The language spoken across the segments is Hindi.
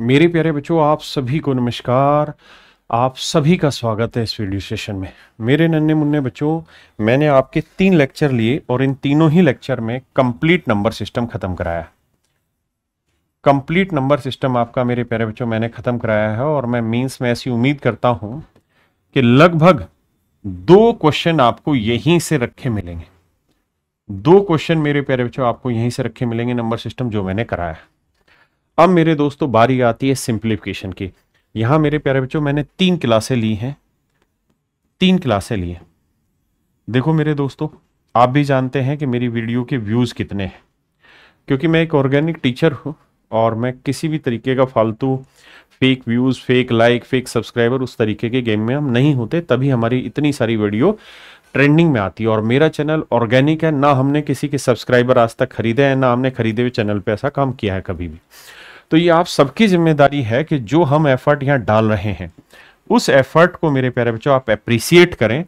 मेरे प्यारे बच्चों आप सभी को नमस्कार आप सभी का स्वागत है इस वीडियो सेशन में मेरे नन्हे मुन्ने बच्चों मैंने आपके तीन लेक्चर लिए और इन तीनों ही लेक्चर में कंप्लीट नंबर सिस्टम ख़त्म कराया कंप्लीट नंबर सिस्टम आपका मेरे प्यारे बच्चों मैंने ख़त्म कराया है और मैं मीन्स में ऐसी उम्मीद करता हूँ कि लगभग दो क्वेश्चन आपको यहीं से रखे मिलेंगे दो क्वेश्चन मेरे प्यारे बच्चों आपको यहीं से रखे मिलेंगे नंबर सिस्टम जो मैंने कराया है अब मेरे दोस्तों बारी आती है सिंप्लीफिकेशन की यहाँ मेरे प्यारे बच्चों मैंने तीन क्लासें ली हैं तीन क्लासें ली हैं देखो मेरे दोस्तों आप भी जानते हैं कि मेरी वीडियो के व्यूज़ कितने हैं क्योंकि मैं एक ऑर्गेनिक टीचर हूँ और मैं किसी भी तरीके का फालतू fake views fake like fake subscriber उस तरीके के गेम में हम नहीं होते तभी हमारी इतनी सारी वीडियो ट्रेंडिंग में आती है और मेरा चैनल ऑर्गेनिक है ना हमने किसी के सब्सक्राइबर आज तक खरीदे हैं ना हमने खरीदे हुए चैनल पे ऐसा काम किया है कभी भी तो ये आप सबकी जिम्मेदारी है कि जो हम एफर्ट यहाँ डाल रहे हैं उस एफर्ट को मेरे प्यारे बच्चों आप अप्रिसिएट करें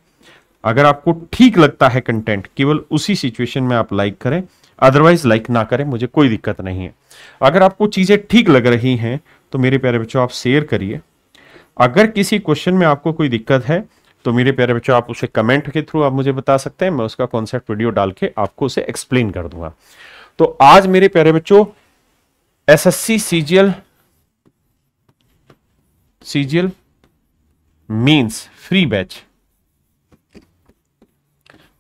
अगर आपको ठीक लगता है कंटेंट केवल उसी सिचुएशन में आप लाइक करें अदरवाइज लाइक ना करें मुझे कोई दिक्कत नहीं है अगर आपको चीज़ें ठीक लग रही हैं तो मेरे प्यारे बच्चों आप शेयर करिए अगर किसी क्वेश्चन में आपको कोई दिक्कत है तो मेरे प्यारे बच्चों आप उसे कमेंट के थ्रू आप मुझे बता सकते हैं मैं उसका कॉन्सेप्ट वीडियो डाल के आपको उसे एक्सप्लेन कर दूंगा तो आज मेरे प्यारे बच्चों SSC CGL CGL means free batch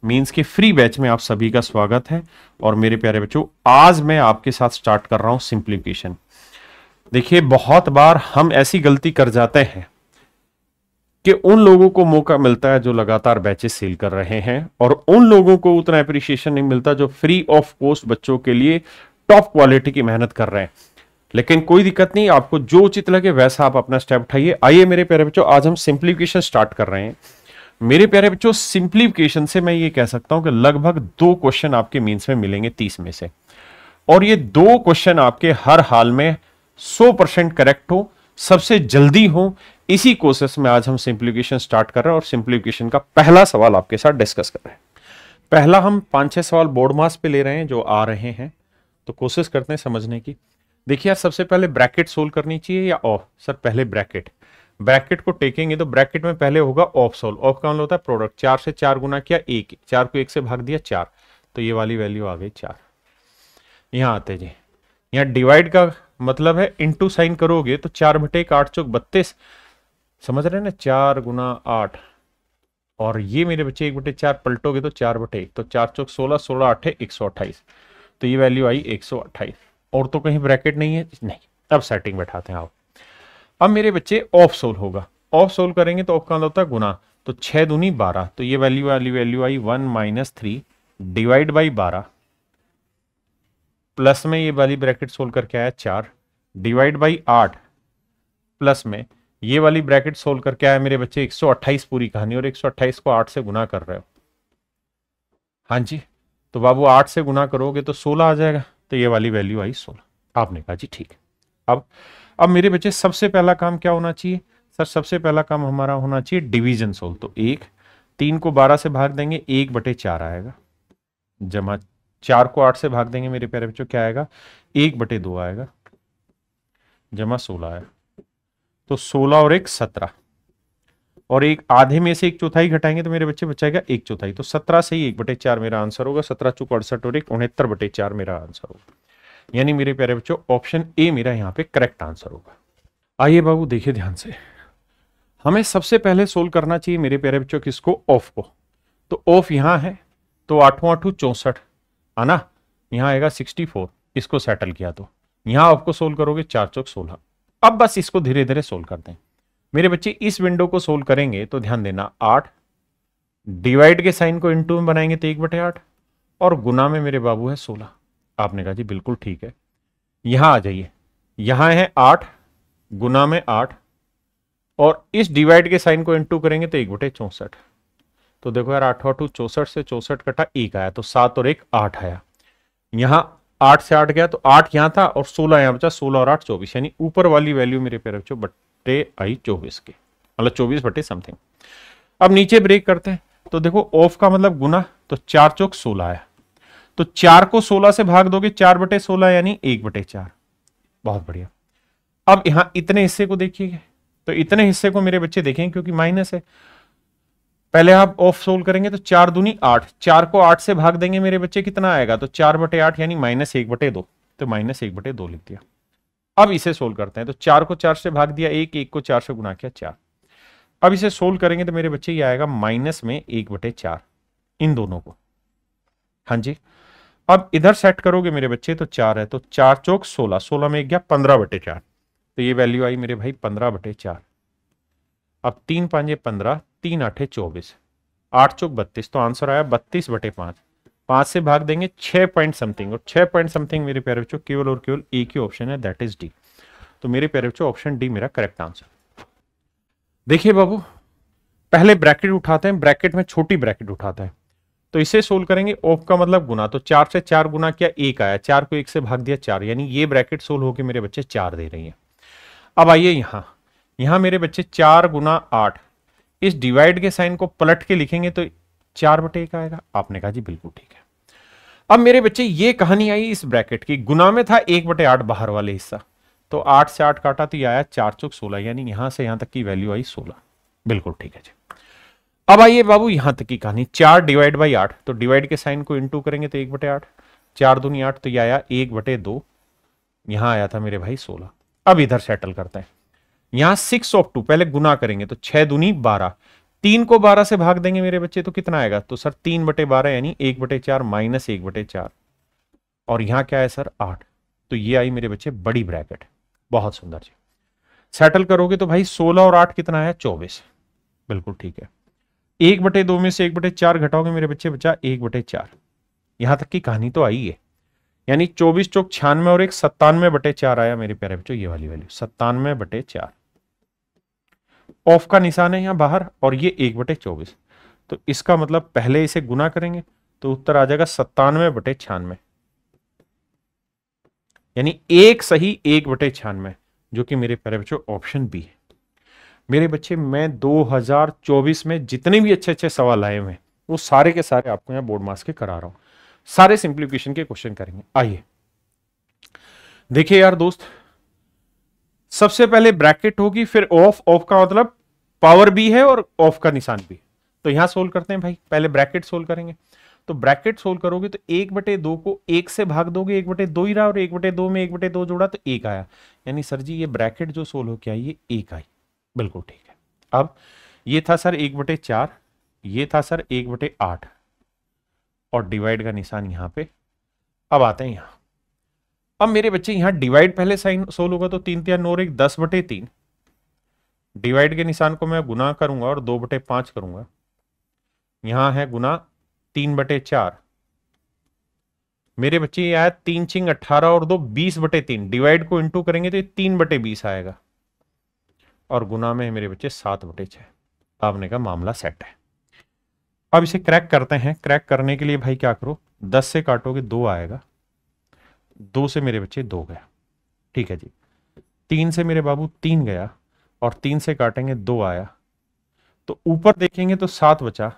means के फ्री बैच में आप सभी का स्वागत है और मेरे प्यारे बच्चों आज मैं आपके साथ स्टार्ट कर रहा हूं सिंप्लीफिकेशन देखिए बहुत बार हम ऐसी गलती कर जाते हैं कि उन लोगों को मौका मिलता है जो लगातार बैचेस सेल कर रहे हैं और उन लोगों को उतना अप्रिशिएशन नहीं मिलता जो फ्री ऑफ कॉस्ट बच्चों के लिए टॉप क्वालिटी की मेहनत कर रहे हैं लेकिन कोई दिक्कत नहीं आपको जो उचित लगे वैसा आप अपना स्टेप उठाइए आइए मेरे प्यारे बच्चों आज हम सिंप्लीफिकेशन स्टार्ट कर रहे हैं मेरे प्यारे बच्चों सिंप्लीफिकेशन से मैं ये कह सकता हूं कि लगभग दो क्वेश्चन आपके मीन्स में मिलेंगे तीस में से और ये दो क्वेश्चन आपके हर हाल में सौ परसेंट करेक्ट हो सबसे जल्दी हो इसी कोशिश में आज हम सिंप्लीफिकेशन स्टार्ट कर रहे हैं और सिंप्लीफिकेशन का पहला सवाल आपके साथ डिस्कस कर रहे हैं पहला हम पांच छह सवाल बोर्ड मास पे ले रहे हैं जो आ रहे हैं तो कोशिश करते हैं समझने की देखिए यार सबसे पहले ब्रैकेट सोल्व करनी चाहिए या ऑफ सर पहले ब्रैकेट ब्रैकेट को टेकेंगे तो ब्रैकेट में पहले होगा ऑफ सोल्व ऑफ का मतलब होता है प्रोडक्ट चार से चार गुना किया एक चार को एक से भाग दिया चार तो ये वाली वैल्यू आ गई चार यहाँ आते जी यहाँ डिवाइड का मतलब है इंटू साइन करोगे तो चार बटे एक आठ चौक बत्तीस समझ रहे हैं ना चार गुना आठ और ये मेरे बच्चे एक बटे चार पलटोगे तो चार बटे एक तो चार चौक सोलह सोलह आठे एक सौ अट्ठाईस तो ये वैल्यू आई एक और तो कहीं ब्रैकेट नहीं है नहीं अब सेटिंग बैठाते हैं आप अब मेरे बच्चे ऑफ सोल होगा ऑफ सोल करेंगे तो ऑफ का मतलब होता है गुना तो छह दूनी बारह तो ये वैल्यू वाली वैल्यू आई one minus three divide by बारह प्लस में ये वाली ब्रैकेट सोल्व करके आया चार डिवाइड बाई आठ प्लस में ये वाली ब्रैकेट सोल्व करके आया मेरे बच्चे एक पूरी कहानी और एक को आठ से गुना कर रहे हो हाँ जी तो बाबू आठ से गुना करोगे तो सोलह आ जाएगा तो ये वाली वैल्यू आई सोलह आपने कहा जी ठीक है अब अब मेरे बच्चे सबसे पहला काम क्या होना चाहिए सर सबसे पहला काम हमारा होना चाहिए डिवीजन सोल तो एक तीन को बारह से भाग देंगे एक बटे चार आएगा जमा चार को आठ से भाग देंगे मेरे प्यारे बच्चों क्या आएगा एक बटे दो आएगा जमा सोलह आएगा तो सोलह और एक सत्रह और एक आधे में से एक चौथाई घटाएंगे तो मेरे बच्चे बचाएगा एक चौथाई तो सत्रह से ही एक बटे चार मेरा आंसर होगा सत्रह चौक अड़सठ और एक उनहत्तर बटे चार मेरा आंसर होगा यानी मेरे प्यारे बच्चों ऑप्शन ए मेरा यहाँ पे करेक्ट आंसर होगा आइए बाबू देखिए ध्यान से हमें सबसे पहले सोल्व करना चाहिए मेरे प्यारे बच्चों किसको ऑफ को तो ऑफ यहाँ है तो आठों आठों है ना यहाँ आएगा सिक्सटी फोर इसको सेटल किया तो यहाँ ऑफ को सोल्व करोगे चार चौक सोलह अब बस इसको धीरे धीरे सोल्व कर दें मेरे बच्चे इस विंडो को सोल्व करेंगे तो ध्यान देना आठ डिवाइड के साइन को इंटू में बनाएंगे तो एक बटे आठ और गुना में मेरे बाबू है सोलह आपने कहा जी बिल्कुल ठीक है यहां आ जाइए यहां है आठ गुना में आठ और इस डिवाइड के साइन को इंटू करेंगे तो एक बटे चौंसठ तो देखो यार आठ टू चौसठ से चौसठ कटा एक आया तो सात और एक आठ आया यहां आठ से आठ गया तो आठ यहां था और सोलह यहां बचा सोलह और आठ चौबीस यानी ऊपर वाली वैल्यू मेरे पे रखो बट बटे आई चौबीस के मतलब चौबीस बटे समथिंग अब नीचे ब्रेक करते हैं तो देखो ऑफ का मतलब गुना तो चार चौक सोलह आया तो चार को सोलह से भाग दोगे चार बटे सोलह यानी एक बटे चार बहुत बढ़िया अब यहां इतने हिस्से को देखिए तो इतने हिस्से को मेरे बच्चे देखेंगे क्योंकि माइनस है पहले आप ऑफ सोल करेंगे तो चार दूनी आठ चार को आठ से भाग देंगे मेरे बच्चे कितना आएगा तो चार बटे आठ यानी माइनस एक बटे दो तो माइनस एक बटे दो लिख दिया अब इसे सोल्व करते हैं तो चार को चार से भाग दिया एक एक को चार से गुना किया चार अब इसे सोल्व करेंगे तो मेरे बच्चे ये आएगा माइनस में एक बटे चार इन दोनों को हाँ जी अब इधर सेट करोगे मेरे बच्चे तो चार है तो चार चौक सोलह सोलह में एक गया पंद्रह बटे चार तो ये वैल्यू आई मेरे भाई पंद्रह बटे चार अब तीन पांच पंद्रह तीन आठे चौबीस आठ चौक बत्तीस तो आंसर आया बत्तीस बटे पांच पांच से भाग देंगे छह पॉइंट समथिंग और छह पॉइंट समथिंग मेरे प्यारे बच्चों केवल और केवल एक ही ऑप्शन है दैट इज डी तो मेरे प्यारे बच्चों ऑप्शन डी मेरा करेक्ट आंसर देखिए बाबू पहले ब्रैकेट उठाते हैं ब्रैकेट में छोटी ब्रैकेट उठाते हैं तो इसे सोल्व करेंगे ओप का मतलब गुना तो चार से चार गुना क्या एक आया चार को एक से भाग दिया चार यानी ये ब्रैकेट सोल्व होकर मेरे बच्चे चार दे रही है अब आइए यहां यहां मेरे बच्चे चार गुना आठ इस डिवाइड के साइन को पलट के लिखेंगे तो चार बटे एक आएगा आपने कहा जी बिल्कुल ठीक है अब मेरे बच्चे ये कहानी आई इस ब्रैकेट की गुना में था एक बटे आठ बाहर वाले हिस्सा तो आठ से आठ काटा तो ये आया चार चौक सोलह यानी यहां से यहां तक की वैल्यू आई सोलह बिल्कुल ठीक है जी अब आइए बाबू यहां तक की कहानी चार डिवाइड बाई आठ तो डिवाइड के साइन को इंटू करेंगे तो एक बटे आठ चार दूनी आठ तो ये आया एक बटे दो यहां आया था मेरे भाई सोलह अब इधर सेटल करते हैं यहां सिक्स ऑफ टू पहले गुना करेंगे तो छह दूनी बारह तीन को बारह से भाग देंगे मेरे बच्चे तो कितना आएगा तो सर तीन बटे बारह यानी एक बटे चार माइनस एक बटे चार और यहाँ क्या है सर आठ तो ये आई मेरे बच्चे बड़ी ब्रैकेट बहुत सुंदर जी सेटल करोगे तो भाई सोलह और आठ कितना आया चौबीस बिल्कुल ठीक है एक बटे दो में से एक बटे चार घटाओगे मेरे बच्चे बचा एक बटे चार यहां तक की कहानी तो आई है यानी चौबीस चौक छियानवे और एक सत्तानवे बटे चार आया मेरे प्यारे बच्चों ये वाली वैल्यू सत्तानवे बटे चार ऑफ का निशान है यहाँ बाहर और ये एक बटे चौबीस तो इसका मतलब पहले इसे गुना करेंगे तो उत्तर आ जाएगा सत्तानवे बटे छियानवे यानी एक सही एक बटे छियानवे जो कि मेरे प्यारे बच्चों ऑप्शन बी है मेरे बच्चे मैं 2024 में जितने भी अच्छे अच्छे सवाल आए हुए हैं वो सारे के सारे आपको यहाँ बोर्ड मार्क्स के करा रहा हूँ सारे सिंप्लीफिकेशन के क्वेश्चन करेंगे आइए देखिए यार दोस्त सबसे पहले ब्रैकेट होगी फिर ऑफ ऑफ का मतलब पावर भी है और ऑफ का निशान भी तो यहां सोल्व करते हैं भाई पहले ब्रैकेट सोल्व करेंगे तो ब्रैकेट सोल्व करोगे तो एक बटे दो को एक से भाग दोगे एक बटे दो ही रहा और एक बटे दो में एक बटे दो जोड़ा तो एक आया यानी सर जी ये ब्रैकेट जो सोल्व हो आई ये एक आई बिल्कुल ठीक है अब ये था सर एक बटे चार ये था सर एक बटे आठ और डिवाइड का निशान यहाँ पे अब आते हैं यहां अब मेरे बच्चे यहाँ डिवाइड पहले साइन सोल होगा तो तीन तीन नौ एक दस बटे तीन डिवाइड के निशान को मैं गुना करूंगा और दो बटे पांच करूंगा यहाँ है गुना तीन बटे चार मेरे बच्चे यहाँ आया तीन छिंग अट्ठारह और दो बीस बटे तीन डिवाइड को इंटू करेंगे तो ये तीन बटे बीस आएगा और गुना में मेरे बच्चे सात बटे छः आपने का मामला सेट है अब इसे क्रैक करते हैं क्रैक करने के लिए भाई क्या करो दस से काटोगे दो आएगा दो से मेरे बच्चे दो गया ठीक है जी तीन से मेरे बाबू तीन गया और तीन से काटेंगे दो आया तो ऊपर देखेंगे तो सात बचा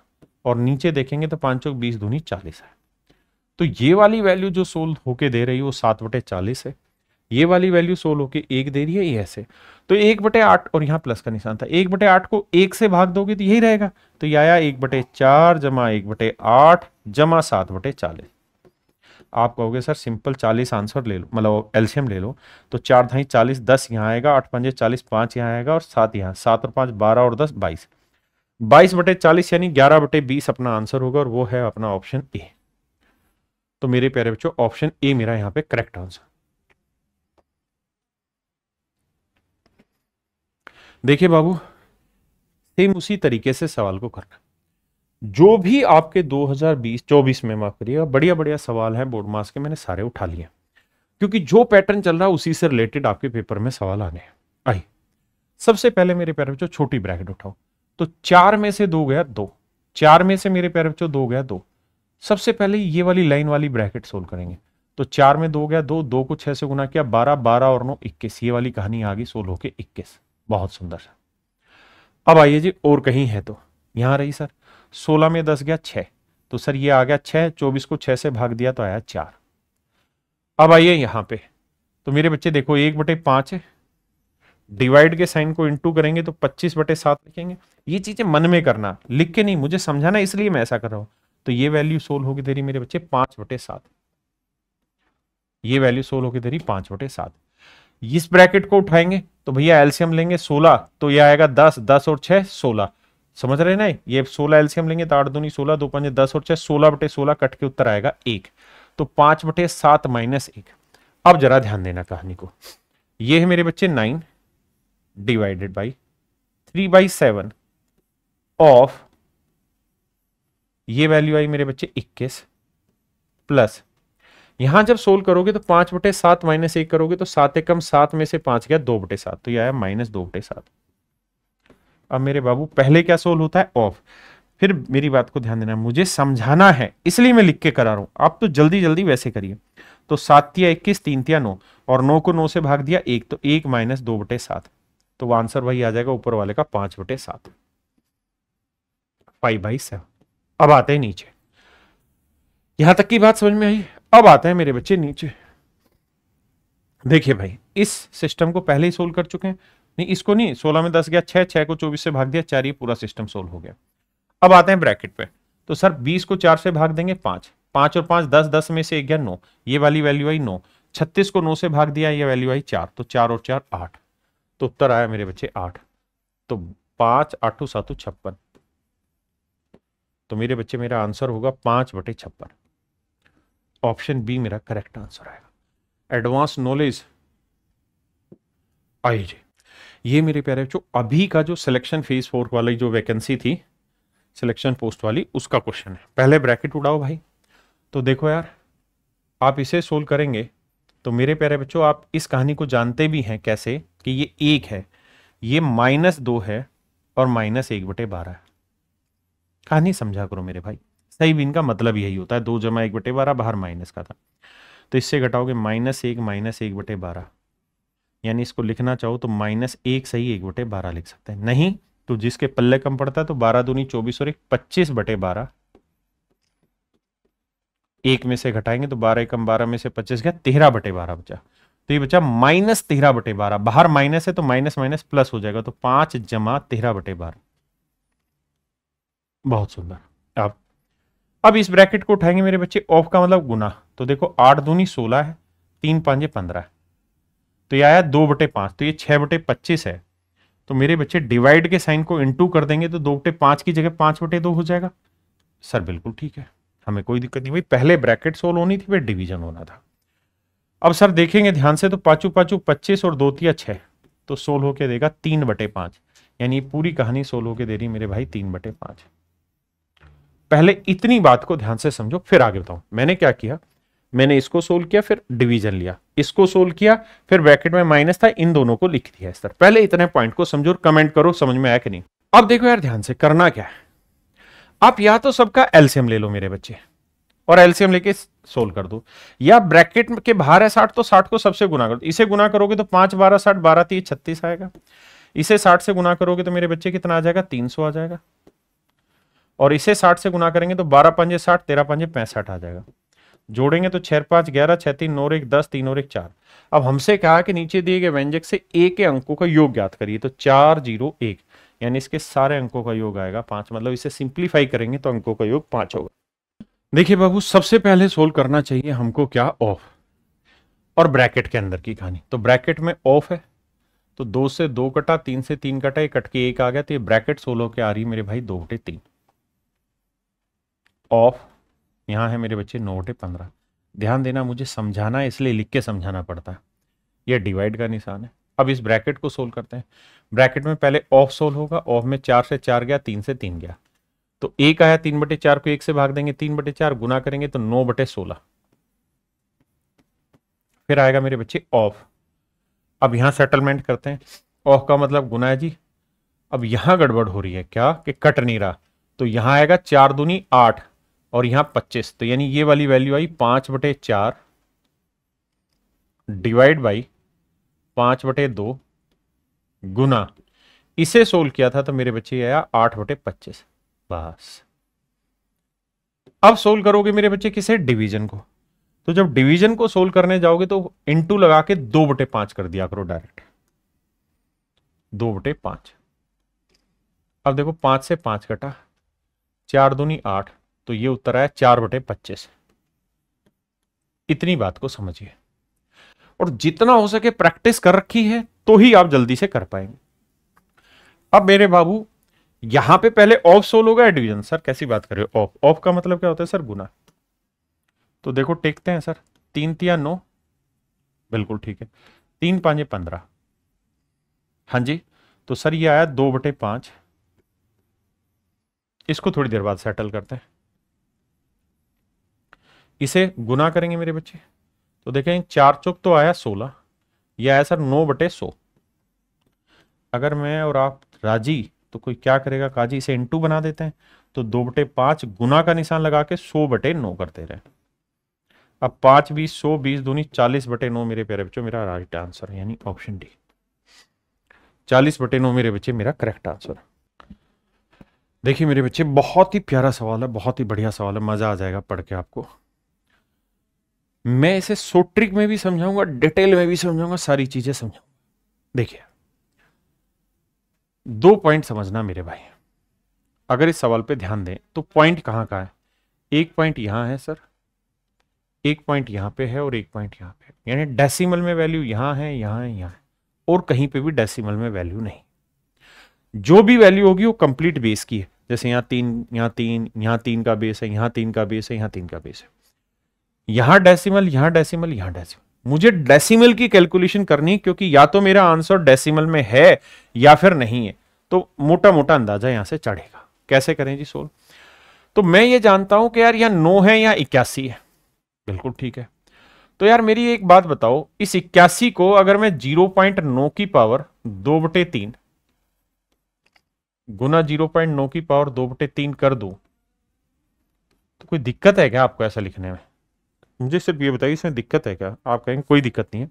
और नीचे देखेंगे तो पांचों बीस धूनी चालीस है तो ये वाली वैल्यू जो सोल होके दे रही है वो सात बटे चालीस है ये वाली वैल्यू सोल होके एक दे रही है ये ऐसे तो एक बटे आठ और यहाँ प्लस का निशान था एक बटे आठ को एक से भाग दोगे तो यही रहेगा तो ये आया एक बटे चार जमा एक बटे आठ जमा सात बटे चालीस आप कहोगे सर सिंपल चालीस आंसर ले लो मतलब एल्शियम ले लो तो चार धाई चालीस दस यहाँ आएगा आठ पंजे चालीस पाँच यहाँ आएगा और सात यहाँ सात और पाँच बारह और दस बाईस बाईस बटे चालीस यानी ग्यारह बटे बीस अपना आंसर होगा और वो है अपना ऑप्शन ए तो मेरे प्यारे बच्चों ऑप्शन ए मेरा यहाँ पे करेक्ट आंसर देखिए बाबू सेम उसी तरीके से सवाल को करना जो भी आपके 2020 24 में माफ करिएगा बढ़िया बढ़िया सवाल हैं बोर्ड मास के मैंने सारे उठा लिए क्योंकि जो पैटर्न चल रहा है उसी से रिलेटेड आपके पेपर में सवाल आने हैं आई सबसे पहले मेरे पैर बच्चों छोटी ब्रैकेट उठाओ तो चार में से दो गया दो चार में से मेरे पैर बच्चों दो गया दो सबसे पहले ये वाली लाइन वाली ब्रैकेट सोल्व करेंगे तो चार में दो गया दो दो को छह से गुना किया बारह बारह और नो इक्कीस ये वाली कहानी आ गई सोलह के इक्कीस बहुत सुंदर अब आइए जी और कहीं है तो यहां रही सर सोलह में दस गया छह तो सर ये आ गया छह चौबीस को छह से भाग दिया तो आया चार अब आइए यहां पे तो मेरे बच्चे देखो एक बटे पांच डिवाइड के साइन को इंटू करेंगे तो पच्चीस बटे सात लिखेंगे ये चीज़ें मन में करना लिख के नहीं मुझे समझाना इसलिए मैं ऐसा कर रहा हूं तो ये वैल्यू सोल होगी तेरी मेरे बच्चे पांच बटे सात ये वैल्यू सोल होगी तेरी पांच बटे सात इस ब्रैकेट को उठाएंगे तो भैया एल्सियम लेंगे सोलह तो ये आएगा दस दस और छह सोलह समझ रहे ना ये सोलह एलसीएम लेंगे तो आठ दूनी सोलह दो पंजे दस और छह सोलह बटे सोलह कट के उत्तर आएगा एक तो पांच बटे सात माइनस एक अब जरा ध्यान देना कहानी को ये है मेरे बच्चे nine divided by three by seven of ये वैल्यू आई मेरे बच्चे इक्कीस प्लस यहां जब सोल्व करोगे तो पांच बटे सात माइनस एक करोगे तो सात एकम सात में से पांच गया दो बटे सात तो यह आया माइनस दो बटे सात अब मेरे बाबू पहले क्या सोल होता है ऑफ फिर मेरी बात को ध्यान देना मुझे समझाना है इसलिए मैं लिख के करा रहा हूं आप तो जल्दी जल्दी वैसे करिए तो या इक्कीस तिया नौ और नौ को नौ से भाग दिया एक तो एक माइनस दो बटे सात तो आंसर वही आ जाएगा ऊपर वाले का पांच बटे सात फाइव बाई सेवन अब आते हैं नीचे यहां तक की बात समझ में आई अब आते हैं मेरे बच्चे नीचे देखिए भाई इस सिस्टम को पहले ही सोल्व कर चुके हैं नहीं इसको नहीं सोलह में दस गया छह छह को चौबीस से भाग दिया चार ये पूरा सिस्टम सोल्व हो गया अब आते हैं ब्रैकेट पे तो सर बीस को चार से भाग देंगे पांच पांच और पांच दस दस में से एक गया नौ ये वाली वैल्यू आई नौ छत्तीस को नौ से भाग दिया ये वैल्यू आई चार तो चार और चार आठ तो उत्तर आया मेरे बच्चे आठ तो पांच आठो सातों छप्पन तो मेरे बच्चे मेरा आंसर होगा पांच बटे छप्पन ऑप्शन बी मेरा करेक्ट आंसर आएगा एडवांस नॉलेज आई जी ये मेरे प्यारे बच्चों अभी का जो सिलेक्शन फेज फोर वाली जो वैकेंसी थी सिलेक्शन पोस्ट वाली उसका क्वेश्चन है पहले ब्रैकेट उड़ाओ भाई तो देखो यार आप इसे सोल्व करेंगे तो मेरे प्यारे बच्चों आप इस कहानी को जानते भी हैं कैसे कि ये एक है ये माइनस दो है और माइनस एक बटे बारह है कहानी समझा करो मेरे भाई सही भी का मतलब यही होता है दो जमा एक बटे बारह बाहर माइनस का था तो इससे घटाओगे माइनस एक माइनस एक बटे बारह यानी इसको लिखना चाहो तो माइनस एक सही एक बटे बारह लिख सकते हैं नहीं तो जिसके पल्ले कम पड़ता है तो बारह दूनी चौबीस और एक पच्चीस बटे बारह एक में से घटाएंगे तो बारह एकम बारह में से पच्चीस गया तेरह बटे बारह बचा तो ये बचा माइनस तेरह बटे बारह बाहर माइनस है तो माइनस माइनस प्लस हो जाएगा तो पांच जमा तेरह बटे बारह बहुत सुंदर अब अब इस ब्रैकेट को उठाएंगे मेरे बच्चे ऑफ का मतलब गुना तो देखो आठ दूनी सोलह है तीन पांच पंद्रह तो ये आया दो बटे पांच तो ये छह बटे पच्चीस है तो मेरे बच्चे डिवाइड के साइन को इनटू कर देंगे तो दो बटे पांच की जगह पांच बटे दो हो जाएगा सर बिल्कुल ठीक है हमें कोई दिक्कत नहीं भाई पहले ब्रैकेट सोल्व होनी थी फिर डिवीजन होना था अब सर देखेंगे ध्यान से तो पाचू पाचू पच्चीस और दो तिया छह तो सोल्व होके देगा तीन बटे पांच यानी पूरी कहानी सोल्व होके दे रही मेरे भाई तीन बटे पांच पहले इतनी बात को ध्यान से समझो फिर आगे बताऊं मैंने क्या किया मैंने इसको सोल्व किया फिर डिवीजन लिया इसको सोल्व किया फिर ब्रैकेट में माइनस था इन दोनों को लिख दिया सर पहले इतने पॉइंट को समझो कमेंट करो समझ में आया कि नहीं अब देखो यार ध्यान से करना क्या है आप या तो सबका एलसीएम ले लो मेरे बच्चे और एलसीएम लेके सोल्व कर दो या ब्रैकेट के बाहर है साठ तो साठ को सबसे गुना कर दो इसे गुना करोगे तो पांच बारह साठ बारह तीस छत्तीस आएगा इसे साठ से गुना करोगे तो मेरे बच्चे कितना आ जाएगा तीन सौ आ जाएगा और इसे साठ से गुना करेंगे तो बारह पंजे साठ तेरह पंजे पैंसठ आ जाएगा जोड़ेंगे तो छह पांच ग्यारह छह तीन नौ एक दस तीन और एक चार अब हमसे कहा कि नीचे दिए गए व्यंजक से ए के अंकों का योग ज्ञात करिए तो चार जीरो एक यानी इसके सारे अंकों का योग आएगा पांच मतलब इसे सिंप्लीफाई करेंगे तो अंकों का योग पांच होगा देखिए बाबू सबसे पहले सोल्व करना चाहिए हमको क्या ऑफ और ब्रैकेट के अंदर की कहानी तो ब्रैकेट में ऑफ है तो दो से दो कटा तीन से तीन कटा ये कट के एक आ गया तो ये ब्रैकेट सोलो के आ रही मेरे भाई दो बटे तीन ऑफ यहाँ है मेरे बच्चे नौ बटे पंद्रह ध्यान देना मुझे समझाना इसलिए लिख के समझाना पड़ता है यह डिवाइड का निशान है अब इस ब्रैकेट को सोल्व करते हैं ब्रैकेट में पहले ऑफ सोल्व होगा ऑफ में चार से चार गया तीन से तीन गया तो एक आया तीन बटे चार को एक से भाग देंगे तीन बटे चार गुना करेंगे तो नौ बटे सोलह फिर आएगा मेरे बच्चे ऑफ अब यहाँ सेटलमेंट करते हैं ऑफ का मतलब गुना है जी अब यहां गड़बड़ हो रही है क्या कि कट नहीं रहा तो यहां आएगा चार दूनी आठ और यहां पच्चीस तो यानी ये वाली वैल्यू आई पांच बटे चार डिवाइड बाई पांच बटे दो गुना इसे सोल्व किया था तो मेरे बच्चे आया आठ बटे पच्चीस बस अब सोल्व करोगे मेरे बच्चे किसे डिवीजन को तो जब डिवीजन को सोल्व करने जाओगे तो इनटू लगा के दो बटे पांच कर दिया करो डायरेक्ट दो बटे पांच अब देखो पांच से पांच कटा चार दूनी आठ तो ये उत्तर आया चार बटे पच्चीस इतनी बात को समझिए और जितना हो सके प्रैक्टिस कर रखी है तो ही आप जल्दी से कर पाएंगे अब मेरे बाबू यहां पे पहले ऑफ सोल होगा डिवीजन सर कैसी बात कर रहे हो ऑफ ऑफ का मतलब क्या होता है सर गुना तो देखो टेकते हैं सर तीन तिया नौ बिल्कुल ठीक है तीन पाँच पंद्रह हाँ जी तो सर ये आया दो बटे पांच इसको थोड़ी देर बाद सेटल करते हैं इसे गुना करेंगे मेरे बच्चे तो देखें चार चौक तो आया सोलह यह आया सर नौ बटे सो अगर मैं और आप राजी तो कोई क्या करेगा काजी इसे इंटू बना देते हैं तो दो बटे पांच गुना का निशान लगा के सो बटे नौ करते रहे अब पांच बीस सो बीस दूनी चालीस बटे नौ मेरे प्यारे बच्चों मेरा राइट आंसर यानी ऑप्शन डी चालीस बटे नौ मेरे बच्चे मेरा करेक्ट आंसर देखिए मेरे बच्चे बहुत ही प्यारा सवाल है बहुत ही बढ़िया सवाल है मज़ा आ जाएगा पढ़ के आपको मैं इसे सोट्रिक में भी समझाऊंगा डिटेल में भी समझाऊंगा सारी चीजें समझाऊंगा देखिए दो पॉइंट समझना मेरे भाई अगर इस सवाल पे ध्यान दें तो पॉइंट कहां का है एक पॉइंट यहां है सर एक पॉइंट यहां पे है और एक पॉइंट यहां पे यानी डेसिमल में वैल्यू यहां है यहां है यहां है और कहीं पे भी डेसिमल में वैल्यू नहीं जो भी वैल्यू होगी वो कंप्लीट बेस की है जैसे यहां तीन यहाँ तीन यहाँ तीन का बेस है यहां तीन का बेस है यहां तीन का बेस है यहां डेसिमल यहां डेसिमल यहां डेसिमल मुझे डेसिमल की कैलकुलेशन करनी क्योंकि या तो मेरा आंसर डेसिमल में है या फिर नहीं है तो मोटा मोटा अंदाजा यहां से चढ़ेगा कैसे करें जी सोल्व तो मैं ये जानता हूं कि यार यहां नौ है या इक्यासी है बिल्कुल ठीक है तो यार मेरी एक बात बताओ इस इक्यासी को अगर मैं जीरो पॉइंट नौ की पावर दो बटे तीन गुना जीरो पॉइंट नौ की पावर दो बटे तीन कर दू तो कोई दिक्कत है क्या आपको ऐसा लिखने में मुझे सिर्फ ये बताइए इसमें दिक्कत है क्या आप कहेंगे कोई दिक्कत नहीं है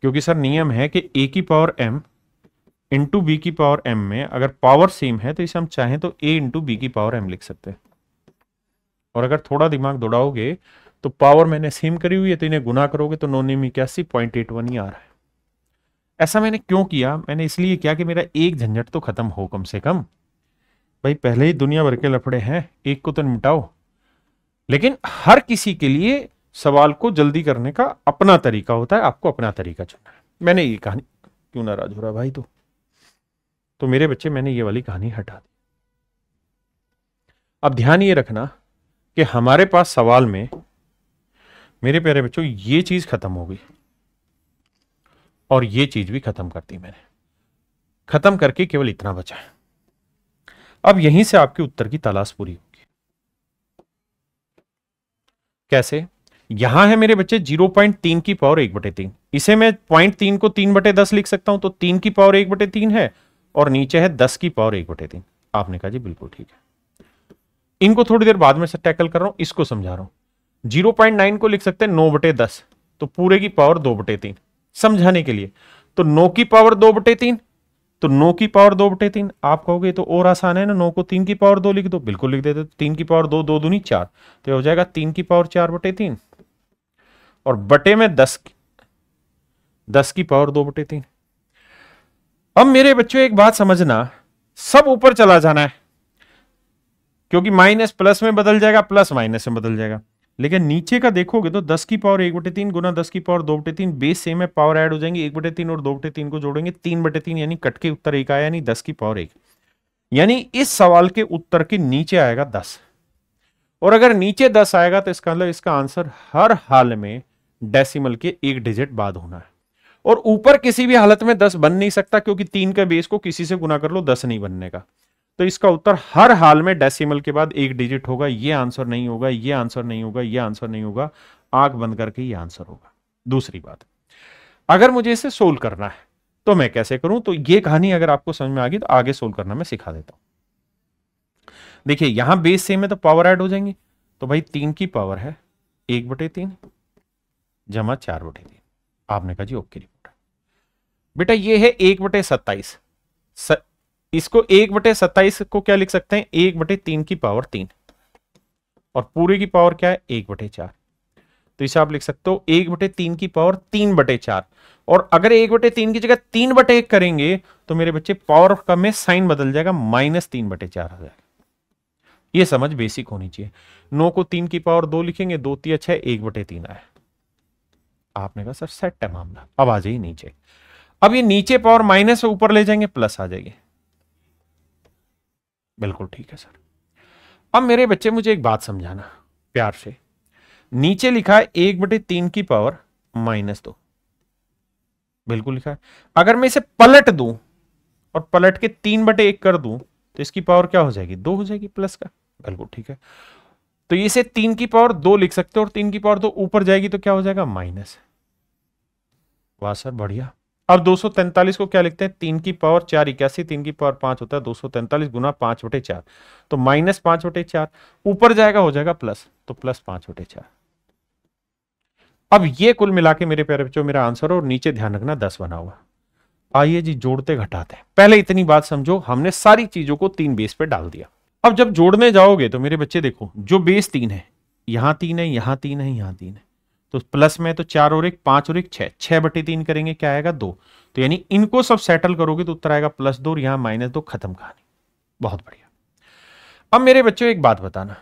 क्योंकि सर नियम है कि ए की पावर एम इंटू बी की पावर एम में अगर पावर सेम है तो इसे हम चाहें तो ए इंटू बी की पावर एम लिख सकते हैं और अगर थोड़ा दिमाग दौड़ाओगे तो पावर मैंने सेम करी हुई है तो इन्हें गुना करोगे तो नॉन में इक्यासी पॉइंट एट वन ही आ रहा है ऐसा मैंने क्यों किया मैंने इसलिए किया कि मेरा एक झंझट तो खत्म हो कम से कम भाई पहले ही दुनिया भर के लफड़े हैं एक को तो निपटाओ लेकिन हर किसी के लिए सवाल को जल्दी करने का अपना तरीका होता है आपको अपना तरीका चुनना है मैंने ये कहानी क्यों नाराज हो रहा भाई तो तो मेरे बच्चे मैंने ये वाली कहानी हटा दी अब ध्यान ये रखना कि हमारे पास सवाल में मेरे प्यारे बच्चों ये चीज खत्म हो गई और ये चीज भी खत्म कर दी मैंने खत्म करके केवल इतना बचा है अब यहीं से आपके उत्तर की तलाश पूरी होगी कैसे यहां है मेरे बच्चे जीरो पॉइंट तीन की पावर एक बटे तीन इसे मैं पॉइंट तीन को तीन बटे दस लिख सकता हूं तो तीन की पावर एक बटे तीन है और नीचे है दस की पावर एक बटे तीन आपने कहा जी बिल्कुल ठीक है इनको थोड़ी देर बाद में से टैकल कर रहा हूं इसको समझा रहा हूं जीरो पॉइंट नाइन को लिख सकते हैं नौ बटे दस तो पूरे की पावर दो बटे तीन समझाने के लिए तो नौ की पावर दो बटे तीन तो नौ की पावर दो बटे तीन आप कहोगे तो और आसान है ना नौ को तीन की पावर दो लिख दो बिल्कुल लिख देते तीन की पावर दो दो दूनी चार तो हो जाएगा तीन की पावर चार बटे तीन और बटे में दस की दस की पावर दो बटे तीन अब मेरे बच्चों एक बात समझना सब ऊपर चला जाना है क्योंकि माइनस प्लस में बदल जाएगा प्लस माइनस में बदल जाएगा लेकिन नीचे का देखोगे तो दस की पावर एक बटे तीन गुना दस की पावर दो बटे तीन बेस सेम है पावर ऐड हो जाएंगे एक बटे तीन और दो बटे तीन को जोड़ेंगे तीन बटे तीन यानी कट के उत्तर एक आया यानी दस की पावर एक यानी इस सवाल के उत्तर के नीचे आएगा दस और अगर नीचे दस आएगा तो इसका मतलब इसका आंसर हर हाल में डेसिमल के एक डिजिट बाद होना है और ऊपर किसी भी हालत में दस बन नहीं सकता क्योंकि तीन के बेस को किसी से गुना कर लो दस नहीं बनने का तो इसका उत्तर हर हाल में डेसिमल के बाद एक डिजिट होगा ये आंसर नहीं होगा ये आंसर नहीं होगा ये आंसर नहीं होगा आंख बंद करके ये आंसर होगा दूसरी बात अगर मुझे इसे सोल्व करना है तो मैं कैसे करूं तो ये कहानी अगर आपको समझ में आ गई तो आगे सोल्व करना मैं सिखा देता हूं देखिए यहां बेस सेम है तो पावर ऐड हो जाएंगे तो भाई तीन की पावर है एक बटे तीन जमा चार बटे तीन आपने कहा जी ओके रिपोर्ट बेटा ये है एक बटे सत्ताईस स... इसको एक बटे सत्ताईस को क्या लिख सकते हैं एक बटे तीन की पावर तीन और पूरे की पावर क्या है एक बटे चार तो इसे आप लिख सकते हो एक बटे तीन की पावर तीन बटे चार और अगर एक बटे तीन की जगह तीन बटे एक करेंगे तो मेरे बच्चे पावर का में साइन बदल जाएगा माइनस तीन बटे चार हो जाएगा यह समझ बेसिक होनी चाहिए नौ को तीन की पावर दो लिखेंगे दो तीन छह एक बटे तीन आया आपने कहा सर सेट है मामला अब आ जाइए नीचे अब ये नीचे पावर माइनस ऊपर ले जाएंगे प्लस आ जाएगी बिल्कुल ठीक है सर अब मेरे बच्चे मुझे एक बात समझाना प्यार से नीचे लिखा है एक बटे तीन की पावर माइनस दो बिल्कुल लिखा है अगर मैं इसे पलट दू और पलट के तीन बटे एक कर दू तो इसकी पावर क्या हो जाएगी दो हो जाएगी प्लस का बिल्कुल ठीक है तो ये से तीन की पावर दो लिख सकते हो और तीन की पावर दो ऊपर जाएगी तो क्या हो जाएगा माइनस वाह सर बढ़िया अब 243 को क्या लिखते हैं तीन की पावर चार इक्यासी तीन की पावर पांच होता है 243 गुना पांच बटे चार तो माइनस पांच बटे चार ऊपर जाएगा हो जाएगा प्लस तो प्लस पांच बटे चार अब ये कुल मिला के मेरे प्यारे बच्चों मेरा आंसर और नीचे ध्यान रखना दस बना हुआ आइए जी जोड़ते घटाते पहले इतनी बात समझो हमने सारी चीजों को तीन बेस पे डाल दिया अब जब जोड़ने जाओगे तो मेरे बच्चे देखो जो बेस तीन है यहां तीन है यहां तीन है यहां तीन है तो प्लस में तो चार और एक पांच और एक छः छह बटे तीन करेंगे क्या आएगा दो तो यानी इनको सब सेटल करोगे तो उत्तर आएगा प्लस दो और यहाँ माइनस दो खत्म कहानी बहुत बढ़िया अब मेरे बच्चों एक बात बताना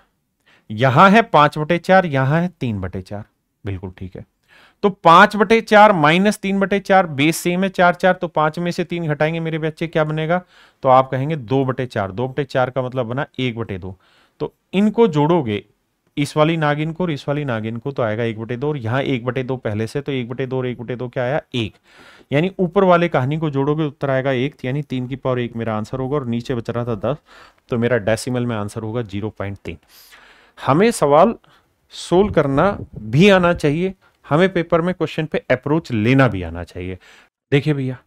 यहाँ है पांच बटे चार यहाँ है तीन बटे चार बिल्कुल ठीक है तो पांच बटे चार माइनस तीन बटे चार बेस सेम है चार चार तो पांच में से तीन घटाएंगे मेरे बच्चे क्या बनेगा तो आप कहेंगे दो बटे चार दो बटे चार का मतलब बना एक बटे दो तो इनको जोड़ोगे इस वाली नागिन को और इस वाली नागिन को तो आएगा एक बटे दो और यहां एक बटे दो पहले से तो एक बटे दो और एक बटे दो क्या आया एक यानी ऊपर वाले कहानी को जोड़ोगे उत्तर आएगा एक यानी तीन की पावर एक मेरा आंसर होगा और नीचे बच रहा था दस तो मेरा डेसिमल में आंसर होगा जीरो पॉइंट तीन हमें सवाल सोल्व करना भी आना चाहिए हमें पेपर में क्वेश्चन पे अप्रोच लेना भी आना चाहिए देखिए भैया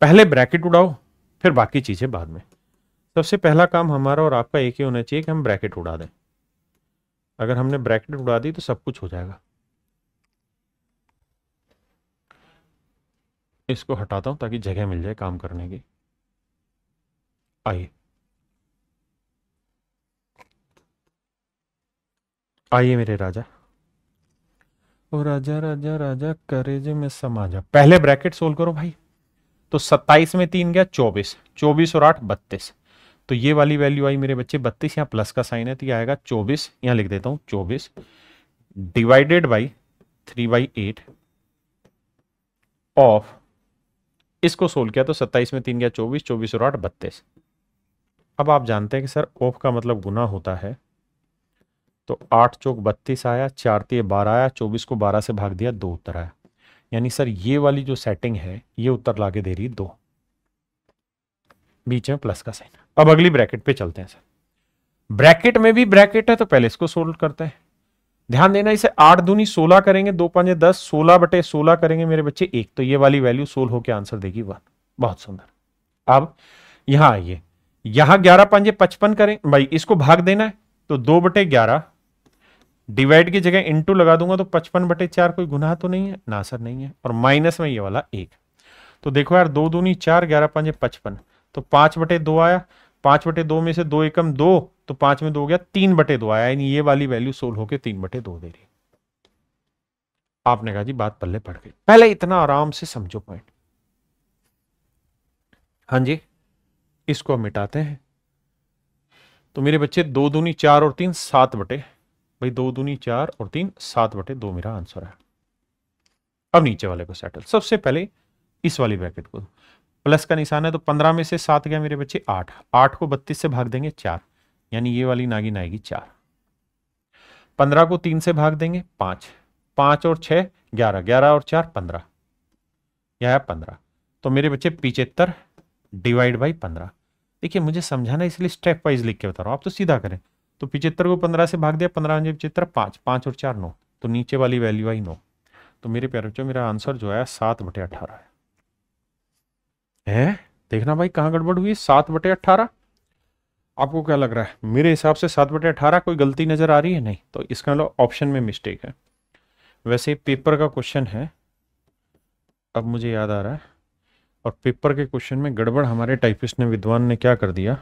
पहले ब्रैकेट उड़ाओ फिर बाकी चीज़ें बाद में सबसे पहला काम हमारा और आपका एक ही होना चाहिए कि हम ब्रैकेट उड़ा दें अगर हमने ब्रैकेट उड़ा दी तो सब कुछ हो जाएगा इसको हटाता हूं ताकि जगह मिल जाए काम करने की आइए आइए मेरे राजा और राजा राजा राजा करेजे में समा जा पहले ब्रैकेट सोल्व करो भाई तो 27 में तीन गया 24 24 और आठ बत्तीस तो ये वाली वैल्यू आई मेरे बच्चे बत्तीस यहाँ प्लस का साइन है तो ये आएगा चौबीस यहाँ लिख देता हूँ चौबीस divided by three by eight of इसको सोल्व किया तो सत्ताईस में तीन गया चौबीस चौबीस और आठ बत्तीस अब आप जानते हैं कि सर ऑफ का मतलब गुना होता है तो आठ चौक बत्तीस आया चार तीय बारह आया चौबीस को बारह से भाग दिया दो उत्तर आया यानी सर ये वाली जो सेटिंग है ये उत्तर ला दे रही दो बीच में प्लस का साइन अब अगली ब्रैकेट पे चलते हैं सर ब्रैकेट में भी ब्रैकेट है तो पहले इसको सोल्व करते हैं ध्यान देना इसे आठ दूनी सोलह करेंगे दो पांच दस सोलह बटे सोलह करेंगे मेरे बच्चे एक तो ये वाली वैल्यू सोल्व होकर आंसर देगी वन बहुत सुंदर अब यहां आइए यहां ग्यारह पांजे पचपन करें भाई इसको भाग देना है तो दो बटे ग्यारह डिवाइड की जगह इंटू लगा दूंगा तो पचपन बटे चार कोई गुनाह तो नहीं है ना सर नहीं है और माइनस में ये वाला एक तो देखो यार दो दूनी चार ग्यारह पांच पचपन तो पांच बटे दो आया पांच बटे दो में से दो एकम दो तो पांच में दो हो गया तीन बटे दो आया यानी ये वाली वैल्यू सोल होकर तीन बटे दो दे रही आपने कहा जी बात पल्ले पड़ गई पहले इतना आराम से समझो पॉइंट हाँ जी इसको हम मिटाते हैं तो मेरे बच्चे दो दूनी चार और तीन सात बटे भाई दो दूनी चार और तीन सात बटे दो मेरा आंसर है अब नीचे वाले को सेटल सबसे पहले इस वाली ब्रैकेट को प्लस का निशान है तो पंद्रह में से सात गया मेरे बच्चे आठ आठ को बत्तीस से भाग देंगे चार यानी ये वाली नागिन आएगी चार पंद्रह को तीन से भाग देंगे पांच पांच और छह ग्यारह ग्यारह और चार पंद्रह यह है पंद्रह तो मेरे बच्चे पिचहत्तर डिवाइड बाई पंद्रह देखिए मुझे समझाना इसलिए स्टेप वाइज लिख के बता रहा हूं आप तो सीधा करें तो पिचहत्तर को पंद्रह से भाग दिया पंद्रह पिचहत्तर पाँच पाँच और चार नौ तो नीचे वाली वैल्यू आई नौ तो मेरे प्यारे बच्चों मेरा आंसर जो है सात बटे अठारह है हैं देखना भाई कहाँ गड़बड़ हुई सात बटे अठारह आपको क्या लग रहा है मेरे हिसाब से सात बटे अठारह कोई गलती नज़र आ रही है नहीं तो इसका मतलब ऑप्शन में मिस्टेक है वैसे पेपर का क्वेश्चन है अब मुझे याद आ रहा है और पेपर के क्वेश्चन में गड़बड़ हमारे टाइपिस्ट ने विद्वान ने क्या कर दिया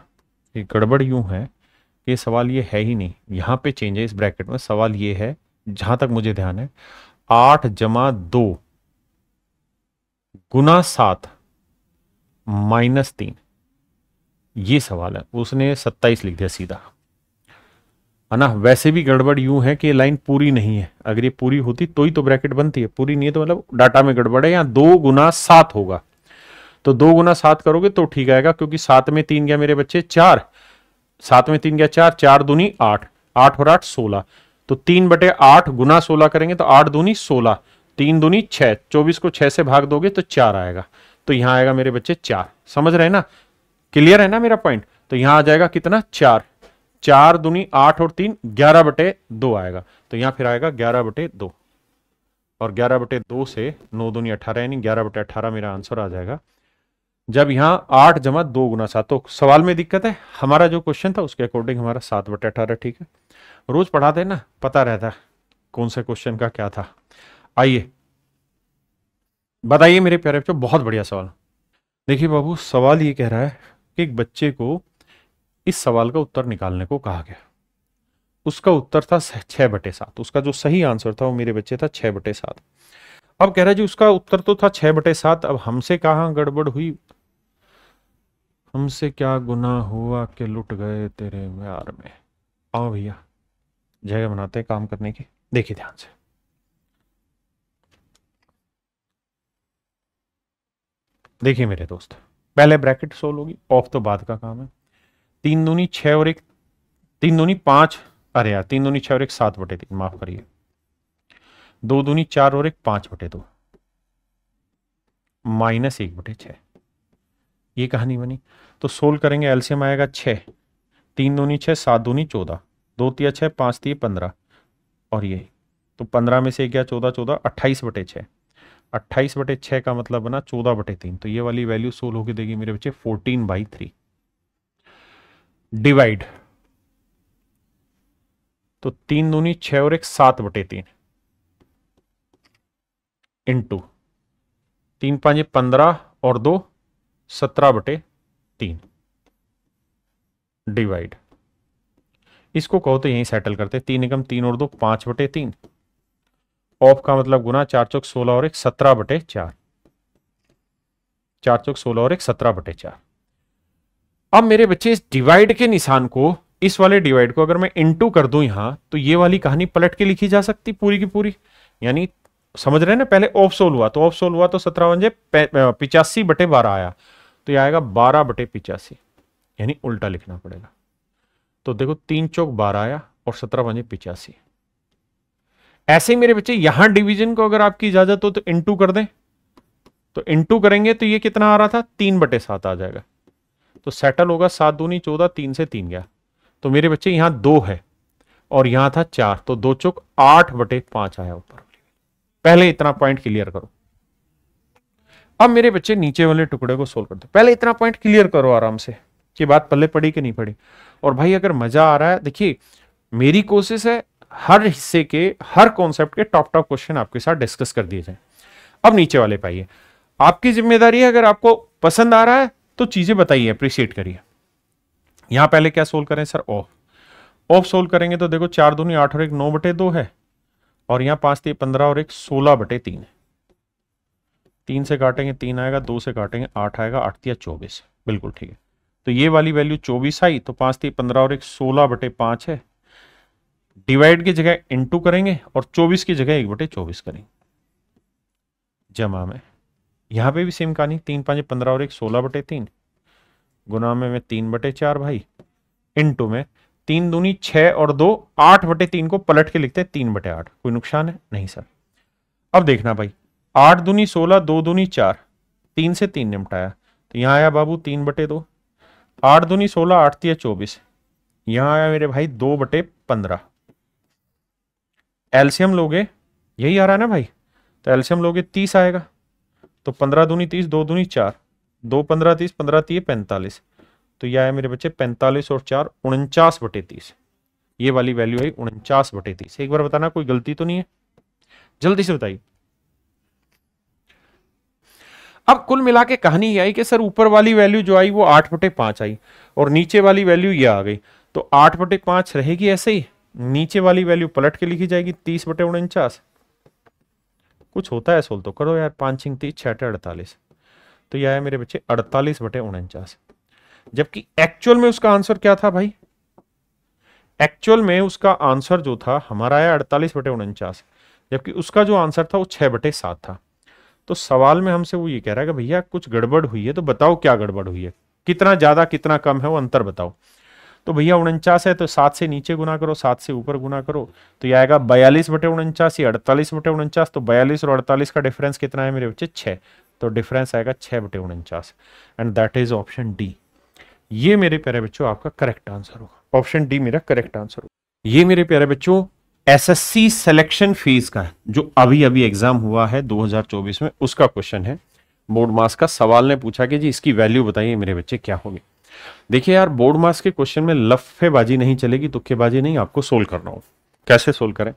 कि गड़बड़ यूं है ये सवाल ये है ही नहीं यहाँ पे चेंज है इस ब्रैकेट में सवाल ये है जहां तक मुझे ध्यान है आठ जमा दो गुना सात माइनस तीन ये सवाल है उसने सत्ताईस लिख दिया सीधा है ना वैसे भी गड़बड़ यूं है कि लाइन पूरी नहीं है अगर ये पूरी होती तो ही तो ब्रैकेट बनती है पूरी नहीं है तो मतलब डाटा में गड़बड़ है या दो गुना सात होगा तो दो गुना सात करोगे तो ठीक आएगा क्योंकि सात में तीन गया मेरे बच्चे चार सात में तीन गया चार चार दूनी आठ आठ और आठ सोलह तो तीन बटे आठ गुना सोलह करेंगे तो आठ दूनी सोलह तीन दूनी छह चौबीस को छह से भाग दोगे तो चार आएगा तो यहाँ आएगा मेरे बच्चे चार समझ रहे ना क्लियर है ना मेरा पॉइंट तो यहां आ जाएगा कितना चार चार दूनी आठ और तीन ग्यारह बटे दो आएगा तो यहाँ फिर आएगा ग्यारह बटे दो और ग्यारह बटे दो से नौ दूनी अठारह यानी ग्यारह बटे अठारह मेरा आंसर आ जाएगा जब यहाँ आठ जमा दो गुना सात तो सवाल में दिक्कत है हमारा जो क्वेश्चन था उसके अकॉर्डिंग हमारा सात बटे अठारह ठीक है रोज पढ़ाते ना पता रहता कौन से क्वेश्चन का क्या था आइए बताइए मेरे प्यारे बच्चों बहुत बढ़िया सवाल देखिए बाबू सवाल ये कह रहा है कि एक बच्चे को इस सवाल का उत्तर निकालने को कहा गया उसका उत्तर था छह बटे सात उसका जो सही आंसर था वो मेरे बच्चे था छह बटे सात अब कह रहा है जी उसका उत्तर तो था छह बटे सात अब हमसे कहा गड़बड़ हुई हमसे क्या गुनाह हुआ कि लुट गए तेरे प्यार में आओ भैया जगह बनाते काम करने की देखिए ध्यान से देखिए मेरे दोस्त पहले ब्रैकेट सोल होगी ऑफ तो बाद का काम है तीन दूनी छह और एक तीन दूनी पांच अरे यार तीन दूनी छ और एक सात बटे तीन माफ करिए दो दूनी चार और एक पांच बटे दो माइनस एक बटे छह ये कहानी बनी तो सोल्व करेंगे एल्शियम आएगा छः तीन दूनी छः सात दूनी चौदह दो तीन छः पाँच तिया पंद्रह और ये तो पंद्रह में से क्या चौदह चौदह अट्ठाईस बटे छः अट्ठाईस बटे छः का मतलब बना चौदह बटे तीन तो ये वाली वैल्यू सोल्व होकर देगी मेरे बच्चे फोर्टीन बाई थ्री डिवाइड तो तीन दूनी छः और एक सात बटे तीन इंटू तीन पाँच पंद्रह और दो सत्रह बटे तीन डिवाइड इसको कहो तो यही सेटल करते तीन एकम तीन और दो पांच बटे तीन ऑफ का मतलब गुना चार चौक सोलह और एक सत्रह बटे चार चार चौक सोलह और एक सत्रह बटे चार अब मेरे बच्चे इस डिवाइड के निशान को इस वाले डिवाइड को अगर मैं इनटू कर दूं यहां तो ये वाली कहानी पलट के लिखी जा सकती पूरी की पूरी यानी समझ रहे हैं ना पहले ऑफ सोल हुआ तो ऑफ सोल हुआ तो सत्रह पिचासी बटे बारह आया तो यह आएगा बारह बटे पिचासी यानी उल्टा लिखना पड़ेगा तो देखो तीन चौक बारह आया और सत्रह बने पिचासी ऐसे ही मेरे बच्चे यहां डिवीजन को अगर आपकी इजाजत हो तो इनटू कर दें तो इनटू करेंगे तो ये कितना आ रहा था तीन बटे सात आ जाएगा तो सेटल होगा सात दूनी चौदह तीन से तीन गया तो मेरे बच्चे यहां दो है और यहां था चार तो दो चौक आठ बटे पांच आया ऊपर पहले इतना पॉइंट क्लियर करो अब मेरे बच्चे नीचे वाले टुकड़े को सोल्व करते पहले इतना पॉइंट क्लियर करो आराम से कि बात पल्ले पड़ी कि नहीं पड़ी और भाई अगर मजा आ रहा है देखिए मेरी कोशिश है हर हिस्से के हर कॉन्सेप्ट के टॉप टॉप क्वेश्चन आपके साथ डिस्कस कर दिए जाए अब नीचे वाले पाइए आपकी जिम्मेदारी है अगर आपको पसंद आ रहा है तो चीजें बताइए अप्रिशिएट करिए यहां पहले क्या सोल्व करें सर ऑफ ऑफ सोल्व करेंगे तो देखो चार दूनी आठ और एक नौ बटे दो है और यहाँ पाँच तीन पंद्रह और एक सोलह बटे तीन है तीन से काटेंगे तीन आएगा दो से काटेंगे आठ आएगा आठ या चौबीस बिल्कुल ठीक है तो ये वाली वैल्यू चौबीस आई तो पांच थी पंद्रह और एक सोलह बटे पांच है डिवाइड की जगह इंटू करेंगे और चौबीस की जगह एक बटे चौबीस करेंगे जमा में यहां पे भी सेम कहानी तीन पाँच पंद्रह और एक सोलह बटे तीन गुना में मैं तीन बटे चार भाई इंटू में तीन दूनी छ और दो आठ बटे तीन को पलट के लिखते हैं तीन बटे आठ कोई नुकसान है नहीं सर अब देखना भाई आठ दूनी सोलह दो दूनी चार तीन से तीन निपटाया तो यहाँ आया बाबू तीन बटे दो आठ दूनी सोलह आठ तीय चौबीस यहाँ आया मेरे भाई दो बटे पंद्रह एल्शियम लोगे यही आ रहा है ना भाई तो एल्शियम लोगे तीस आएगा तो पंद्रह दूनी तीस दो दूनी चार दो पंद्रह तीस पंद्रह तीय पैंतालीस तो यह आया मेरे बच्चे पैंतालीस और चार उनचास बटे तीस ये वाली वैल्यू आई उनचास बटे तीस एक बार बताना कोई गलती तो नहीं है जल्दी से बताइए अब कुल मिला के कहानी ये आई कि सर ऊपर वाली वैल्यू जो आई वो आठ बटे पाँच आई और नीचे वाली वैल्यू ये आ गई तो आठ बटे पाँच रहेगी ऐसे ही नीचे वाली वैल्यू पलट के लिखी जाएगी तीस बटे उनचास कुछ होता है सोल तो करो यार पाँच छिंग तीस छः अड़तालीस तो यह है मेरे बच्चे अड़तालीस बटे उनचास जबकि एक्चुअल में उसका आंसर क्या था भाई एक्चुअल में उसका आंसर जो था हमारा आया अड़तालीस बटे उनचास जबकि उसका जो आंसर था वो छः बटे सात था तो सवाल में हमसे वो ये कह रहा है कि भैया कुछ गड़बड़ हुई है तो बताओ क्या गड़बड़ हुई है कितना ज़्यादा कितना कम है वो अंतर बताओ तो भैया उनचास है तो सात से नीचे गुना करो सात से ऊपर गुना करो तो यह आएगा बयालीस बटे उनचास या अड़तालीस बटे उनचास तो बयालीस और अड़तालीस का डिफरेंस कितना है मेरे बच्चे छः तो डिफरेंस आएगा छः बटे उनचास and that is option D ये मेरे प्यारे बच्चों आपका करेक्ट आंसर होगा ऑप्शन डी मेरा करेक्ट आंसर होगा ये मेरे प्यारे बच्चों एसएससी सिलेक्शन फीस का जो अभी अभी एग्जाम हुआ है 2024 में उसका क्वेश्चन है बोर्ड मास का सवाल ने पूछा कि जी इसकी वैल्यू बताइए मेरे बच्चे क्या होगी देखिए यार बोर्ड मास के क्वेश्चन में लफेबाजी नहीं चलेगी तुक्केबाजी नहीं आपको सोल्व करना हो कैसे सोल्व करें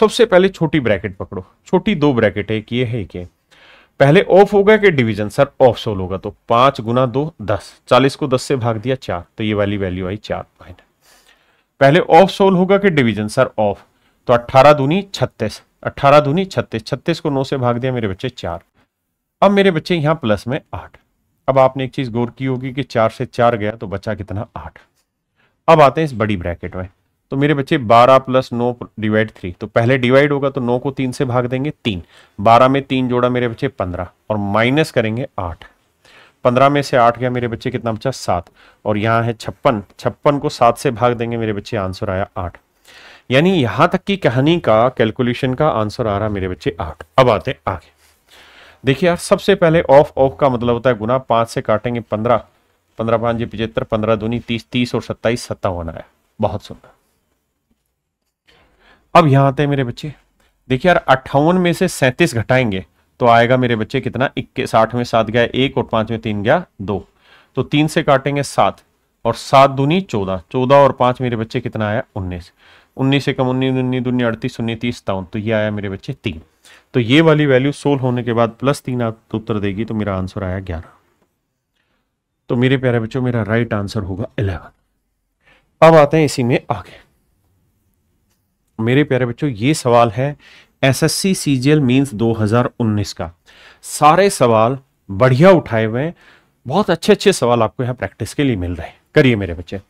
सबसे पहले छोटी ब्रैकेट पकड़ो छोटी दो ब्रैकेट एक ये है एक ये पहले ऑफ होगा कि डिवीजन सर ऑफ सोल होगा तो पांच गुना दो दस चालीस को दस से भाग दिया चार तो ये वाली वैल्यू आई चार पॉइंट पहले ऑफ सोल होगा कि डिवीजन सर ऑफ तो 18 दूनी छत्तीस 18 दूनी छत्तीस 36 को 9 से भाग दिया मेरे बच्चे चार अब मेरे बच्चे यहाँ प्लस में आठ अब आपने एक चीज गौर की होगी कि चार से चार गया तो बच्चा कितना आठ अब आते हैं इस बड़ी ब्रैकेट में तो मेरे बच्चे 12 प्लस नौ डिवाइड थ्री तो पहले डिवाइड होगा तो 9 को तीन से भाग देंगे तीन बारह में तीन जोड़ा मेरे बच्चे पंद्रह और माइनस करेंगे आठ पंद्रह में से आठ गया मेरे बच्चे कितना बचा सात और यहाँ है छप्पन छप्पन को सात से भाग देंगे मेरे बच्चे आंसर आया आठ यानी यहां तक की कहानी का कैलकुलेशन का आंसर आ रहा मेरे बच्चे आठ अब आते हैं आगे देखिए यार सबसे पहले ऑफ ऑफ का मतलब होता है गुना पांच से काटेंगे पंद्रह पंद्रह पांच जी पंद्रह दूनी तीस तीस और सत्ताईस सत्तावन आया बहुत सुंदर अब यहां आते हैं मेरे बच्चे देखिए यार अट्ठावन में से सैंतीस घटाएंगे तो आएगा मेरे बच्चे कितना इक्के साठ में सात गया एक और पांच में तीन गया दो तो तीन से काटेंगे सात और सात दूनी चौदह चौदह और पांच मेरे बच्चे कितना आया उन्नीस उन्नीस से कम उन्नीस उन्नीस दूनी अड़तीस उन्नीस तीस ताउन तो ये आया मेरे बच्चे तीन तो ये वाली वैल्यू सोल होने के बाद प्लस तीन आप तो उत्तर देगी तो मेरा आंसर आया ग्यारह तो मेरे प्यारे बच्चों मेरा राइट आंसर होगा इलेवन अब आते हैं इसी में आगे मेरे प्यारे बच्चों ये सवाल है एसएससी सीजीएल मींस 2019 का सारे सवाल बढ़िया उठाए हुए हैं बहुत अच्छे अच्छे सवाल आपको यहाँ प्रैक्टिस के लिए मिल रहे हैं करिए मेरे बच्चे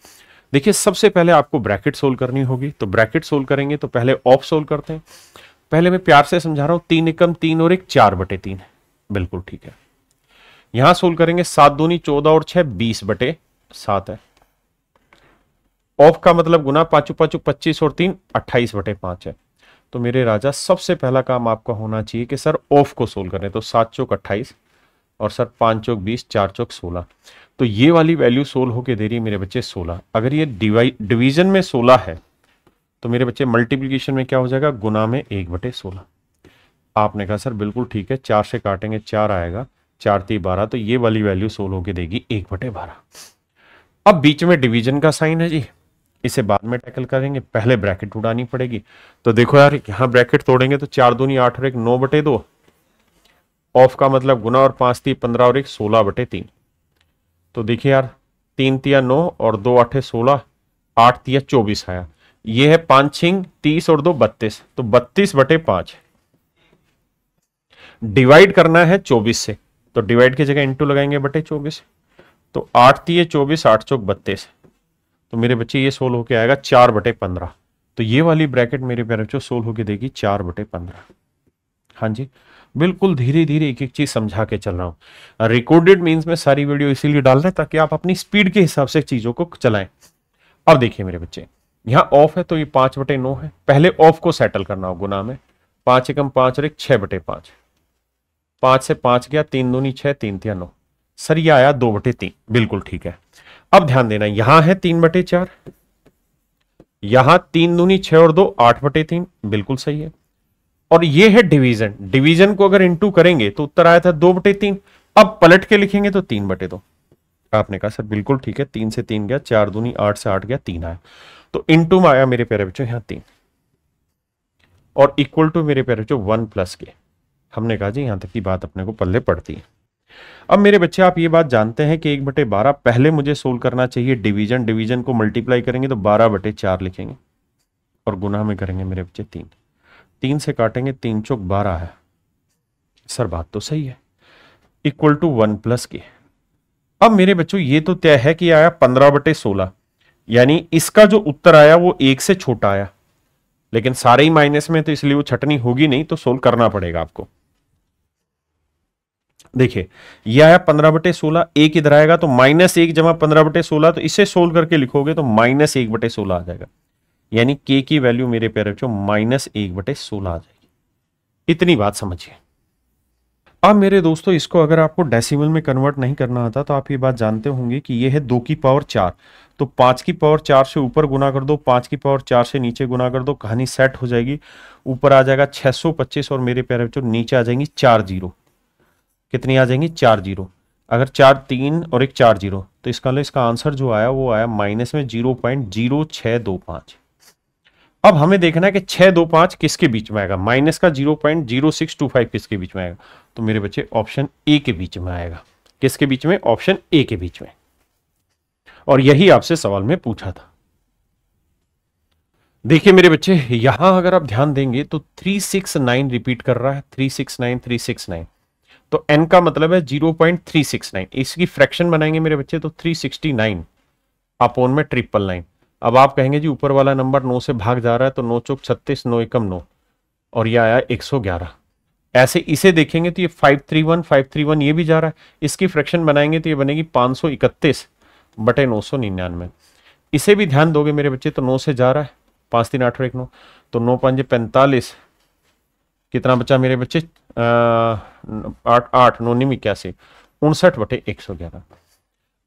देखिए सबसे पहले आपको ब्रैकेट सोल्व करनी होगी तो ब्रैकेट सोल्व करेंगे तो पहले ऑफ सोल्व करते हैं पहले मैं प्यार से समझा रहा हूं तीन एकम तीन और एक चार बटे तीन है बिल्कुल ठीक है यहां सोल्व करेंगे सात दूनी चौदह और छह बीस बटे सात है ऑफ का मतलब गुना पांचों पांचों पच्चीस और तीन अट्ठाईस बटे पांच है तो मेरे राजा सबसे पहला काम आपका होना चाहिए कि सर ऑफ को सोल्व करें तो सात चौक अट्ठाईस और सर पाँच चौक बीस चार चौक सोलह तो ये वाली वैल्यू सोल्व होके दे रही है मेरे बच्चे सोलह अगर ये डिवीजन में सोलह है तो मेरे बच्चे मल्टीप्लीकेशन में क्या हो जाएगा गुना में एक बटे सोलह आपने कहा सर बिल्कुल ठीक है चार से काटेंगे चार आएगा चार ती बारह तो ये वाली वैल्यू सोलह होकर देगी एक बटे बारह अब बीच में डिवीजन का साइन है जी इसे बाद में टैकल करेंगे पहले ब्रैकेट उड़ानी पड़ेगी तो देखो यार यहाँ ब्रैकेट तोड़ेंगे तो चार दूनी आठ और एक नौ बटे दो ऑफ का मतलब गुना और पाँच थी पंद्रह और एक सोलह बटे तीन तो देखिए यार तीन तिया नौ और दो आठे सोलह आठ तिया चौबीस आया ये है पाँच छिंग तीस और दो बत्तीस तो बत्तीस बटे पाँच डिवाइड करना है चौबीस से तो डिवाइड की जगह इंटू लगाएंगे बटे चौबीस तो आठ तीय चौबीस आठ चौक बत्तीस तो मेरे बच्चे ये सोल्व होके आएगा चार बटे पंद्रह तो ये वाली ब्रैकेट मेरे प्यारे बच्चों सोल्व होके देगी चार बटे पंद्रह हाँ जी बिल्कुल धीरे धीरे एक एक चीज समझा के चल रहा हूँ रिकॉर्डेड मीन्स में सारी वीडियो इसीलिए डाल रहे हैं ताकि आप अपनी स्पीड के हिसाब से चीजों को चलाएं अब देखिए मेरे बच्चे यहाँ ऑफ है तो ये पांच बटे नौ है पहले ऑफ को सेटल करना हो गुना में पांच एकम पांच और एक छह बटे पांच पांच से पांच गया तीन दूनी छह तीन तिया नौ सर यह आया दो बटे तीन बिल्कुल ठीक है अब ध्यान देना यहां है तीन बटे चार यहां तीन दूनी छह और दो आठ बटे तीन बिल्कुल सही है और ये है डिवीजन डिवीजन को अगर इंटू करेंगे तो उत्तर आया था दो बटे तीन अब पलट के लिखेंगे तो तीन बटे दो आपने कहा सर बिल्कुल ठीक है तीन से तीन गया चार दूनी आठ से आठ गया तीन आया तो इंटू में आया मेरे प्यारे बच्चों यहां तीन और इक्वल टू मेरे प्यारे बच्चों वन प्लस के हमने कहा जी यहां तक की बात अपने को पल्ले पड़ती है अब मेरे बच्चे आप ये बात जानते हैं कि एक बटे बारह पहले मुझे सोल्व करना चाहिए डिवीजन डिवीजन को मल्टीप्लाई करेंगे तो बारह बटे चार लिखेंगे और गुना में करेंगे मेरे बच्चे तीन तीन से काटेंगे तीन चौक बारह है सर बात तो सही है इक्वल टू वन प्लस के अब मेरे बच्चों ये तो तय है कि आया पंद्रह बटे सोलह यानी इसका जो उत्तर आया वो एक से छोटा आया लेकिन सारे ही माइनस में तो इसलिए वो छटनी होगी नहीं तो सोल्व करना पड़ेगा आपको देखिए ये आया पंद्रह बटे सोलह एक इधर आएगा तो माइनस एक जमा पंद्रह बटे सोलह तो इसे सोल्व करके लिखोगे तो माइनस एक बटे सोलह आ जाएगा यानी के की वैल्यू मेरे पैर बच्चों माइनस एक बटे सोलह आ जाएगी इतनी बात समझिए अब मेरे दोस्तों इसको अगर आपको डेसिमल में कन्वर्ट नहीं करना आता तो आप ये बात जानते होंगे कि ये है दो की पावर चार तो पांच की पावर चार से ऊपर गुना कर दो पांच की पावर चार से नीचे गुना कर दो कहानी सेट हो जाएगी ऊपर आ जाएगा पच्चीस और मेरे पैर बच्चों नीचे आ जाएंगी चार जीरो कितनी आ जाएंगी चार जीरो अगर चार तीन और एक चार जीरो तो इसका लो मतलब इसका आंसर जो आया वो आया माइनस में जीरो पॉइंट जीरो छह दो पांच अब हमें देखना है कि छह दो पांच किसके बीच में आएगा माइनस का zero point zero six two five किसके बीच में आएगा तो मेरे बच्चे ऑप्शन ए के बीच में आएगा किसके बीच में ऑप्शन ए के बीच में और यही आपसे सवाल में पूछा था देखिए मेरे बच्चे यहां अगर आप ध्यान देंगे तो थ्री सिक्स नाइन रिपीट कर रहा है three six nine three six nine तो n का मतलब है 0.369 इसकी फ्रैक्शन बनाएंगे मेरे बच्चे तो 369 अपोन में ट्रिपल नाइन अब आप कहेंगे जी ऊपर वाला नंबर नौ से भाग जा रहा है तो नौ चौक छत्तीस नौ एकम नौ और यह आया 111 ऐसे इसे देखेंगे तो ये 531 531 ये भी जा रहा है इसकी फ्रैक्शन बनाएंगे तो ये बनेगी इकतीस बटे नौ सौ निन्यानवे इसे भी ध्यान दोगे मेरे बच्चे तो नौ से जा रहा है पाँच तीन आठ एक नौ तो नौ पाँच पैंतालीस कितना बचा मेरे बच्चे आठ आठ नौ निमी इक्यासी उनसठ बटे एक सौ ग्यारह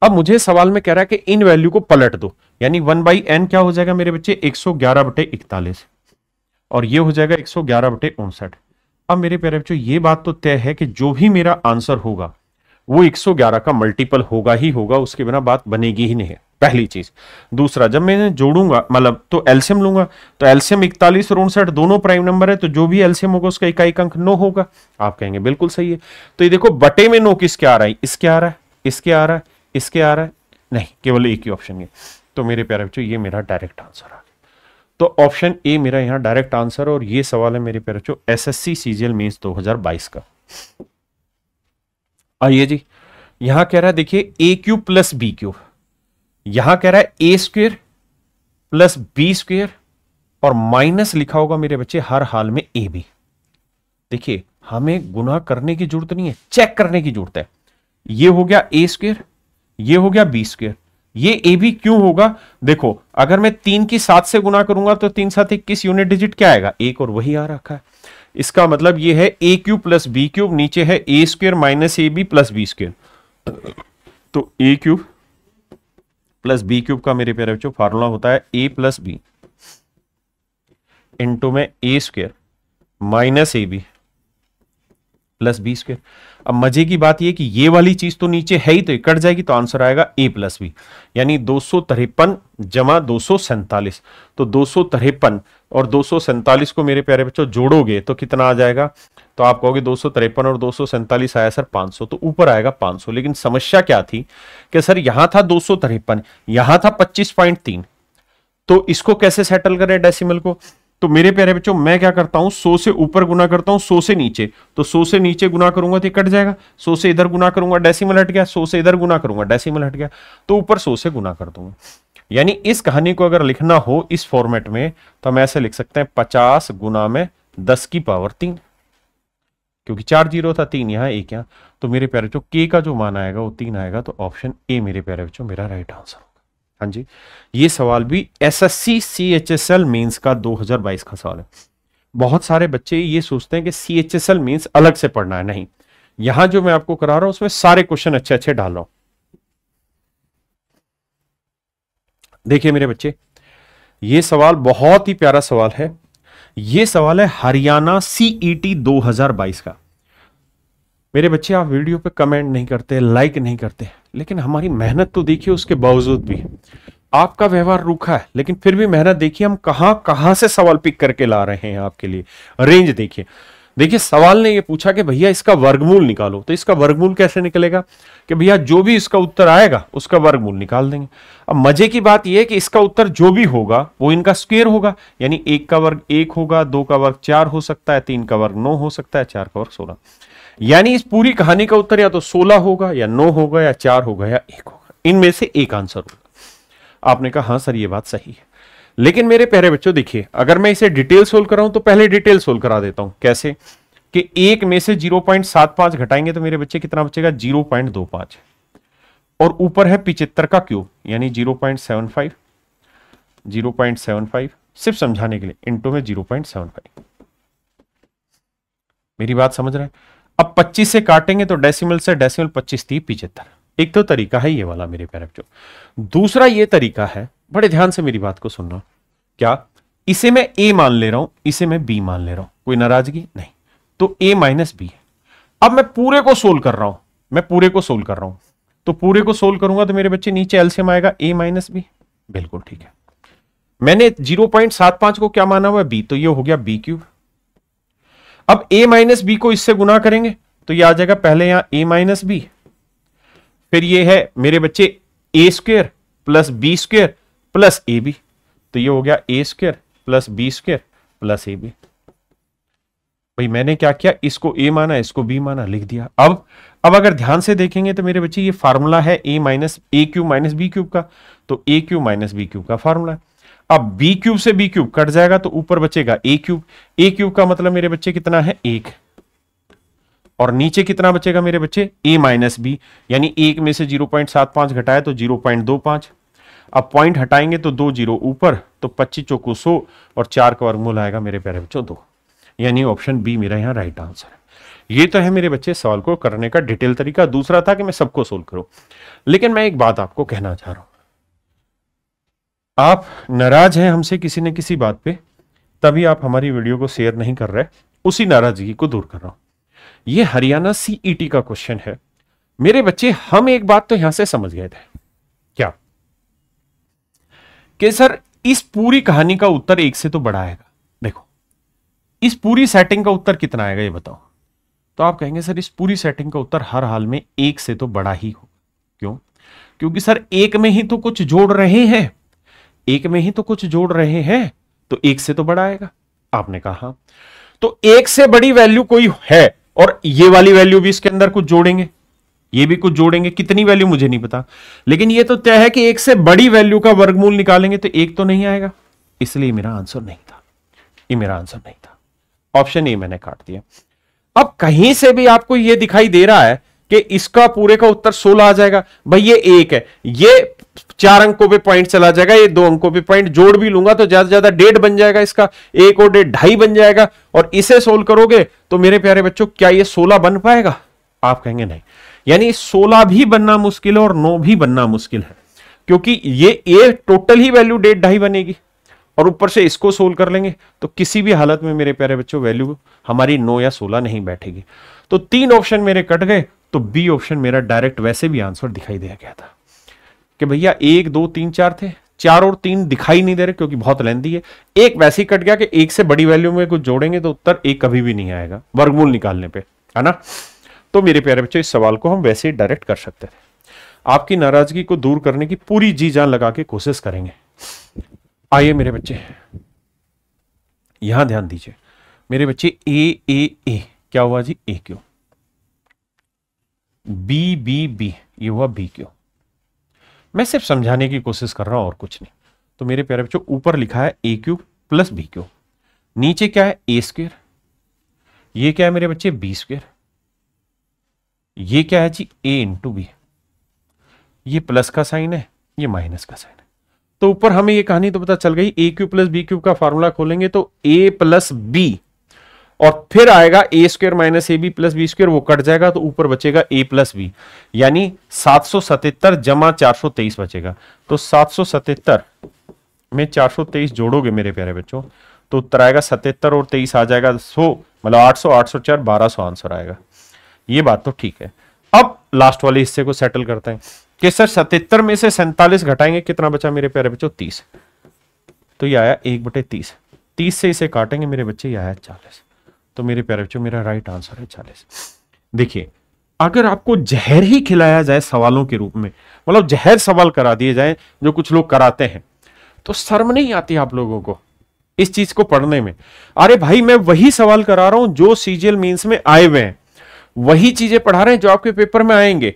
अब मुझे सवाल में कह रहा है कि इन वैल्यू को पलट दो यानी वन बाई एन क्या हो जाएगा मेरे बच्चे एक सौ ग्यारह बटे इकतालीस और ये हो जाएगा एक सौ ग्यारह बटे उनसठ अब मेरे प्यारे बच्चों ये बात तो तय है कि जो भी मेरा आंसर होगा वो एक सौ ग्यारह का मल्टीपल होगा ही होगा उसके बिना बात बनेगी ही नहीं पहली चीज दूसरा जब मैं जोड़ूंगा मतलब तो एल्सियम लूंगा तो एल्सियम इकतालीस और उनसठ दोनों प्राइम नंबर है तो जो भी एल्सियम होगा उसका इकाई अंक नो होगा आप कहेंगे बिल्कुल सही है तो ये देखो बटे में नो किसके आ रहा है इसके आ रहा है इसके आ रहा है इसके आ रहा है नहीं केवल एक ही ऑप्शन है तो मेरे प्यारे बच्चों ये मेरा डायरेक्ट आंसर आ तो ऑप्शन ए मेरा यहाँ डायरेक्ट आंसर और ये सवाल है मेरे प्यारे बच्चों S S C CGL mains 2022 का आइए जी यहां कह रहा है देखिए A cube plus B cube यहां कह रहा है A square plus B square और माइनस लिखा होगा मेरे बच्चे हर हाल में ए बी देखिए हमें गुना करने की जरूरत नहीं है चेक करने की जरूरत है ये हो गया ए स्क्वेयर ये हो गया बी स्क्वेयर ये ए बी क्यों होगा देखो अगर मैं तीन की सात से गुना करूंगा तो तीन साथ इक्कीस यूनिट डिजिट क्या आएगा एक और वही आ रखा है इसका मतलब ये है A cube plus B cube नीचे है A square minus A B plus B square तो A cube plus B cube का मेरे प्यारे बच्चों फार्मूला होता है ए प्लस बी इंटू में A square minus A B plus B square अब मजे की बात यह कि ये वाली चीज तो नीचे है ही तो कट जाएगी तो आंसर आएगा ए प्लस बी यानी दो सौ तिरपन जमा दो तो दो और दो सौ सैंतालीस को मेरे प्यारे बच्चों जोड़ोगे तो कितना आ जाएगा तो आप कहोगे दो सौ तिरपन और दो सौ सैंतालीस आया सर पांच सौ तो ऊपर आएगा पांच सौ लेकिन समस्या क्या थी कि सर यहां था दो सौ तिरपन यहां था पच्चीस पॉइंट तीन तो इसको कैसे सेटल करें डेसिमल को तो मेरे प्यारे बच्चों मैं क्या करता हूं सो से ऊपर गुना करता हूं सो से नीचे तो सो से नीचे गुना करूंगा तो कट जाएगा सो से इधर गुना करूंगा डेसिमल हट गया सो से इधर गुना करूंगा डेसिमल हट गया तो ऊपर सो से गुना कर दूंगा यानी इस कहानी को अगर लिखना हो इस फॉर्मेट में तो हम ऐसे लिख सकते हैं पचास गुना में दस की पावर तीन क्योंकि चार जीरो था तीन यहाँ एक यहाँ तो मेरे प्यारे बच्चों के का जो मान आएगा वो तीन आएगा तो ऑप्शन ए मेरे प्यारे बच्चों मेरा राइट आंसर हाँ जी ये सवाल भी S S C C H S L means का 2022 का सवाल है बहुत सारे बच्चे ये सोचते हैं कि C H S L mains अलग से पढ़ना है नहीं यहां जो मैं आपको करा रहा हूं उसमें सारे क्वेश्चन अच्छे अच्छे डाल रहा हूं देखिए मेरे बच्चे ये सवाल बहुत ही प्यारा सवाल है ये सवाल है हरियाणा e सीईटी 2022 का मेरे बच्चे आप वीडियो पे कमेंट नहीं करते लाइक नहीं करते लेकिन हमारी मेहनत तो देखिए उसके बावजूद भी आपका व्यवहार रूखा है लेकिन फिर भी मेहनत देखिए हम कहाँ कहाँ से सवाल पिक करके ला रहे हैं आपके लिए रेंज देखिए देखिए सवाल ने ये पूछा कि भैया इसका वर्गमूल निकालो तो इसका वर्गमूल कैसे निकलेगा कि भैया जो भी इसका उत्तर आएगा उसका वर्गमूल निकाल देंगे अब मजे की बात यह है कि इसका उत्तर जो भी होगा वो इनका स्क्वेयर होगा यानी एक का वर्ग एक होगा दो का वर्ग चार हो सकता है तीन का वर्ग नौ हो सकता है चार का वर्ग सोलह यानी इस पूरी कहानी का उत्तर या तो सोलह होगा या नौ होगा या चार होगा या एक होगा इनमें से एक आंसर होगा आपने कहा हाँ सर ये बात सही है लेकिन मेरे प्यारे बच्चों देखिए अगर मैं इसे डिटेल सोल्व कराऊं तो पहले डिटेल सोल्व करा देता हूं कैसे कि एक में से 0.75 घटाएंगे तो मेरे बच्चे कितना बचेगा 0.25 और ऊपर है पिचहत्तर का क्यूब यानी 0.75 0.75 सिर्फ समझाने के लिए इंटू में 0.75 मेरी बात समझ रहे हैं अब 25 से काटेंगे तो डेसिमल से डेसिमल 25 थी पिछहत्तर एक तो तरीका है ये वाला मेरे बच्चों दूसरा ये तरीका है बड़े ध्यान से मेरी बात को सुनना क्या इसे मैं ए मान ले रहा हूं इसे मैं बी मान ले रहा हूं कोई नाराजगी नहीं तो ए माइनस बी है अब मैं पूरे को सोल्व कर रहा हूं मैं पूरे को सोल्व कर रहा हूं तो पूरे को सोल्व करूंगा तो मेरे बच्चे नीचे एलसीएम आएगा ए माइनस बी बिल्कुल ठीक है मैंने जीरो पॉइंट सात पांच को क्या माना हुआ बी तो ये हो गया बी क्यूब अब a माइनस बी को इससे गुना करेंगे तो ये आ जाएगा पहले यहां a माइनस बी फिर ये है मेरे बच्चे A square plus B square plus A B तो ये हो गया A square plus B square plus A B भाई मैंने क्या किया इसको ए माना इसको बी माना लिख दिया अब अब अगर ध्यान से देखेंगे तो मेरे बच्चे ये फार्मूला है ए minus A cube minus B cube का तो A cube minus B cube का फार्मूला है अब बी क्यूब से बी क्यूब कट जाएगा तो ऊपर बचेगा ए क्यूब ए क्यूब का मतलब मेरे बच्चे कितना है एक और नीचे कितना बचेगा मेरे बच्चे ए माइनस बी यानी एक में से जीरो पॉइंट सात पांच घटाए तो जीरो पॉइंट दो पांच अब पॉइंट हटाएंगे तो दो जीरो ऊपर तो पच्चीस चौको सो और चार का वर्गमूल आएगा मेरे प्यारे बच्चों दो यानी ऑप्शन बी मेरा यहाँ राइट आंसर है ये तो है मेरे बच्चे सवाल को करने का डिटेल तरीका दूसरा था कि मैं सबको सोल्व करूं लेकिन मैं एक बात आपको कहना चाह रहा हूं आप नाराज हैं हमसे किसी न किसी बात पे तभी आप हमारी वीडियो को शेयर नहीं कर रहे उसी नाराजगी को दूर कर रहा हूं यह हरियाणा सीईटी e का क्वेश्चन है मेरे बच्चे हम एक बात तो यहां से समझ गए थे क्या कि सर इस पूरी कहानी का उत्तर एक से तो बड़ा आएगा देखो इस पूरी सेटिंग का उत्तर कितना आएगा ये बताओ तो आप कहेंगे सर इस पूरी सेटिंग का उत्तर हर हाल में एक से तो बड़ा ही होगा क्यों क्योंकि सर एक में ही तो कुछ जोड़ रहे हैं एक में ही तो कुछ जोड़ रहे हैं तो एक से तो बड़ा आएगा आपने कहा हाँ। तो एक से बड़ी वैल्यू कोई है और ये वाली वैल्यू भी इसके अंदर कुछ जोड़ेंगे ये भी कुछ जोड़ेंगे कितनी वैल्यू मुझे नहीं पता लेकिन ये तो तय है कि एक से बड़ी वैल्यू का वर्गमूल निकालेंगे तो एक तो नहीं आएगा इसलिए मेरा आंसर नहीं था ये मेरा आंसर नहीं था ऑप्शन ए मैंने काट दिया अब कहीं से भी आपको यह दिखाई दे रहा है कि इसका पूरे का उत्तर 16 आ जाएगा भाई ये एक है ये चार अंकों पे पॉइंट चला जाएगा ये दो अंकों पे पॉइंट जोड़ भी लूंगा तो ज्यादा ज्यादा डेढ़ बन जाएगा इसका एक और डेढ़ ढाई बन जाएगा और इसे सोल्व करोगे तो मेरे प्यारे बच्चों क्या ये सोलह बन पाएगा आप कहेंगे नहीं यानी सोलह भी बनना मुश्किल है और नौ भी बनना मुश्किल है क्योंकि ये ए टोटल ही वैल्यू डेढ़ ढाई बनेगी और ऊपर से इसको सोल्व कर लेंगे तो किसी भी हालत में मेरे प्यारे बच्चों वैल्यू हमारी नौ या सोलह नहीं बैठेगी तो तीन ऑप्शन मेरे कट गए तो बी ऑप्शन मेरा डायरेक्ट वैसे भी आंसर दिखाई दिया गया था कि भैया एक दो तीन चार थे चार और तीन दिखाई नहीं दे रहे क्योंकि बहुत लेंदी है एक वैसे ही कट गया कि एक से बड़ी वैल्यू में कुछ जोड़ेंगे तो उत्तर एक कभी भी नहीं आएगा वर्गमूल निकालने पे है ना तो मेरे प्यारे बच्चों इस सवाल को हम वैसे ही डायरेक्ट कर सकते थे आपकी नाराजगी को दूर करने की पूरी जी जान लगा के कोशिश करेंगे आइए मेरे बच्चे यहां ध्यान दीजिए मेरे बच्चे ए ए ए क्या हुआ जी ए क्यों बी बी बी ये हुआ बी क्यों मैं सिर्फ समझाने की कोशिश कर रहा हूं और कुछ नहीं तो मेरे प्यारे बच्चों ऊपर लिखा है A cube plus B cube नीचे क्या है ए स्क्र ये क्या है मेरे बच्चे बी स्क्वेयर ये क्या है जी ए इंटू बी ये प्लस का साइन है ये माइनस का साइन है तो ऊपर हमें ये कहानी तो पता चल गई A cube plus B cube का फॉर्मूला खोलेंगे तो ए प्लस बी और फिर आएगा A square minus A B plus B square वो कट जाएगा तो ऊपर बचेगा ए प्लस बी यानी सात सौ सतहत्तर जमा चार सौ तेईस बचेगा तो सात सौ सतहत्तर में चार सौ तेईस जोड़ोगे मेरे प्यारे बच्चों तो उत्तर आएगा सतहत्तर और तेईस आ जाएगा सो मतलब आठ सौ आठ सौ चार बारह सौ आंसर आएगा ये बात तो ठीक है अब लास्ट वाले हिस्से को सेटल करते हैं कि सर सतहत्तर में से सैंतालीस घटाएंगे कितना बचा मेरे प्यारे बच्चों तीस तो यह आया एक बटे तीस तीस से इसे काटेंगे मेरे बच्चे ये आया चालीस तो मेरे प्यारे बच्चों मेरा राइट आंसर है चालीस देखिए अगर आपको जहर ही खिलाया जाए सवालों के रूप में मतलब जहर सवाल करा दिए जाए जो कुछ लोग कराते हैं तो शर्म नहीं आती आप लोगों को इस चीज को पढ़ने में अरे भाई मैं वही सवाल करा रहा हूं जो सीजियल मीन्स में आए हुए हैं वही चीजें पढ़ा रहे हैं जो आपके पेपर में आएंगे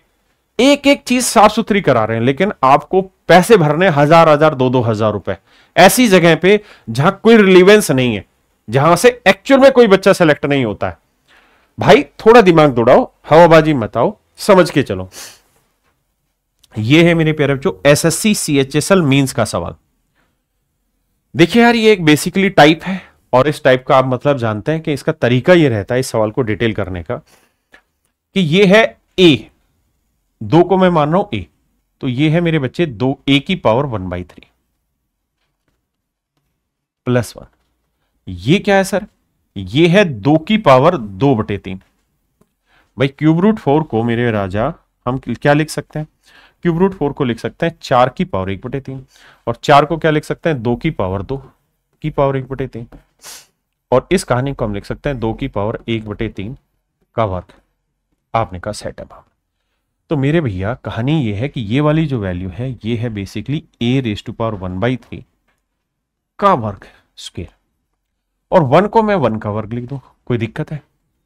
एक एक चीज साफ सुथरी करा रहे हैं लेकिन आपको पैसे भरने हजार हजार दो दो हजार रुपए ऐसी जगह पे जहां कोई रिलीवेंस नहीं है जहां से एक्चुअल में कोई बच्चा सेलेक्ट नहीं होता है भाई थोड़ा दिमाग दौड़ाओ हवाबाजी मत आओ समझ के चलो ये है मेरे प्यारे बच्चों S S C C H S L means का सवाल देखिए यार ये एक बेसिकली टाइप है और इस टाइप का आप मतलब जानते हैं कि इसका तरीका ये रहता है इस सवाल को डिटेल करने का कि ये है ए दो को मैं मान रहा हूं ए तो ये है मेरे बच्चे दो ए की power one by three plus one ये क्या है सर ये है दो की पावर दो बटे तीन भाई क्यूब रूट फोर को मेरे राजा हम क्या लिख सकते हैं क्यूब रूट फोर को लिख सकते हैं चार की पावर एक बटे तीन और चार को क्या लिख सकते हैं दो की पावर दो की पावर एक बटे तीन और इस कहानी को हम लिख सकते हैं दो की पावर एक बटे तीन का वर्ग आपने कहा सेटअप तो मेरे भैया कहानी ये है कि ये वाली जो वैल्यू है ये है basically A raise to power one by three का वर्ग स्क्वेयर और वन को मैं वन का वर्ग लिख दूँ कोई दिक्कत है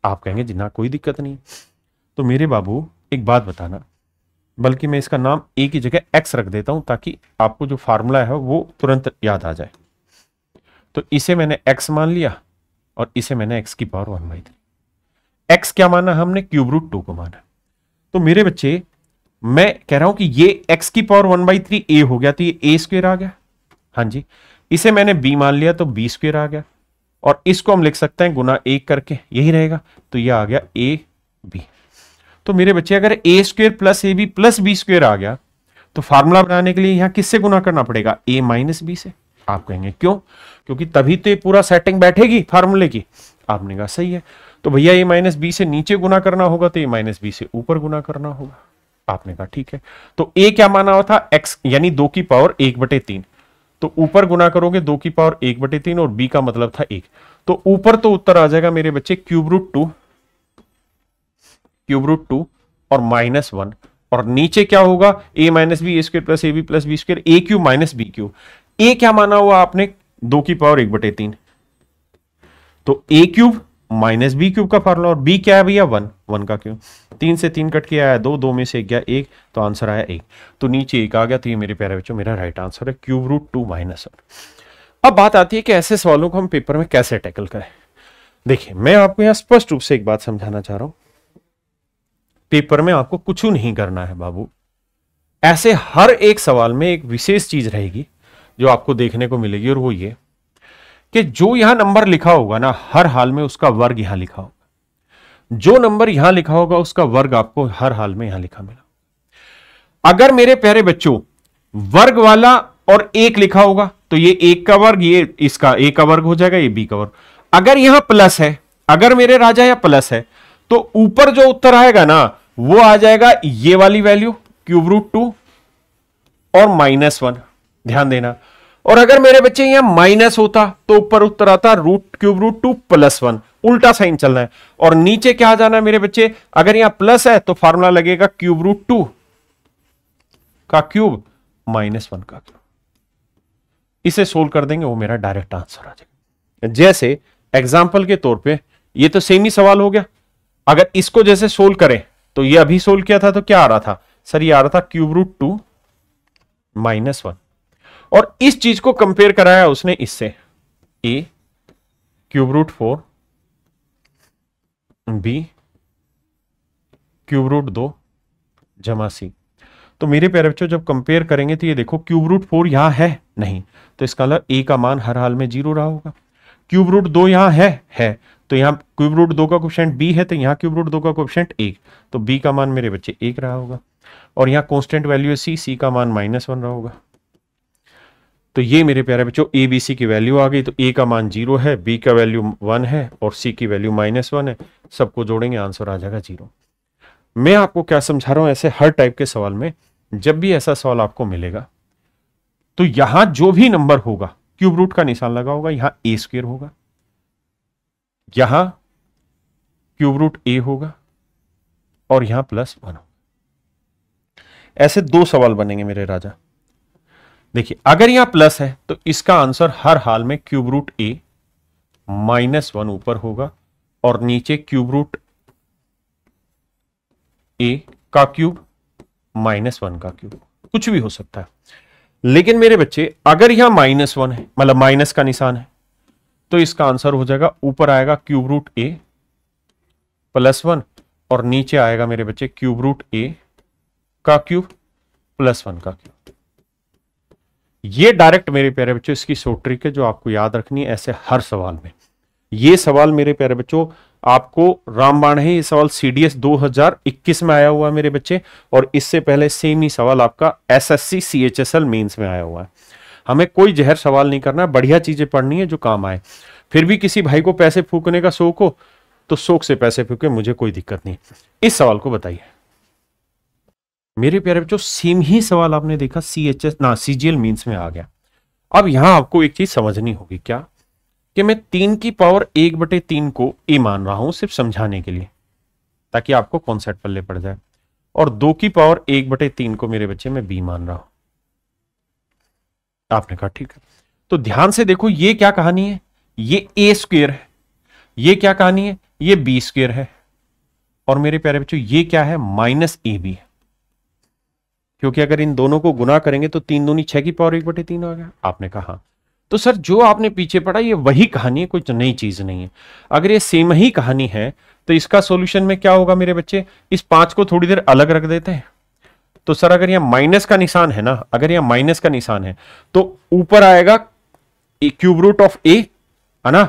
आप कहेंगे जी ना कोई दिक्कत नहीं तो मेरे बाबू एक बात बताना बल्कि मैं इसका नाम ए की जगह एक्स रख देता हूँ ताकि आपको जो फार्मूला है वो तुरंत याद आ जाए तो इसे मैंने एक्स मान लिया और इसे मैंने एक्स की power one by three X क्या माना हमने क्यूब रूट टू को माना तो मेरे बच्चे मैं कह रहा हूं कि ये एक्स की power one by three A हो गया तो ये ए स्क्वेयर आ गया हाँ जी इसे मैंने बी मान लिया तो बी स्क्वेयर आ गया और इसको हम लिख सकते हैं गुना एक करके यही रहेगा तो ये आ गया ए बी तो मेरे बच्चे अगर A square plus A B plus B square आ गया तो फार्मूला बनाने के लिए यहां किससे गुना करना पड़ेगा ए माइनस बी से आप कहेंगे क्यों क्योंकि तभी तो पूरा सेटिंग बैठेगी फार्मूले की आपने कहा सही है तो भैया ए माइनस बी से नीचे गुना करना होगा तो ए माइनस बी से ऊपर गुना करना होगा आपने कहा ठीक है तो ए क्या माना हुआ था एक्स यानी दो की पावर एक बटे तीन तो ऊपर गुना करोगे दो की पावर एक बटे तीन और बी का मतलब था एक तो ऊपर तो उत्तर आ जाएगा मेरे बच्चे cube root two cube root two और माइनस वन और नीचे क्या होगा A minus B A square plus A B plus B square A cube minus B cube A क्या माना हुआ आपने दो की पावर एक बटे तीन तो A cube minus B cube का फार्मूला और बी क्या है भैया वन वन का क्यों तीन से तीन कट के आया दो दो में से गया एक तो आंसर आया एक तो नीचे एक आ गया तो ये मेरे प्यारे बच्चों मेरा राइट आंसर है cube root two minus one अब बात आती है कि ऐसे सवालों को हम पेपर में कैसे टैकल करें देखिए मैं आपको यहाँ स्पष्ट रूप से एक बात समझाना चाह रहा हूँ पेपर में आपको कुछ नहीं करना है बाबू ऐसे हर एक सवाल में एक विशेष चीज रहेगी जो आपको देखने को मिलेगी और वो ये कि जो यहां नंबर लिखा होगा ना हर हाल में उसका वर्ग यहां लिखा होगा जो नंबर यहां लिखा होगा उसका वर्ग आपको हर हाल में यहां लिखा मिला अगर मेरे प्यारे बच्चों वर्ग वाला और एक लिखा होगा तो ये एक का वर्ग ये इसका ए का वर्ग हो जाएगा ये बी का वर्ग अगर यहां प्लस है अगर मेरे राजा या प्लस है तो ऊपर जो उत्तर आएगा ना वो आ जाएगा ये वाली वैल्यू क्यूब रूट टू और माइनस वन ध्यान देना और अगर मेरे बच्चे यहां माइनस होता तो ऊपर उत्तर आता root cube root two plus one उल्टा साइन चलना है और नीचे क्या जाना है मेरे बच्चे अगर यहां प्लस है तो फार्मूला लगेगा क्यूब रूट टू का क्यूब माइनस वन का क्यूब इसे सोल्व कर देंगे वो मेरा डायरेक्ट आंसर आ जाएगा जैसे एग्जाम्पल के तौर पर यह तो सेम ही सवाल हो गया अगर इसको जैसे सोल्व करें तो यह अभी सोल्व किया था तो क्या आ रहा था सर यह आ रहा था cube root two minus one और इस चीज को कंपेयर कराया उसने इससे A cube root four B cube root दो जमा सी तो मेरे प्यारे बच्चों जब कंपेयर करेंगे तो ये देखो क्यूब रूट फोर यहां है नहीं तो इसका ए मतलब का मान हर हाल में जीरो रहा होगा क्यूब रूट दो यहां है है तो यहाँ क्यूब रूट दो का क्वेश्चन बी है तो यहां क्यूब रूट दो का क्वेश्चन एक तो बी का मान मेरे बच्चे एक रहा होगा और यहां कॉन्स्टेंट वैल्यू है सी सी का मान माइनस वन रहा होगा तो ये मेरे प्यारे बच्चों ए बी सी की वैल्यू आ गई तो ए का मान जीरो है बी का वैल्यू वन है और सी की वैल्यू माइनस वन है सबको जोड़ेंगे आंसर आ जाएगा जीरो मैं आपको क्या समझा रहा हूं ऐसे हर टाइप के सवाल में जब भी ऐसा सवाल आपको मिलेगा तो यहां जो भी नंबर होगा क्यूब रूट का निशान लगा होगा यहां ए स्क्वेयर होगा यहां क्यूब रूट ए होगा और यहां प्लस वन होगा ऐसे दो सवाल बनेंगे मेरे राजा देखिए अगर यहां प्लस है तो इसका आंसर हर हाल में क्यूब रूट ए माइनस वन ऊपर होगा और नीचे क्यूब रूट ए का क्यूब माइनस वन का क्यूब कुछ भी हो सकता है लेकिन मेरे बच्चे अगर यहां माइनस वन है मतलब माइनस का निशान है तो इसका आंसर हो जाएगा ऊपर आएगा क्यूब रूट ए प्लस वन और नीचे आएगा मेरे बच्चे क्यूब रूट ए का क्यूब प्लस वन का क्यूब ये डायरेक्ट मेरे प्यारे बच्चों इसकी सोट ट्रिक है जो आपको याद रखनी है ऐसे हर सवाल में ये सवाल मेरे प्यारे बच्चों आपको रामबाण है ये सवाल सीडीएस 2021 में आया हुआ है मेरे बच्चे और इससे पहले सेम ही सवाल आपका एसएससी सीएचएसएल मेंस में आया हुआ है हमें कोई जहर सवाल नहीं करना है बढ़िया चीजें पढ़नी है जो काम आए फिर भी किसी भाई को पैसे फूकने का शौक हो तो शौक से पैसे फूके मुझे कोई दिक्कत नहीं इस सवाल को बताइए मेरे प्यारे बच्चों सेम ही सवाल आपने देखा सी एच एस ना सी जी एल मीन में आ गया अब यहां आपको एक चीज समझनी होगी क्या कि मैं तीन की पावर एक बटे तीन को ए मान रहा हूं सिर्फ समझाने के लिए ताकि आपको कॉन्सेप्ट पल्ले पड़ जाए और दो की पावर एक बटे तीन को मेरे बच्चे में बी मान रहा हूं आपने कहा ठीक है तो ध्यान से देखो ये क्या कहानी है ये ए स्क्वेयर है ये क्या कहानी है ये बी स्क्वेयर है और मेरे प्यारे बच्चों ये क्या है माइनस ए बी है क्योंकि अगर इन दोनों को गुना करेंगे तो तीन दूनी छह की पावर एक बटे तीन आ गया आपने कहा तो सर जो आपने पीछे पढ़ा ये वही कहानी है कोई तो नई चीज नहीं है अगर ये सेम ही कहानी है तो इसका सोल्यूशन में क्या होगा मेरे बच्चे इस पांच को थोड़ी देर अलग रख देते हैं तो सर अगर यह माइनस का निशान है ना अगर यह माइनस का निशान है तो ऊपर आएगा क्यूब रूट ऑफ ए है ना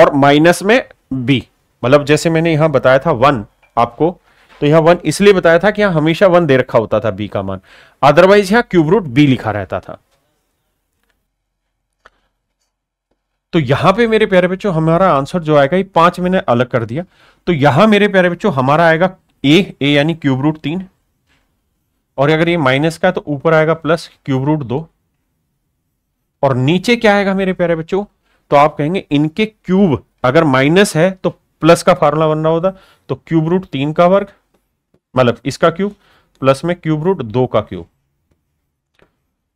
और माइनस में बी मतलब जैसे मैंने यहां बताया था वन आपको तो यहां वन इसलिए बताया था कि यहां हमेशा वन दे रखा होता था बी का मान अदरवाइज यहां क्यूब रूट बी लिखा रहता था तो यहां पे मेरे प्यारे बच्चों हमारा आंसर जो आएगा ये पांच मैंने अलग कर दिया तो यहां मेरे प्यारे बच्चों हमारा आएगा ए ए यानी क्यूब रूट तीन और अगर ये माइनस का तो ऊपर आएगा प्लस क्यूब रूट दो और नीचे क्या आएगा मेरे प्यारे बच्चों तो आप कहेंगे इनके क्यूब अगर माइनस है तो प्लस का फार्मूला बन रहा होता तो क्यूब रूट तीन का वर्ग मतलब इसका क्यूब प्लस में क्यूब रूट दो का क्यूब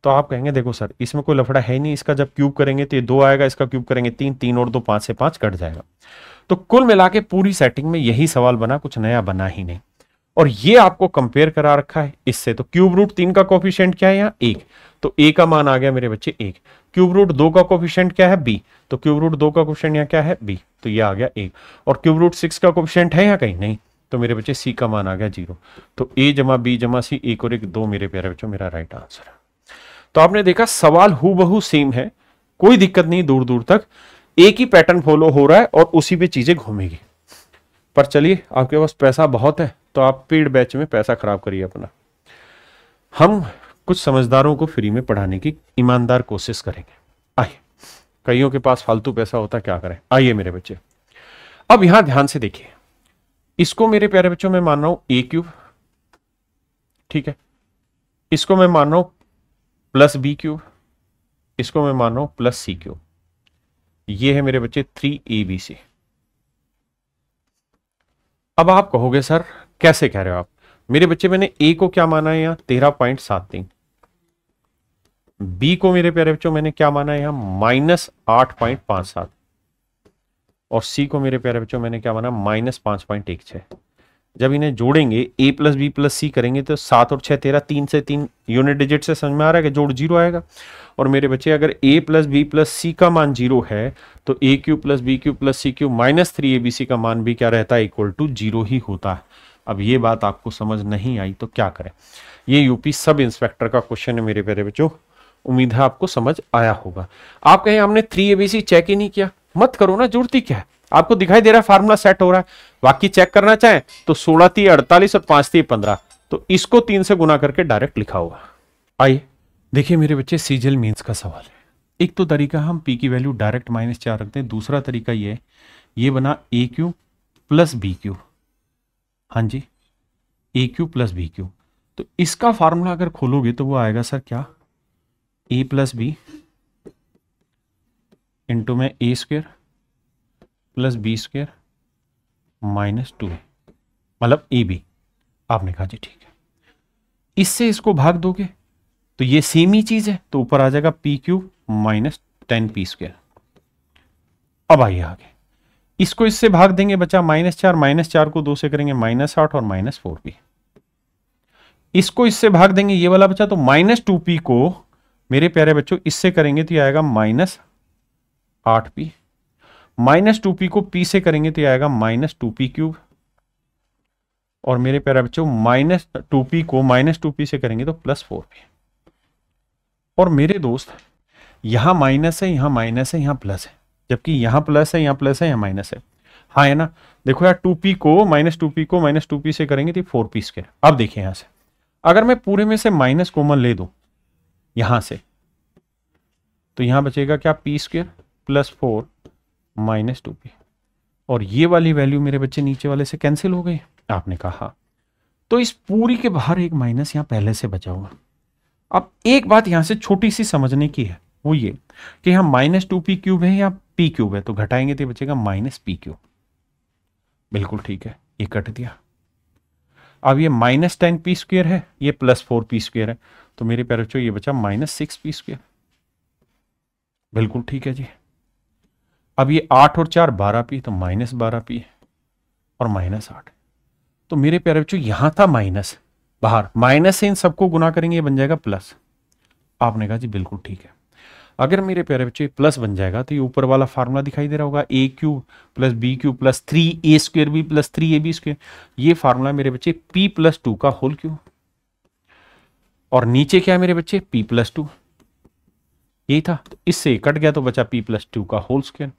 तो आप कहेंगे देखो सर इसमें कोई लफड़ा है नहीं इसका जब क्यूब करेंगे तो ये दो आएगा इसका क्यूब करेंगे तीन तीन और दो पांच से पांच कट जाएगा तो कुल मिला के पूरी सेटिंग में यही सवाल बना कुछ नया बना ही नहीं और ये आपको कंपेयर करा रखा है इससे तो क्यूब रूट तीन का कॉफिशियंट क्या है यहाँ एक तो ए का मान आ गया मेरे बच्चे एक क्यूब रूट दो का कॉफिशियंट क्या है बी तो क्यूब रूट दो का क्वेश्चन यहाँ क्या है बी तो ये आ गया एक और क्यूब रूट सिक्स का कोफिशियंट है यहाँ कहीं नहीं तो मेरे बच्चे सी का मान आ गया जीरो तो ए जमा बी जमा सी एक और एक दो मेरे प्यारे बच्चों मेरा राइट आंसर है तो आपने देखा सवाल हु सेम है कोई दिक्कत नहीं दूर दूर तक एक ही पैटर्न फॉलो हो रहा है और उसी पे चीजें घूमेगी पर चलिए आपके पास पैसा बहुत है तो आप पेड बैच में पैसा खराब करिए अपना हम कुछ समझदारों को फ्री में पढ़ाने की ईमानदार कोशिश करेंगे आइए कईयों के पास फालतू पैसा होता क्या करें आइए मेरे बच्चे अब यहां ध्यान से देखिए इसको मेरे प्यारे बच्चों मैं मान रहा हूं ए क्यूब ठीक है इसको मैं मान रहा हूं प्लस बी क्यूब इसको मैं मान रहा हूं प्लस सी क्यूब ये है मेरे बच्चे थ्री ए बी सी अब आप कहोगे सर कैसे कह रहे हो आप मेरे बच्चे मैंने ए को क्या माना है यहां तेरह पॉइंट सात तीन बी को मेरे प्यारे बच्चों मैंने क्या माना है यहां माइनस आठ पॉइंट पांच सात और सी को मेरे प्यारे बच्चों मैंने क्या माना माइनस पांच पॉइंट एक छह जब इन्हें जोड़ेंगे A plus B plus C करेंगे तो सात और छह तेरह तीन से तीन यूनिट डिजिट से समझ में आ रहा है कि जोड़ जीरो आएगा और मेरे बच्चे अगर A plus B plus C का मान जीरो है तो A cube plus B cube plus C cube minus three A B C का मान भी क्या रहता है इक्वल टू जीरो ही होता है अब ये बात आपको समझ नहीं आई तो क्या करें ये यूपी सब इंस्पेक्टर का क्वेश्चन है मेरे प्यारे बच्चों उम्मीद है आपको समझ आया होगा आप कहें हमने three A B C check ही नहीं किया मत करो ना जुड़ती क्या है आपको दिखाई दे रहा है फार्मूला सेट हो रहा है बाकी चेक करना चाहें तो सोलह ती अड़तालीस और पांच ती पंद्रह तो इसको तीन से गुना करके डायरेक्ट लिखा हुआ आइए देखिए मेरे बच्चे सीजल मीन्स का सवाल है एक तो तरीका हम पी की वैल्यू डायरेक्ट माइनस चार रखते हैं दूसरा तरीका ये है ये बना A cube plus B cube हाँ जी A cube plus B cube तो इसका फार्मूला अगर खोलोगे तो वो आएगा सर क्या ए प्लस बी इंटू में A square plus B square minus two मतलब ए बी आपने कहा जी ठीक है इससे इसको भाग दोगे तो ये सेम ही चीज़ है तो ऊपर आ जाएगा P cube minus ten P square अब आइए आगे इसको इससे भाग देंगे बच्चा माइनस चार माइनस चार को दो से करेंगे माइनस आठ और माइनस फोर पी इसको इससे भाग देंगे ये वाला बच्चा तो माइनस टू पी को मेरे प्यारे बच्चों इससे करेंगे तो ये आएगा माइनस आठ पी माइनस टू पी को पी से करेंगे तो आएगा माइनस टू पी क्यूब और मेरे प्यारा बच्चों माइनस टू पी को माइनस टू पी से करेंगे तो प्लस फोर पी और मेरे दोस्त यहां माइनस है यहां माइनस है यहां प्लस है जबकि यहां प्लस है यहां प्लस है यहां माइनस है हाँ है ना देखो यार टू पी को माइनस टू पी को माइनस टू पी से करेंगे तो फोर पी स्क्र अब देखिए यहां से अगर मैं पूरे में से माइनस कॉमन ले दू यहां से तो यहां बचेगा क्या P square plus four minus two P और ये वाली वैल्यू मेरे बच्चे नीचे वाले से कैंसिल हो गए आपने कहा तो इस पूरी के बाहर एक माइनस यहां पहले से बचा हुआ अब एक बात यहां से छोटी सी समझने की है वो ये कि यहां माइनस टू पी क्यूब है या पी क्यूब है तो घटाएंगे तो बचेगा माइनस पी क्यूब बिल्कुल ठीक है ये कट दिया अब ये माइनस टेन पी स्क्वेयर है ये प्लस फोर पी स्क्वेयर है तो मेरे पैरोचो ये बचा माइनस सिक्स पी स्क्वेयर बिल्कुल ठीक है जी अब ये आठ और चार बारह पी तो माइनस बारह पी है और माइनस आठ तो मेरे प्यारे बच्चों यहाँ था माइनस बाहर माइनस से इन सबको गुना करेंगे ये बन जाएगा प्लस आपने कहा जी बिल्कुल ठीक है अगर मेरे प्यारे बच्चे प्लस बन जाएगा तो ये ऊपर वाला फार्मूला दिखाई दे रहा होगा A cube plus B cube plus three A square B plus three A B square ये फार्मूला मेरे बच्चे पी प्लस टू का होल क्यू और नीचे क्या है मेरे बच्चे पी प्लस टू ए था तो इससे कट गया तो बचा पी प्लस टू का होल स्क्वेयर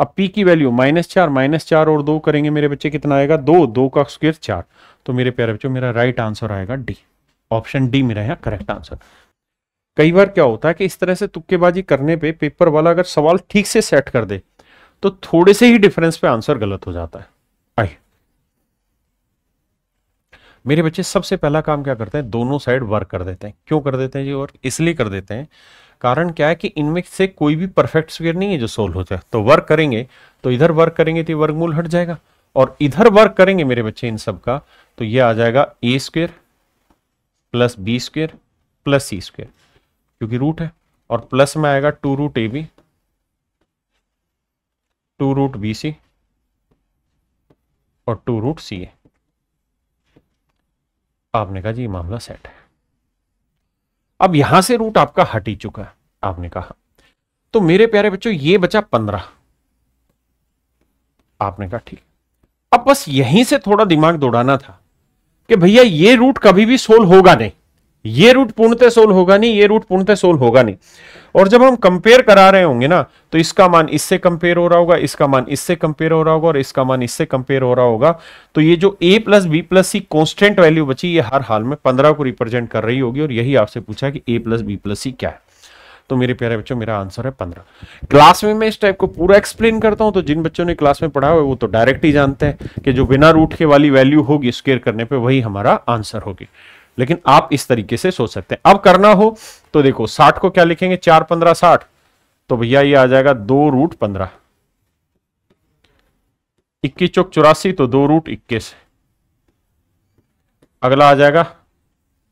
अब पी की वैल्यू माइनस चार माइनस चार और दो करेंगे मेरे बच्चे कितना आएगा दो दो का स्क्वेयर चार तो मेरे प्यारे बच्चों मेरा राइट आंसर आएगा डी ऑप्शन डी मेरा यहाँ करेक्ट आंसर कई बार क्या होता है कि इस तरह से तुक्केबाजी करने पे पेपर वाला अगर सवाल ठीक से सेट कर दे तो थोड़े से ही डिफरेंस पे आंसर गलत हो जाता है आइए मेरे बच्चे सबसे पहला काम क्या करते हैं दोनों साइड वर्क कर देते हैं क्यों कर देते हैं जी और इसलिए कर देते हैं कारण क्या है कि इनमें से कोई भी परफेक्ट स्क्वेयर नहीं है जो सोल्व हो जाए तो वर्क करेंगे तो इधर वर्क करेंगे तो वर्गमूल हट जाएगा और इधर वर्क करेंगे मेरे बच्चे इन सब का तो ये आ जाएगा A square plus B square plus C square क्योंकि रूट है और प्लस में आएगा टू रूट ए B two root B C और टू रूट सी ए आपने कहा जी मामला सेट है अब यहां से रूट आपका हट ही चुका है आपने कहा तो मेरे प्यारे बच्चों ये बचा पंद्रह आपने कहा ठीक अब बस यहीं से थोड़ा दिमाग दौड़ाना था कि भैया ये रूट कभी भी सोल्व होगा नहीं ये रूट पूर्णतः सोल होगा नहीं ये रूट पूर्णतः सोल होगा नहीं और जब हम कंपेयर करा रहे होंगे ना तो इसका मान इससे कंपेयर हो रहा होगा इसका मान इससे कंपेयर हो रहा होगा और इसका मान इससे कंपेयर हो रहा होगा तो ये जो a plus B plus C constant value बची ये हर हाल में पंद्रह को रिप्रेजेंट कर रही होगी और यही आपसे पूछा कि A plus B plus C क्या है तो मेरे प्यारे बच्चों मेरा आंसर है पंद्रह क्लास में मैं इस टाइप को पूरा एक्सप्लेन करता हूं तो जिन बच्चों ने क्लास में पढ़ा हुआ है वो तो डायरेक्ट ही जानते हैं कि जो बिना रूट के वाली वैल्यू होगी स्केयर करने पे वही हमारा आंसर होगी लेकिन आप इस तरीके से सोच सकते हैं अब करना हो तो देखो साठ को क्या लिखेंगे चार पंद्रह साठ तो भैया ये आ जाएगा दो रूट पंद्रह इक्कीस चौक चौरासी तो दो रूट इक्कीस अगला आ जाएगा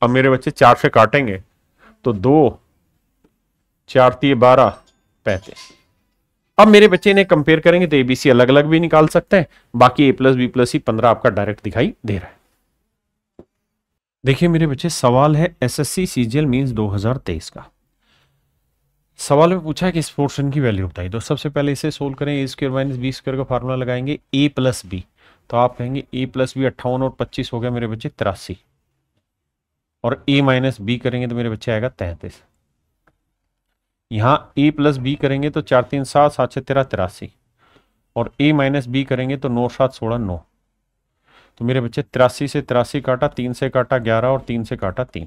अब मेरे बच्चे चार से काटेंगे तो दो चार तीय बारह पैंतीस अब मेरे बच्चे इन्हें कंपेयर करेंगे तो एबीसी अलग अलग भी निकाल सकते हैं बाकी ए प्लस बी प्लस ही पंद्रह आपका डायरेक्ट दिखाई दे रहा है देखिए मेरे बच्चे सवाल है एसएससी सीजीएल मींस 2023 का सवाल में पूछा है कि इस पोर्शन की वैल्यू बताइए तो सबसे पहले इसे सोल्व करें A square minus B square का फार्मूला लगाएंगे ए प्लस बी तो आप कहेंगे ए प्लस बी अट्ठावन और पच्चीस हो गया मेरे बच्चे तिरासी और ए माइनस बी करेंगे तो मेरे बच्चे आएगा तैंतीस यहाँ ए प्लस बी करेंगे तो चार तीन सात सात छः तेरह तिरासी और ए माइनस बी करेंगे तो नौ सात सोलह नौ तो मेरे बच्चे तिरासी से तिरासी काटा तीन से काटा ग्यारह और तीन से काटा तीन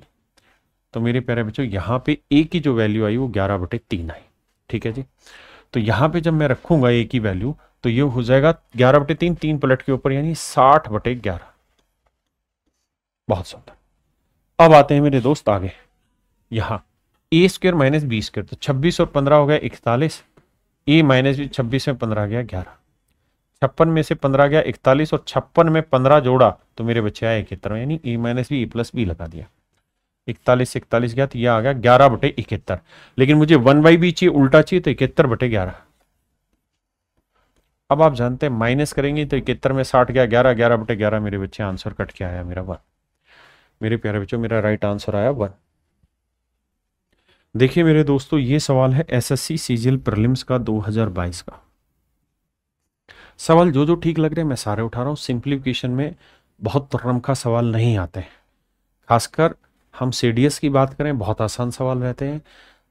तो मेरे प्यारे बच्चों यहाँ पे ए की जो वैल्यू आई वो ग्यारह बटे तीन आई ठीक है जी तो यहाँ पे जब मैं रखूंगा ए की वैल्यू तो ये हो जाएगा ग्यारह बटे तीन तीन पलट के ऊपर यानी साठ बटे ग्यारह बहुत सुंदर अब आते हैं मेरे दोस्त आगे यहाँ A square minus B square तो छब्बीस और पंद्रह हो गया इकतालीस ए माइनस बी छब्बीस में पंद्रह गया ग्यारह छप्पन में से पंद्रह गया इकतालीस और छप्पन में पंद्रह जोड़ा तो मेरे बच्चे आए इकहत्तर यानी a minus B a plus b लगा दिया इकतालीस से इकतालीस गया तो यह आ गया ग्यारह बटे इकहत्तर लेकिन मुझे वन बाई बी चाहिए उल्टा चाहिए तो इकहत्तर बटे ग्यारह अब आप जानते हैं माइनस करेंगे तो इकहत्तर में साठ गया ग्यारह ग्यारह बटे ग्यारह मेरे बच्चे आंसर कट के आया मेरा वन मेरे प्यारे बच्चों मेरा राइट आंसर आया वन देखिए मेरे दोस्तों ये सवाल है एसएससी सीजीएल प्रीलिम्स का 2022 का सवाल जो जो ठीक लग रहे हैं मैं सारे उठा रहा हूँ सिंप्लीफिकेशन में बहुत रम का सवाल नहीं आते हैं खासकर हम सी की बात करें बहुत आसान सवाल रहते हैं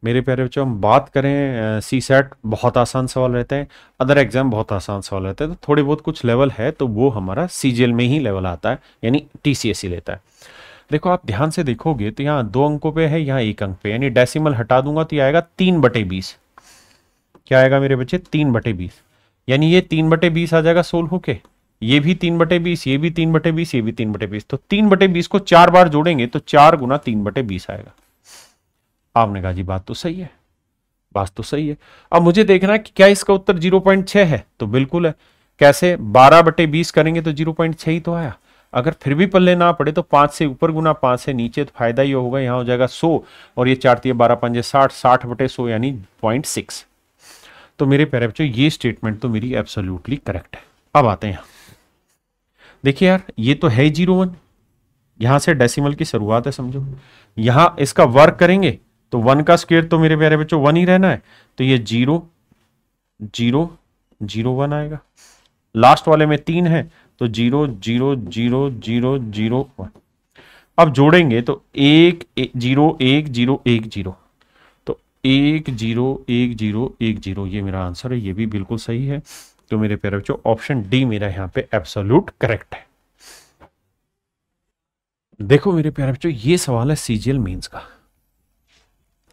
मेरे प्यारे बच्चों हम बात करें सी सेट बहुत आसान सवाल रहते हैं अदर एग्जाम बहुत आसान सवाल रहते हैं तो थोड़े बहुत कुछ लेवल है तो वो हमारा सी में ही लेवल आता है यानी टी लेता है देखो आप ध्यान से देखोगे तो यहाँ दो अंकों पे है यहाँ एक अंक पे यानी डेसिमल हटा दूंगा तो ये आएगा तीन बटे बीस क्या आएगा मेरे बच्चे तीन बटे बीस यानी ये तीन बटे बीस आ जाएगा सोल होके ये भी तीन बटे बीस ये भी तीन बटे बीस ये भी तीन बटे बीस तो तीन बटे बीस को चार बार जोड़ेंगे तो चार गुना तीन बटे बीस आएगा आपने कहा जी बात तो सही है बात तो सही है अब मुझे देखना है कि क्या इसका उत्तर जीरो पॉइंट छह है तो बिल्कुल है कैसे बारह बटे बीस करेंगे तो जीरो पॉइंट छह ही तो आया अगर फिर भी पल्ले ना पड़े तो पांच से ऊपर गुना पांच से नीचे तो फायदा ही होगा यहाँ हो जाएगा सो और ये चार है बारह पांच साठ साठ बटे सो यानी पॉइंट सिक्स तो मेरे प्यारे बच्चों ये स्टेटमेंट तो मेरी एब्सोल्यूटली करेक्ट है अब आते हैं देखिए यार ये तो है जीरो वन यहां से डेसिमल की शुरुआत है समझो यहां इसका वर्क करेंगे तो वन का स्क्वेयर तो मेरे प्यारे बच्चों वन ही रहना है तो ये जीरो जीरो जीरो वन आएगा लास्ट वाले में तीन है तो zero zero zero zero zero one अब जोड़ेंगे तो एक, एक जीरो एक जीरो एक जीरो एक जीरो एक जीरो एक जीरो ये मेरा आंसर है ये भी बिल्कुल सही है तो मेरे प्यारे बच्चों ऑप्शन डी मेरा यहाँ पे एब्सोल्यूट करेक्ट है देखो मेरे प्यारे बच्चों ये सवाल है सीजीएल मेंस का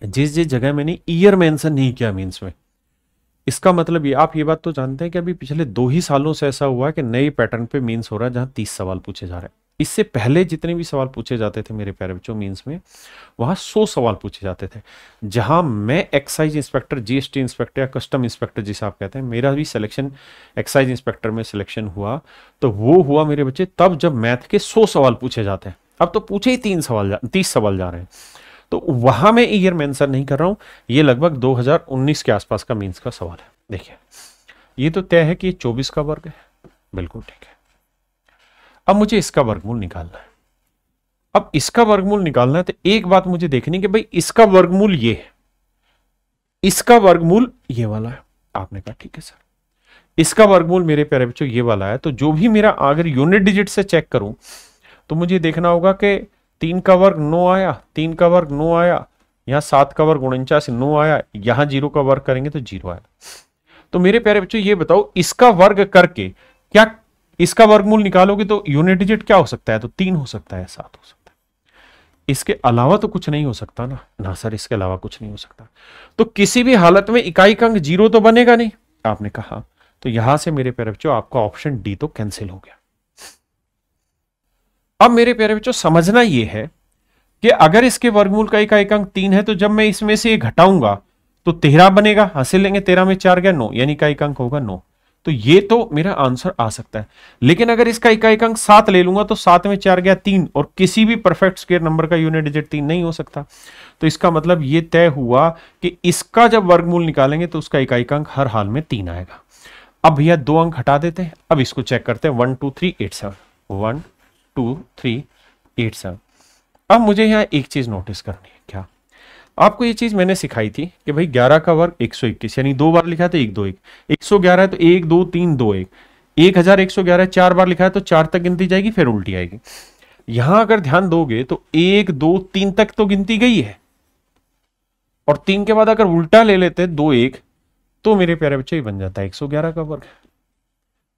जिस जिस जगह मैंने ईयर मेंशन नहीं किया मेंस में इसका मतलब ये आप ये बात तो जानते हैं कि अभी पिछले दो ही सालों से ऐसा हुआ है कि नए पैटर्न पे मीन्स हो रहा है जहां तीस सवाल पूछे जा रहे हैं इससे पहले जितने भी सवाल पूछे जाते थे मेरे प्यारे बच्चों मीन्स में वहाँ सौ सवाल पूछे जाते थे जहाँ मैं एक्साइज इंस्पेक्टर जीएसटी इंस्पेक्टर या कस्टम इंस्पेक्टर जिसे आप कहते हैं मेरा भी सिलेक्शन एक्साइज इंस्पेक्टर में सिलेक्शन हुआ तो वो हुआ मेरे बच्चे तब जब मैथ के सौ सवाल पूछे जाते हैं अब तो पूछे ही तीन सवाल जा तीस सवाल जा रहे हैं तो वहाँ मैं ईयर मैंसर नहीं कर रहा हूँ ये लगभग उन्नीस के आसपास का मीन्स का सवाल है देखिए ये तो तय है कि ये का वर्ग है बिल्कुल ठीक है अब मुझे इसका वर्गमूल निकालना है अब इसका वर्गमूल निकालना है तो एक बात मुझे देखनी कि भाई इसका वर्गमूल ये है इसका वर्गमूल ये वाला है आपने कहा ठीक है सर इसका वर्गमूल मेरे प्यारे बच्चों ये वाला है तो जो भी मेरा अगर यूनिट डिजिट से चेक करूं तो मुझे देखना होगा कि तीन का वर्ग नो आया तीन का वर्ग नो आया यहां सात का वर्ग उनचास नो आया यहां जीरो का वर्ग करेंगे तो जीरो आया तो मेरे प्यारे बच्चों ये बताओ इसका वर्ग करके क्या इसका वर्गमूल निकालोगे तो यूनिट डिजिट क्या हो सकता है तो तीन हो सकता है सात हो सकता है इसके अलावा तो कुछ नहीं हो सकता ना ना सर इसके अलावा कुछ नहीं हो सकता तो किसी भी हालत में इकाई का अंक जीरो तो बनेगा नहीं आपने कहा तो यहां से मेरे प्यारे बच्चों आपका ऑप्शन डी तो कैंसिल हो गया अब मेरे प्यारे बच्चों समझना यह है कि अगर इसके वर्गमूल का इकाई का अंक तीन है तो जब मैं इसमें से घटाऊंगा तो तेरह बनेगा हंसे लेंगे तेरह में चार गया नौ यानी इकाई का अंक होगा नौ तो ये तो मेरा आंसर आ सकता है लेकिन अगर इसका इकाई अंक सात ले लूंगा तो सात में चार गया तीन और किसी भी परफेक्ट स्केयर नंबर का यूनिट डिजिट तीन नहीं हो सकता तो इसका मतलब ये तय हुआ कि इसका जब वर्गमूल निकालेंगे तो उसका इकाई अंक हर हाल में तीन आएगा अब भैया दो अंक हटा देते हैं अब इसको चेक करते हैं one two three eight seven one two three eight seven अब मुझे यहां एक चीज नोटिस करनी है आपको ये चीज मैंने सिखाई थी कि भाई 11 का वर्ग 121 यानी दो बार लिखा था तो एक दो एक सौ ग्यारह है तो एक दो तीन दो एक एक हजार एक सौ ग्यारह चार बार लिखा है तो चार तक गिनती जाएगी फिर उल्टी आएगी यहां अगर ध्यान दोगे तो एक दो तीन तक तो गिनती गई है और तीन के बाद अगर उल्टा ले लेते दो एक तो मेरे प्यारे बच्चे ही बन जाता है एक सौ ग्यारह का वर्ग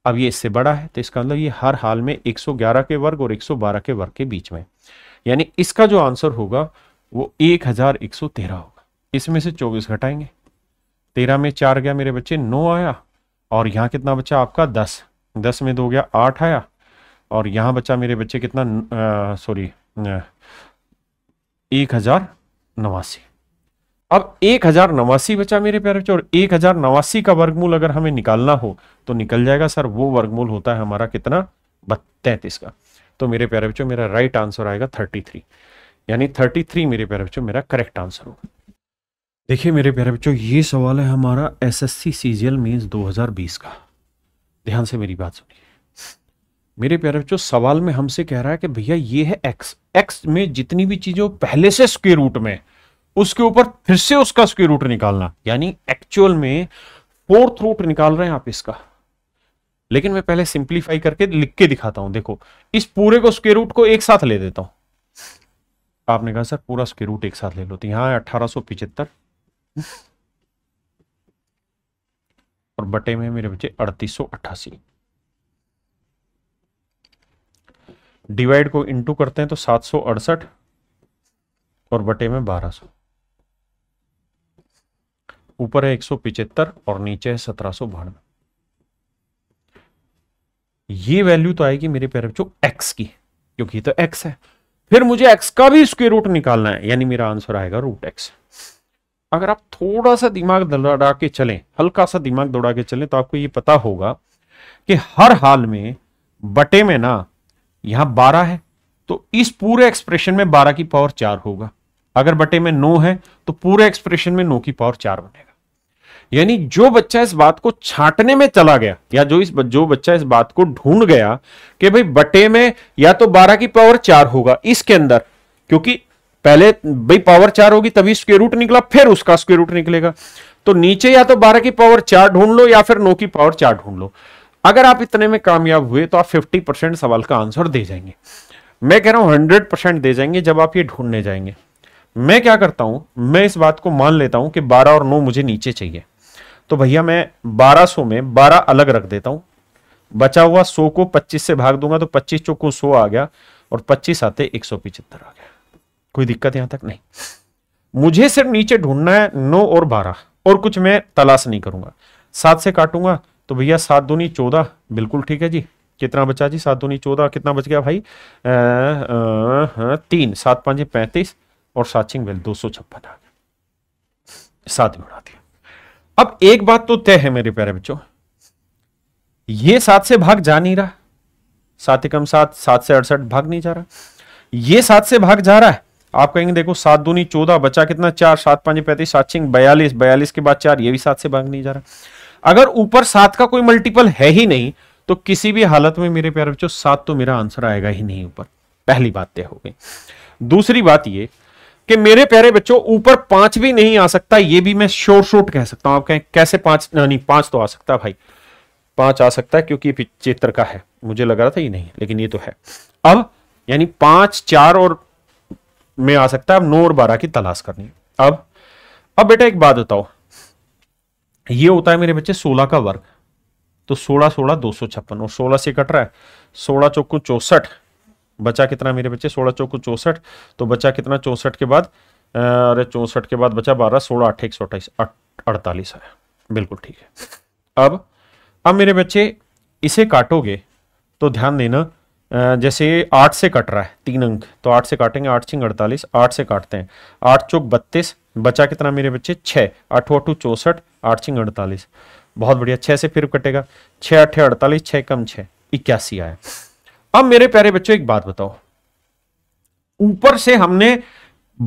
अब ये इससे बड़ा है तो इसका मतलब ये हर हाल में एक सौ ग्यारह के वर्ग और एक सौ बारह के वर्ग के बीच में यानी इसका जो आंसर होगा वो एक हजार एक सौ तेरह होगा इसमें से चौबीस घटाएंगे तेरह में चार गया मेरे बच्चे नौ आया और यहाँ कितना बच्चा आपका दस दस में दो गया आठ आया और यहाँ बचा मेरे बच्चे कितना सॉरी एक हजार नवासी अब एक हजार नवासी बचा मेरे प्यारे बच्चों और एक हजार नवासी का वर्गमूल अगर हमें निकालना हो तो निकल जाएगा सर वो वर्गमूल होता है हमारा कितना बत्तीस का तो मेरे प्यारे बच्चों मेरा राइट आंसर आएगा थर्टी थ्री यानी 33 मेरे प्यारे बच्चों मेरा करेक्ट आंसर होगा देखिए मेरे प्यारे बच्चों ये सवाल है हमारा एसएससी सीजीएल मेंस 2020 का ध्यान से मेरी बात सुनिए मेरे प्यारे बच्चों सवाल में हमसे कह रहा है कि भैया ये है एक्स एक्स में जितनी भी चीजें पहले से स्क्वेयर रूट में उसके ऊपर फिर से उसका स्क्वेयर रूट निकालना यानी एक्चुअल में फोर्थ रूट निकाल रहे हैं आप इसका लेकिन मैं पहले सिंप्लीफाई करके लिख के दिखाता हूं देखो इस पूरे को स्क्वेयर रूट को एक साथ ले देता हूं आपने कहा सर पूरा उसके रूट एक साथ ले लो तो यहाँ अट्ठारह सौ पिचहत्तर और बटे में मेरे बच्चे अड़तीस सौ अट्ठासी डिवाइड को इनटू करते हैं तो सात सौ अड़सठ और बटे में बारह सौ ऊपर है एक सौ पिचहत्तर और नीचे है सत्रह सौ बानवे ये वैल्यू तो आएगी मेरे पैर बच्चों एक्स की क्योंकि तो एक्स है फिर मुझे एक्स का भी स्क्वेयर रूट निकालना है यानी मेरा आंसर आएगा रूट एक्स अगर आप थोड़ा सा दिमाग दौड़ा के चलें हल्का सा दिमाग दौड़ा के चलें तो आपको ये पता होगा कि हर हाल में बटे में ना यहां बारह है तो इस पूरे एक्सप्रेशन में बारह की पावर चार होगा अगर बटे में नो है तो पूरे एक्सप्रेशन में नो की पावर चार बनेगा यानी जो बच्चा इस बात को छाटने में चला गया या जो इस जो बच्चा इस बात को ढूंढ गया कि भाई बटे में या तो बारह की पावर चार होगा इसके अंदर क्योंकि पहले भाई पावर चार होगी तभी स्क्वेयर रूट निकला फिर उसका स्क्वेयर रूट निकलेगा तो नीचे या तो बारह की पावर चार ढूंढ लो या फिर नौ की पावर चार ढूंढ लो अगर आप इतने में कामयाब हुए तो आप फिफ्टी परसेंट सवाल का आंसर दे जाएंगे मैं कह रहा हूं हंड्रेड परसेंट दे जाएंगे जब आप ये ढूंढने जाएंगे मैं क्या करता हूं मैं इस बात को मान लेता हूं कि बारह और नौ मुझे नीचे चाहिए तो भैया मैं 1200 में 12 अलग रख देता हूं बचा हुआ 100 को 25 से भाग दूंगा तो 25 चौको 100 आ गया और 25 आते एक आ गया कोई दिक्कत यहां तक नहीं मुझे सिर्फ नीचे ढूंढना है नौ और बारह और कुछ मैं तलाश नहीं करूंगा सात से काटूंगा तो भैया सात दूनी चौदह बिल्कुल ठीक है जी कितना बचा जी सात दूनी चौदह कितना बच गया भाई आ, आ, आ, तीन सात पांच पैंतीस और सात छिंग दो सौ छप्पन आ गया सात बढ़ा दिया अब एक बात तो तय है मेरे प्यारे बच्चों ये सात से भाग जा नहीं रहा सात एकम सात सात से अड़सठ भाग नहीं जा रहा ये सात से भाग जा रहा है आप कहेंगे देखो सात दूनी चौदह बचा कितना चार सात पांच पैंतीस सात छिंग बयालीस बयालीस के बाद चार ये भी सात से भाग नहीं जा रहा अगर ऊपर सात का कोई मल्टीपल है ही नहीं तो किसी भी हालत में मेरे प्यारे बच्चों सात तो मेरा आंसर आएगा ही नहीं ऊपर पहली बात तय हो गई दूसरी बात ये कि मेरे प्यारे बच्चों ऊपर पांच भी नहीं आ सकता ये भी मैं शोर शोट कह सकता हूं आप कहें कैसे पांच नहीं पांच तो आ सकता भाई पांच आ सकता है क्योंकि चित्र का है मुझे लग रहा था ये नहीं लेकिन ये तो है अब यानी पांच चार और में आ सकता है अब नौ और बारह की तलाश करनी अब अब बेटा एक बात बताओ ये होता है मेरे बच्चे सोलह का वर्ग तो सोलह सोलह दो सौ छप्पन और सोलह से कट रहा है सोलह चौकू चौसठ बचा कितना मेरे बच्चे सोलह चौक चौसठ तो बचा कितना चौसठ के बाद अरे चौसठ के बाद बचा बारह सोलह अठे एक सौ अट्ठाईस अड़तालीस आया बिल्कुल ठीक है अब अब मेरे बच्चे इसे काटोगे तो ध्यान देना जैसे आठ से कट रहा है तीन अंक तो आठ से काटेंगे आठ छिंग अड़तालीस आठ से काटते हैं आठ चौक बत्तीस बचा कितना मेरे बच्चे छः आठों अठू चौसठ आठ छिंग अड़तालीस बहुत बढ़िया छः से फिर कटेगा छः अठे अड़तालीस छः कम छः इक्यासी आया अब मेरे प्यारे बच्चों एक बात बताओ ऊपर से हमने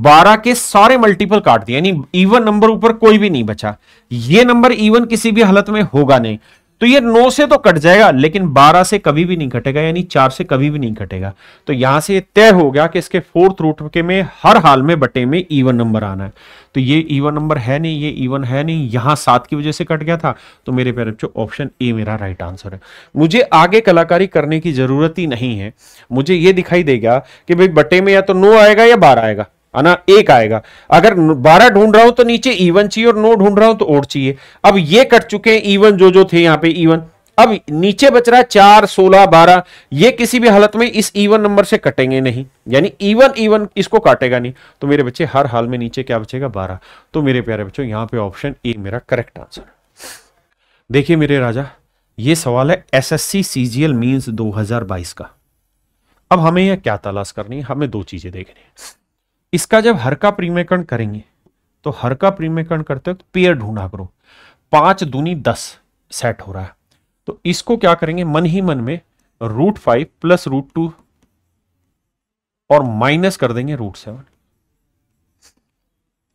12 के सारे मल्टीपल काट दिए यानी इवन नंबर ऊपर कोई भी नहीं बचा ये नंबर इवन किसी भी हालत में होगा नहीं तो ये नौ से तो कट जाएगा लेकिन बारह से कभी भी नहीं घटेगा यानी चार से कभी भी नहीं घटेगा तो यहां से तय हो गया कि इसके फोर्थ रूट के में हर हाल में बटे में ईवन नंबर आना है तो ये ईवन नंबर है नहीं ये ईवन है नहीं यहां सात की वजह से कट गया था तो मेरे प्यारे बच्चों ऑप्शन ए मेरा राइट आंसर है मुझे आगे कलाकारी करने की जरूरत ही नहीं है मुझे यह दिखाई देगा कि भाई बटे में या तो नौ आएगा या बारह आएगा ना एक आएगा अगर बारह ढूंढ रहा हूं तो नीचे इवन e चाहिए और नो ढूंढ रहा हूं तो ओड चाहिए अब ये कट चुके हैं ईवन e जो जो थे यहां पे ईवन e अब नीचे बच रहा है चार सोलह बारह ये किसी भी हालत में इस ईवन नंबर से कटेंगे नहीं यानी ईवन ईवन इसको काटेगा नहीं तो मेरे बच्चे हर हाल में नीचे क्या बचेगा बारह तो मेरे प्यारे बच्चों यहां पे ऑप्शन ए मेरा करेक्ट आंसर देखिए मेरे राजा ये सवाल है एस एस सी सीजीएल हजार बाईस का अब हमें यह क्या तलाश करनी है हमें दो चीजें देखनी है इसका जब हर का प्रीमेकरण करेंगे तो हर का प्रीमेकरण करते वक्त पेयर ढूंढा करो पांच दूनी दस सेट हो रहा है तो इसको क्या करेंगे मन ही मन में root five plus root two और माइनस कर देंगे रूट सेवन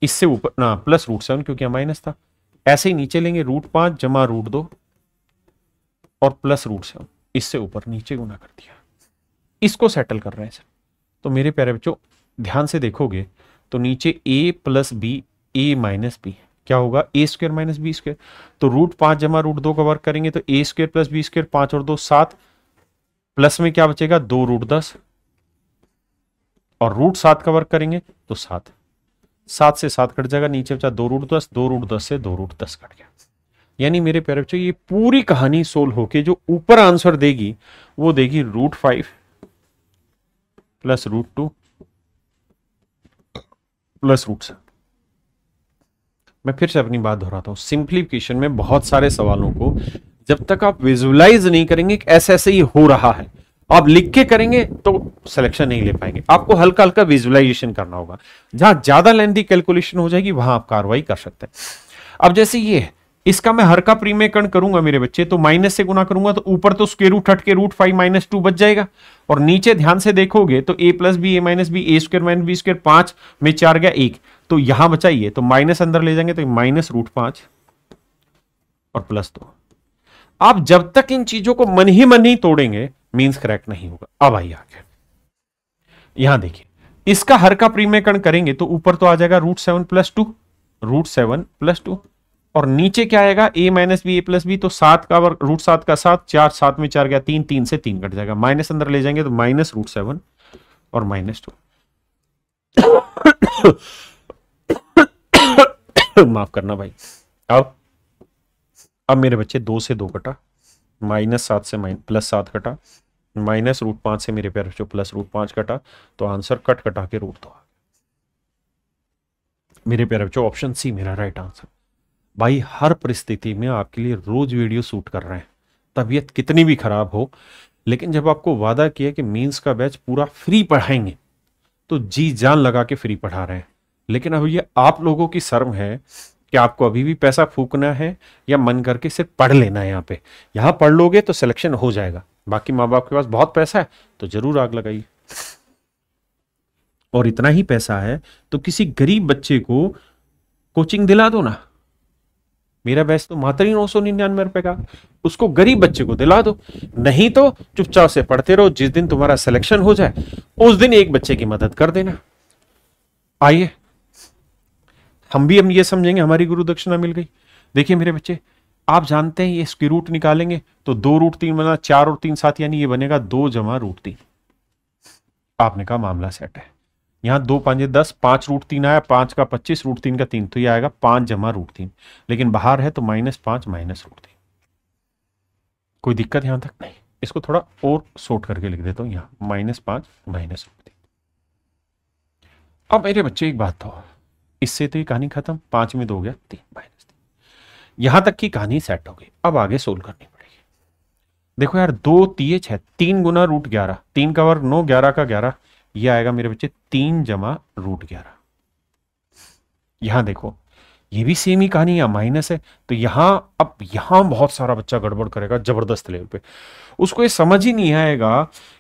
इससे ऊपर ना प्लस रूट सेवन क्योंकि माइनस था ऐसे ही नीचे लेंगे रूट पांच जमा रूट दो और प्लस रूट सेवन इससे ऊपर नीचे गुना कर दिया इसको सेटल कर रहे हैं सर तो मेरे प्यारे बच्चों ध्यान से देखोगे तो नीचे a plus b a minus b क्या होगा a square minus b square तो रूट पांच जमा रूट दो का वर्क करेंगे तो a square plus B square पांच और दो सात प्लस में क्या बचेगा दो रूट दस और रूट सात का वर्क करेंगे तो सात सात से सात कट जाएगा नीचे बचा दो रूट दस दो रूट दस से दो रूट दस कट गया यानी मेरे प्यारे बच्चों ये पूरी कहानी सोल्व होके जो ऊपर आंसर देगी वो देगी root five plus root two plus root से मैं फिर से अपनी बात दोहराता हूं सिंप्लीफिकेशन में बहुत सारे सवालों को जब तक आप विजुअलाइज नहीं करेंगे कि ऐसे ऐसे ही हो रहा है आप लिख के करेंगे तो सिलेक्शन नहीं ले पाएंगे आपको हल्का हल्का विजुअलाइजेशन करना होगा जहां ज्यादा लेंथी कैलकुलेशन हो जाएगी वहां आप कार्रवाई कर सकते हैं अब जैसे ये है इसका मैं हर का प्रीमेकरण करूंगा मेरे बच्चे तो माइनस से गुना करूंगा तो ऊपर तो स्क्र रूट हट के रूट फाइव माइनस टू बच जाएगा और नीचे ध्यान से देखोगे तो ए plus b a minus B A square minus B square पांच में चार गया एक तो यहां बचाइए तो माइनस अंदर ले जाएंगे तो माइनस रूट पांच और प्लस दो आप जब तक इन चीजों को मन ही मन ही तोड़ेंगे मीन्स करेक्ट नहीं होगा अब आइए आगे यहां देखिए इसका हर का प्रीमेकरण करेंगे तो ऊपर तो आ जाएगा root seven plus two root seven plus two और नीचे क्या आएगा a minus B a plus b तो सात का वर्ग रूट सात का सात चार सात में चार गया तीन तीन से तीन कट जाएगा माइनस अंदर ले जाएंगे तो माइनस रूट सेवन और माइनस टू माफ करना भाई अब अब मेरे बच्चे दो से दो कटा माइनस सात से माइन प्लस सात कटा माइनस रूट पांच से मेरे प्यारे बच्चों प्लस रूट पांच कटा तो आंसर कट कटा के रूट दो मेरे प्यारे बच्चों ऑप्शन सी मेरा राइट आंसर भाई हर परिस्थिति में आपके लिए रोज वीडियो शूट कर रहे हैं तबीयत कितनी भी खराब हो लेकिन जब आपको वादा किया कि मीन्स का बैच पूरा फ्री पढ़ाएंगे तो जी जान लगा के फ्री पढ़ा रहे हैं लेकिन अब ये आप लोगों की शर्म है कि आपको अभी भी पैसा फूकना है या मन करके सिर्फ पढ़ लेना है यहाँ पे यहाँ पढ़ लोगे तो सिलेक्शन हो जाएगा बाकी माँ बाप के पास बहुत पैसा है तो जरूर आग लगाइए और इतना ही पैसा है तो किसी गरीब बच्चे को कोचिंग दिला दो ना मेरा बैच तो मात्र ही नौ सौ निन्यानवे रुपए का उसको गरीब बच्चे को दिला दो नहीं तो चुपचाप से पढ़ते रहो जिस दिन तुम्हारा सिलेक्शन हो जाए उस दिन एक बच्चे की मदद कर देना आइए हम भी हम ये समझेंगे हमारी गुरु दक्षिणा मिल गई देखिए मेरे बच्चे आप जानते हैं ये इसकी रूट निकालेंगे तो दो रूट तीन बना चार और तीन साथ यानी ये बनेगा दो जमा रूट तीन आपने कहा मामला सेट है यहाँ दो पाँच दस पाँच रूट तीन आया पाँच का पच्चीस रूट तीन का तीन तो ये आएगा पाँच जमा रूट तीन लेकिन बाहर है तो माइनस पाँच माइनस रूट तीन कोई दिक्कत यहाँ तक नहीं इसको थोड़ा और सोट करके लिख देता हूँ यहाँ माइनस पाँच माइनस रूट तीन अब मेरे बच्चे एक बात तो इससे तो ये कहानी खत्म पाँच में दो हो गया तीन माइनस तीन यहाँ तक की कहानी सेट हो गई अब आगे सोल्व करनी पड़ेगी देखो यार दो तीय छः तीन गुना रूट ग्यारह तीन का वर्ग नौ ग्यारह का ग्यारह ये आएगा मेरे बच्चे तीन जमा रूट ग्यारह यहां देखो ये भी सेम ही कहानी है माइनस है तो यहां अब यहां बहुत सारा बच्चा गड़बड़ करेगा जबरदस्त लेवल पे उसको ये समझ ही नहीं आएगा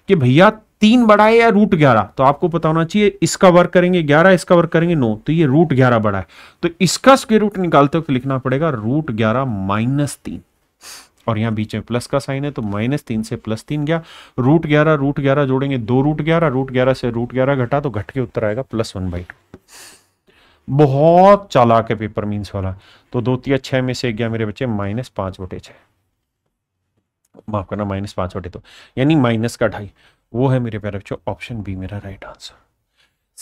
कि भैया तीन बड़ा है या रूट ग्यारह तो आपको पता होना चाहिए इसका वर्क करेंगे ग्यारह इसका वर्क करेंगे नो तो ये रूट ग्यारह बड़ा है तो इसका स्क्वेयर रूट निकालते वक्त लिखना पड़ेगा रूट ग्यारह माइनस तीन और यहाँ बीच में प्लस का साइन है तो माइनस तीन से प्लस तीन गया रूट ग्यारह रूट ग्यारह जोड़ेंगे दो रूट ग्यारह रूट ग्यारह से रूट ग्यारह घटा तो घट के उत्तर आएगा प्लस वन बाई टू बहुत चालाक है पेपर मीन्स वाला तो दो तीन छह में से गया मेरे बच्चे माइनस पांच बटे छह माफ करना माइनस पांच बटे दो यानी माइनस का ढाई वो है मेरे प्यारे बच्चों ऑप्शन बी मेरा राइट आंसर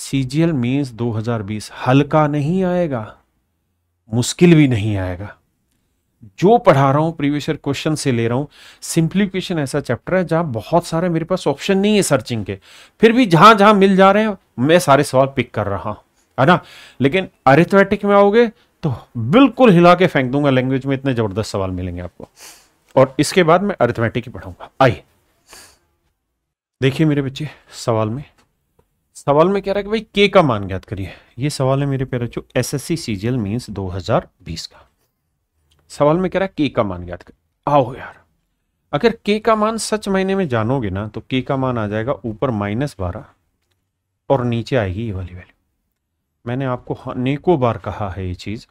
सीजीएल मीन्स दो हज़ार बीस हल्का नहीं आएगा मुश्किल भी नहीं आएगा जो पढ़ा रहा हूँ प्रीवियस ईयर क्वेश्चन से ले रहा हूँ सिंप्लीफिकेशन ऐसा चैप्टर है जहाँ बहुत सारे मेरे पास ऑप्शन नहीं है सर्चिंग के फिर भी जहाँ जहाँ मिल जा रहे हैं मैं सारे सवाल पिक कर रहा हूँ है ना लेकिन अरेथमेटिक में आओगे तो बिल्कुल हिला के फेंक दूंगा लैंग्वेज में इतने ज़बरदस्त सवाल मिलेंगे आपको और इसके बाद मैं अरेथमेटिक ही पढ़ूंगा आइए देखिए मेरे बच्चे सवाल में सवाल में कह रहा है कि भाई के का मान ज्ञात करिए ये सवाल है मेरे पे बच्चों एस एस सी सीजियल जी दो मीन्स बीस का सवाल में कह रहा है के का मान ज्ञात कर आओ यार अगर के का मान सच महीने में जानोगे ना तो के का मान आ जाएगा ऊपर माइनस बारह और नीचे आएगी ये वाली वैल्यू मैंने आपको अनेकों बार कहा है ये चीज़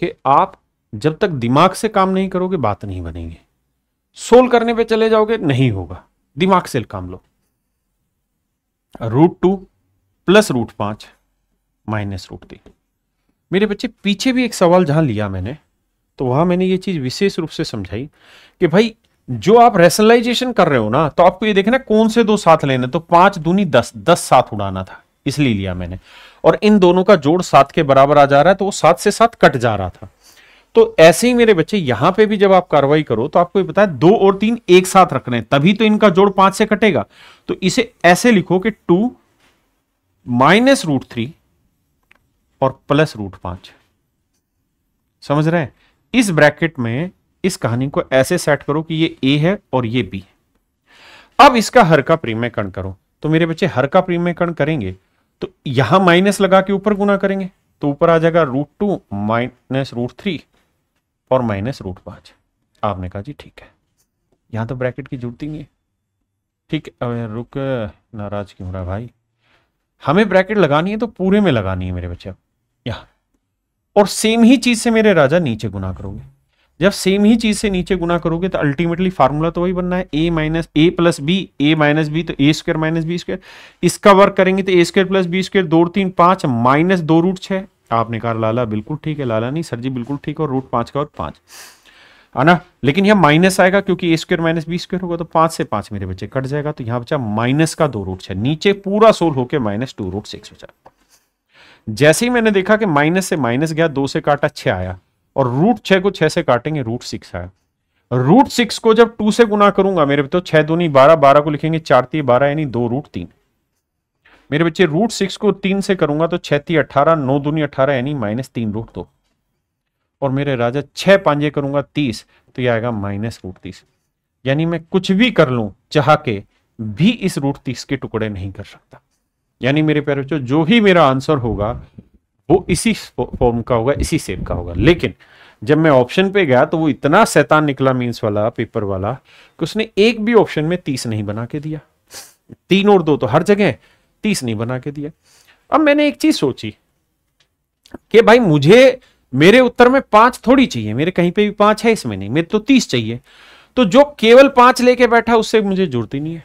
कि आप जब तक दिमाग से काम नहीं करोगे बात नहीं बनेंगे सोल्व करने पे चले जाओगे नहीं होगा दिमाग से काम लो रूट टू प्लस रूट पांच माइनस रूट तीन मेरे बच्चे पीछे भी एक सवाल जहां लिया मैंने तो वहां मैंने ये चीज़ विशेष रूप से समझाई कि भाई जो आप रेशनलाइजेशन कर रहे हो ना तो आपको ये देखना कौन से दो साथ लेने तो पांच दूनी दस दस साथ उड़ाना था इसलिए लिया मैंने और इन दोनों का जोड़ सात के बराबर आ जा रहा है तो वो सात से सात कट जा रहा था तो ऐसे ही मेरे बच्चे यहां पे भी जब आप कार्रवाई करो तो आपको ये बताया दो और तीन एक साथ हैं तभी तो इनका जोड़ पांच से कटेगा तो इसे ऐसे लिखो कि टू माइनस रूट थ्री और प्लस रूट पांच समझ रहे हैं इस ब्रैकेट में इस कहानी को ऐसे सेट करो कि ये ए है और ये बी है अब इसका हर का प्रीमेकरण करो तो मेरे बच्चे हर का प्रीमेकरण करेंगे तो यहां माइनस लगा के ऊपर गुना करेंगे तो ऊपर आ जाएगा root two minus root three और माइनस रूट पांच आपने कहा जी ठीक है यहां तो ब्रैकेट की जरूरत ही नहीं है ठीक है रुक नाराज क्यों रहा भाई हमें ब्रैकेट लगानी है तो पूरे में लगानी है मेरे बच्चे यहां और सेम ही चीज से मेरे राजा नीचे गुना करोगे जब सेम ही चीज से नीचे गुना करोगे तो अल्टीमेटली फार्मूला तो वही बनना है ए minus a plus b a minus b तो a square minus b square इसका वर्क करेंगे तो a square plus b square दो तीन पांच माइनस दो रूट छह आपने कहा लाला बिल्कुल ठीक है लाला नहीं सर जी बिल्कुल ठीक और रूट पांच का और पांच है ना लेकिन यहाँ माइनस आएगा क्योंकि a square minus b square होगा तो पांच से पांच मेरे बच्चे कट जाएगा तो यहाँ बचा माइनस का दो रूट छह नीचे पूरा सोल्व होकर माइनस टू रूट सिक्स बचा जैसे ही मैंने देखा कि माइनस से माइनस गया दो से काटा छः आया और रूट छः को छह से काटेंगे रूट सिक्स आया रूट सिक्स को जब टू से गुना करूंगा मेरे तो छह दूनी बारह बारह को लिखेंगे चार ती बारह यानी दो रूट तीन मेरे बच्चे रूट सिक्स को तीन से करूंगा तो छह ती अठारह नौ दूनी अठारह यानी माइनस तीन रूट दो और मेरे राजा छह पांजे करूंगा तीस तो यह आएगा माइनस रूट तीस यानी मैं कुछ भी कर लू चाह के भी इस रूट तीस के टुकड़े नहीं कर सकता यानी मेरे प्यारे बच्चों जो ही मेरा आंसर होगा वो इसी फॉर्म का होगा इसी सेप का होगा लेकिन जब मैं ऑप्शन पे गया तो वो इतना शैतान निकला मीन्स वाला पेपर वाला कि उसने एक भी ऑप्शन में तीस नहीं बना के दिया तीन और दो तो हर जगह तीस नहीं बना के दिया अब मैंने एक चीज सोची कि भाई मुझे मेरे उत्तर में पांच थोड़ी चाहिए मेरे कहीं पे भी पांच है इसमें नहीं मेरे तो तीस चाहिए तो जो केवल पांच लेके बैठा उससे मुझे जुड़ती नहीं है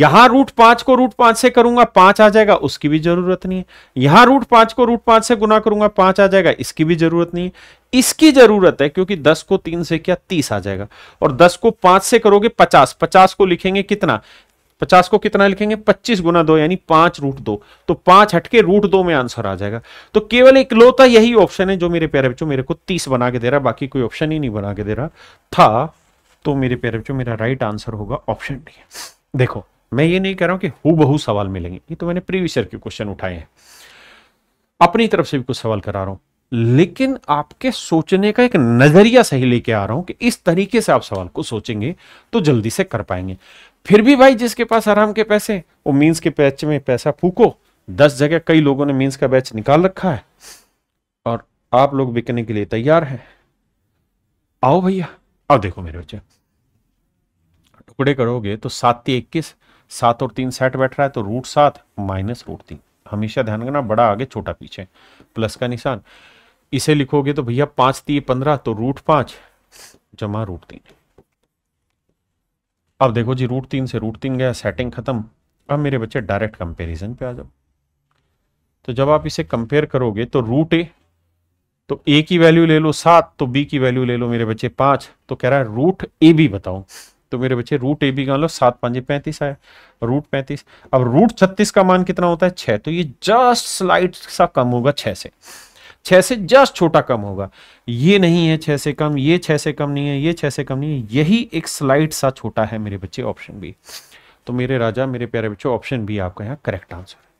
यहां रूट पांच को रूट पांच से करूंगा पांच आ जाएगा उसकी भी जरूरत नहीं है यहां रूट पांच को रूट पांच से गुना करूंगा पांच आ जाएगा इसकी भी जरूरत नहीं है इसकी जरूरत है क्योंकि दस को तीन से क्या तीस आ जाएगा और दस को पांच से करोगे पचास पचास को लिखेंगे कितना पचास को कितना लिखेंगे पच्चीस गुना दो यानी पांच रूट दो तो पांच हटके रूट दो में आंसर आ जाएगा तो केवल एक लोता यही ऑप्शन है जो मेरे प्यारे बच्चों मेरे को तीस बना के दे रहा बाकी कोई ऑप्शन ही नहीं बना के दे रहा था तो मेरे प्यारे बच्चों मेरा राइट आंसर होगा ऑप्शन डी देखो मैं ये नहीं कह रहा हूं कि हु बहू सवाल मिलेंगे ये तो मैंने प्रीवियस ईयर के क्वेश्चन उठाए हैं अपनी तरफ से भी कुछ सवाल करा रहा हूं लेकिन आपके सोचने का एक नजरिया सही लेके आ रहा हूं कि इस तरीके से आप सवाल को सोचेंगे तो जल्दी से कर पाएंगे फिर भी भाई जिसके पास आराम के पैसे वो मीन्स के बैच में पैसा फूको दस जगह कई लोगों ने मीन्स का बैच निकाल रखा है और आप लोग बिकने के लिए तैयार हैं आओ भैया आओ देखो मेरे बच्चे टुकड़े करोगे तो सात इक्कीस सात और तीन सेट बैठ रहा है तो रूट सात माइनस रूट तीन हमेशा ध्यान रखना बड़ा आगे छोटा पीछे प्लस का निशान इसे लिखोगे तो भैया पांच ती पंद्रह तो रूट पांच जमा रूट तीन अब देखो जी रूट तीन से रूट तीन गया सेटिंग खत्म अब मेरे बच्चे डायरेक्ट कंपेरिजन पे आ जाओ तो जब आप इसे कंपेयर करोगे तो रूट ए तो ए की वैल्यू ले लो सात तो बी की वैल्यू ले लो मेरे बच्चे पांच तो कह रहा है रूट ए बी बताओ तो मेरे बच्चे रूट ए बी का लो सात पांच पैंतीस आया रूट पैंतीस अब रूट छत्तीस का मान कितना होता है छः तो ये जस्ट स्लाइड सा कम होगा छः से छः से जस्ट छोटा कम होगा ये नहीं है छः से कम ये छः से कम नहीं है ये छः से कम नहीं है यही एक स्लाइड सा छोटा है मेरे बच्चे ऑप्शन बी तो मेरे राजा मेरे प्यारे बच्चों ऑप्शन बी आपका यहाँ करेक्ट आंसर है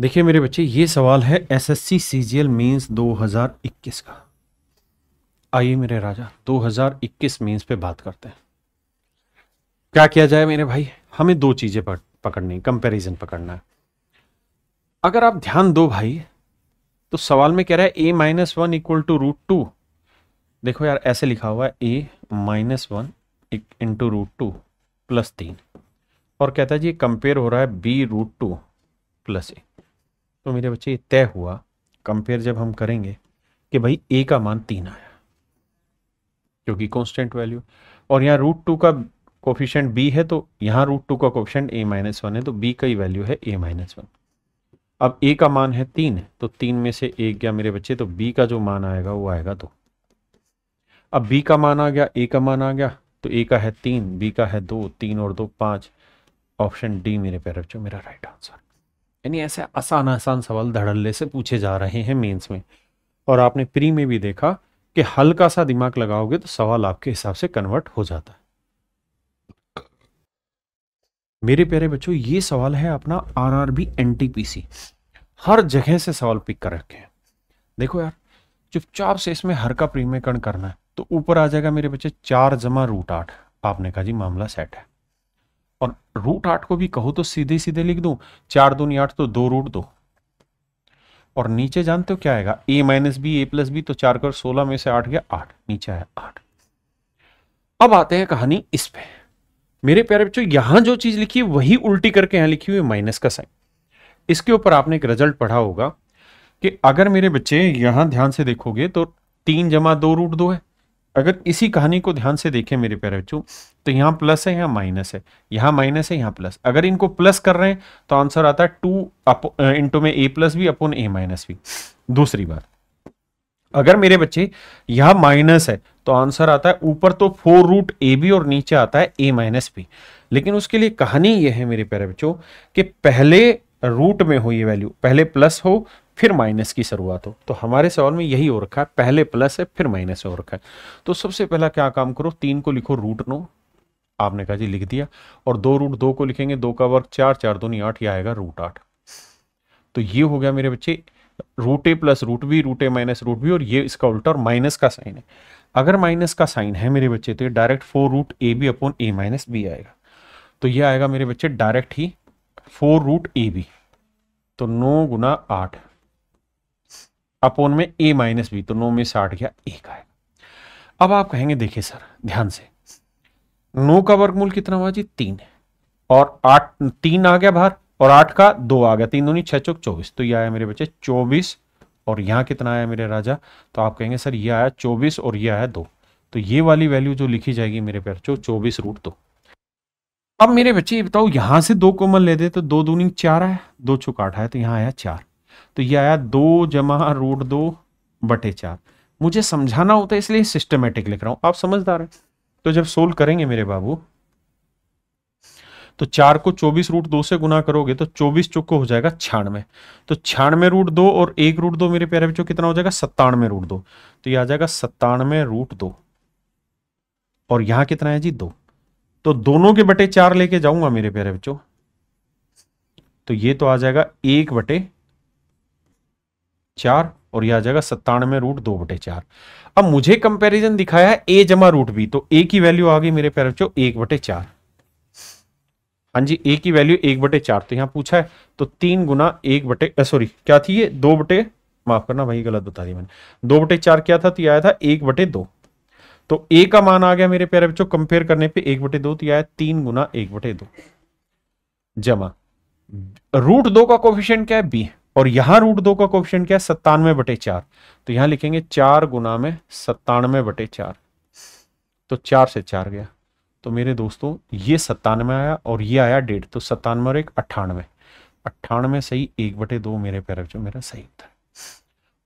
देखिए मेरे बच्चे ये सवाल है एसएससी सीजीएल मेंस 2021 का आइए मेरे राजा 2021 मीन्स पे बात करते हैं क्या किया जाए मेरे भाई हमें दो चीजें पकड़नी कंपैरिजन पकड़ना है अगर आप ध्यान दो भाई तो सवाल में कह रहा है ए minus one equal to root two देखो यार ऐसे लिखा हुआ है ए minus one into root two plus तीन और कहता है जी कंपेयर हो रहा है b root two plus a तो मेरे बच्चे ये तय हुआ कंपेयर जब हम करेंगे कि भाई ए का मान तीन आया जो कि कॉन्स्टेंट वैल्यू और यहाँ रूट टू का कोफिशेंट बी है तो यहाँ रूट टू का कोफिशेंट ए माइनस वन है तो बी का ही वैल्यू है ए माइनस वन अब ए का मान है तीन तो तीन में से एक गया मेरे बच्चे तो बी का जो मान आएगा वो आएगा दो अब बी का मान आ गया ए का मान आ गया तो ए का है तीन बी का है दो तीन और दो पाँच ऑप्शन डी मेरे पैर बच्चों मेरा राइट आंसर यानी ऐसे आसान आसान सवाल धड़ल्ले से पूछे जा रहे हैं मेन्स में और आपने प्री में भी देखा कि हल्का सा दिमाग लगाओगे तो सवाल आपके हिसाब से कन्वर्ट हो जाता है मेरे प्यारे बच्चों ये सवाल है अपना R R B N T P C हर जगह से सवाल पिक कर रखे हैं देखो यार चुपचाप से इसमें हर का प्रीमेकरण करना है तो ऊपर आ जाएगा मेरे बच्चे चार जमा रूट आठ आपने कहा जी मामला सेट है और रूट आठ को भी कहो तो सीधे सीधे लिख दू चार दूनी आठ तो दो रूट दो और नीचे जानते हो क्या आएगा a minus B a plus b तो चार कर सोलह में से आठ गया आठ नीचे आया आठ अब आते हैं कहानी इस पे मेरे प्यारे बच्चों यहां जो चीज लिखी है वही उल्टी करके यहां लिखी हुई माइनस का साइन इसके ऊपर आपने एक रिजल्ट पढ़ा होगा कि अगर मेरे बच्चे यहां ध्यान से देखोगे तो तीन जमा दो रूट दो है अगर इसी कहानी को ध्यान से देखें मेरे प्यारे बच्चों तो यहाँ प्लस है यहाँ माइनस है यहाँ माइनस है यहाँ प्लस अगर इनको प्लस कर रहे हैं तो आंसर आता है टू इंटू में a plus b upon a minus b दूसरी बात अगर मेरे बच्चे यहाँ माइनस है तो आंसर आता है ऊपर तो फोर रूट ए बी और नीचे आता है ए माइनस बी लेकिन उसके लिए कहानी यह है मेरे प्यारे बच्चों कि पहले रूट में हो ये वैल्यू पहले प्लस हो फिर माइनस की शुरुआत हो तो हमारे सवाल में यही हो रखा है पहले प्लस है फिर माइनस हो रखा है तो सबसे पहला क्या काम करो तीन को लिखो रूट नो आपने कहा जी लिख दिया और दो रूट दो को लिखेंगे दो का वर्ग चार चार दो नहीं आठ यह आएगा रूट आठ तो ये हो गया मेरे बच्चे रूट ए प्लस रूट बी रूट ए माइनस रूट बी और ये इसका उल्टा और माइनस का साइन है अगर माइनस का साइन है मेरे बच्चे तो direct four root A b upon a minus b आएगा तो ये आएगा मेरे बच्चे डायरेक्ट ही फोर रूट ए बी तो नौ गुना आठ अपोन में ए माइनस बी तो नौ में साठ गया एक आएगा अब आप कहेंगे देखिए सर ध्यान से नौ का वर्गमूल कितना हुआ जी तीन और आठ तीन आ गया बाहर और आठ का दो आ गया तीन दूनी छह चौक चौबीस तो ये आया मेरे बच्चे चौबीस और यहां कितना आया मेरे राजा तो आप कहेंगे सर ये आया चौबीस और ये आया दो तो ये वाली वैल्यू जो लिखी जाएगी मेरे पैर चौबीस रूट दो अब मेरे बच्चे ये बताओ यहां से दो कोमल ले दे तो दो दूनी चार आया दो चौक आठ आया तो यहां आया चार तो ये आया दो जमा रूट दो बटे चार मुझे समझाना होता है इसलिए सिस्टमेटिक लिख रहा हूं आप समझदार हैं तो जब सोल्व करेंगे मेरे बाबू तो चार को चौबीस रूट दो से गुना करोगे तो चौबीस चौको हो जाएगा छियानवे तो छियानवे रूट दो और एक रूट दो मेरे प्यारे बच्चों कितना हो जाएगा सत्तानवे रूट दो तो ये आ जाएगा सत्तानवे रूट दो और यहां कितना है जी दो तो दोनों के बटे चार लेके जाऊंगा मेरे प्यारे बच्चों तो ये तो आ जाएगा एक बटे चार और यह आ जाएगा सत्तानवे रूट दो बटे चार अब मुझे कंपैरिजन दिखाया है ए जमा रूट बी तो ए की वैल्यू आ गई मेरे प्यारे बच्चों एक बटे चार हाँ जी ए की वैल्यू एक बटे चार तो यहां पूछा है तो तीन गुना एक बटे सॉरी क्या थी ये दो बटे माफ करना वही गलत बता दी मैंने दो बटे चार क्या था तो आया था एक बटे दो तो ए का मान आ गया मेरे प्यारे बच्चों कंपेयर करने पे एक बटे दो तो आया तीन गुना एक बटे दो जमा रूट दो का कोफिशियंट क्या है बी है और यहां रूट दो का क्वेश्चन क्या है सत्तानवे बटे चार तो यहां लिखेंगे चार गुना में सत्तानवे बटे चार तो चार से चार गया तो मेरे दोस्तों ये सत्तानवे आया और ये आया डेढ़ तो सत्तानवे और एक अट्ठानवे अट्ठानवे सही एक बटे दो मेरे पैरव जो मेरा सही है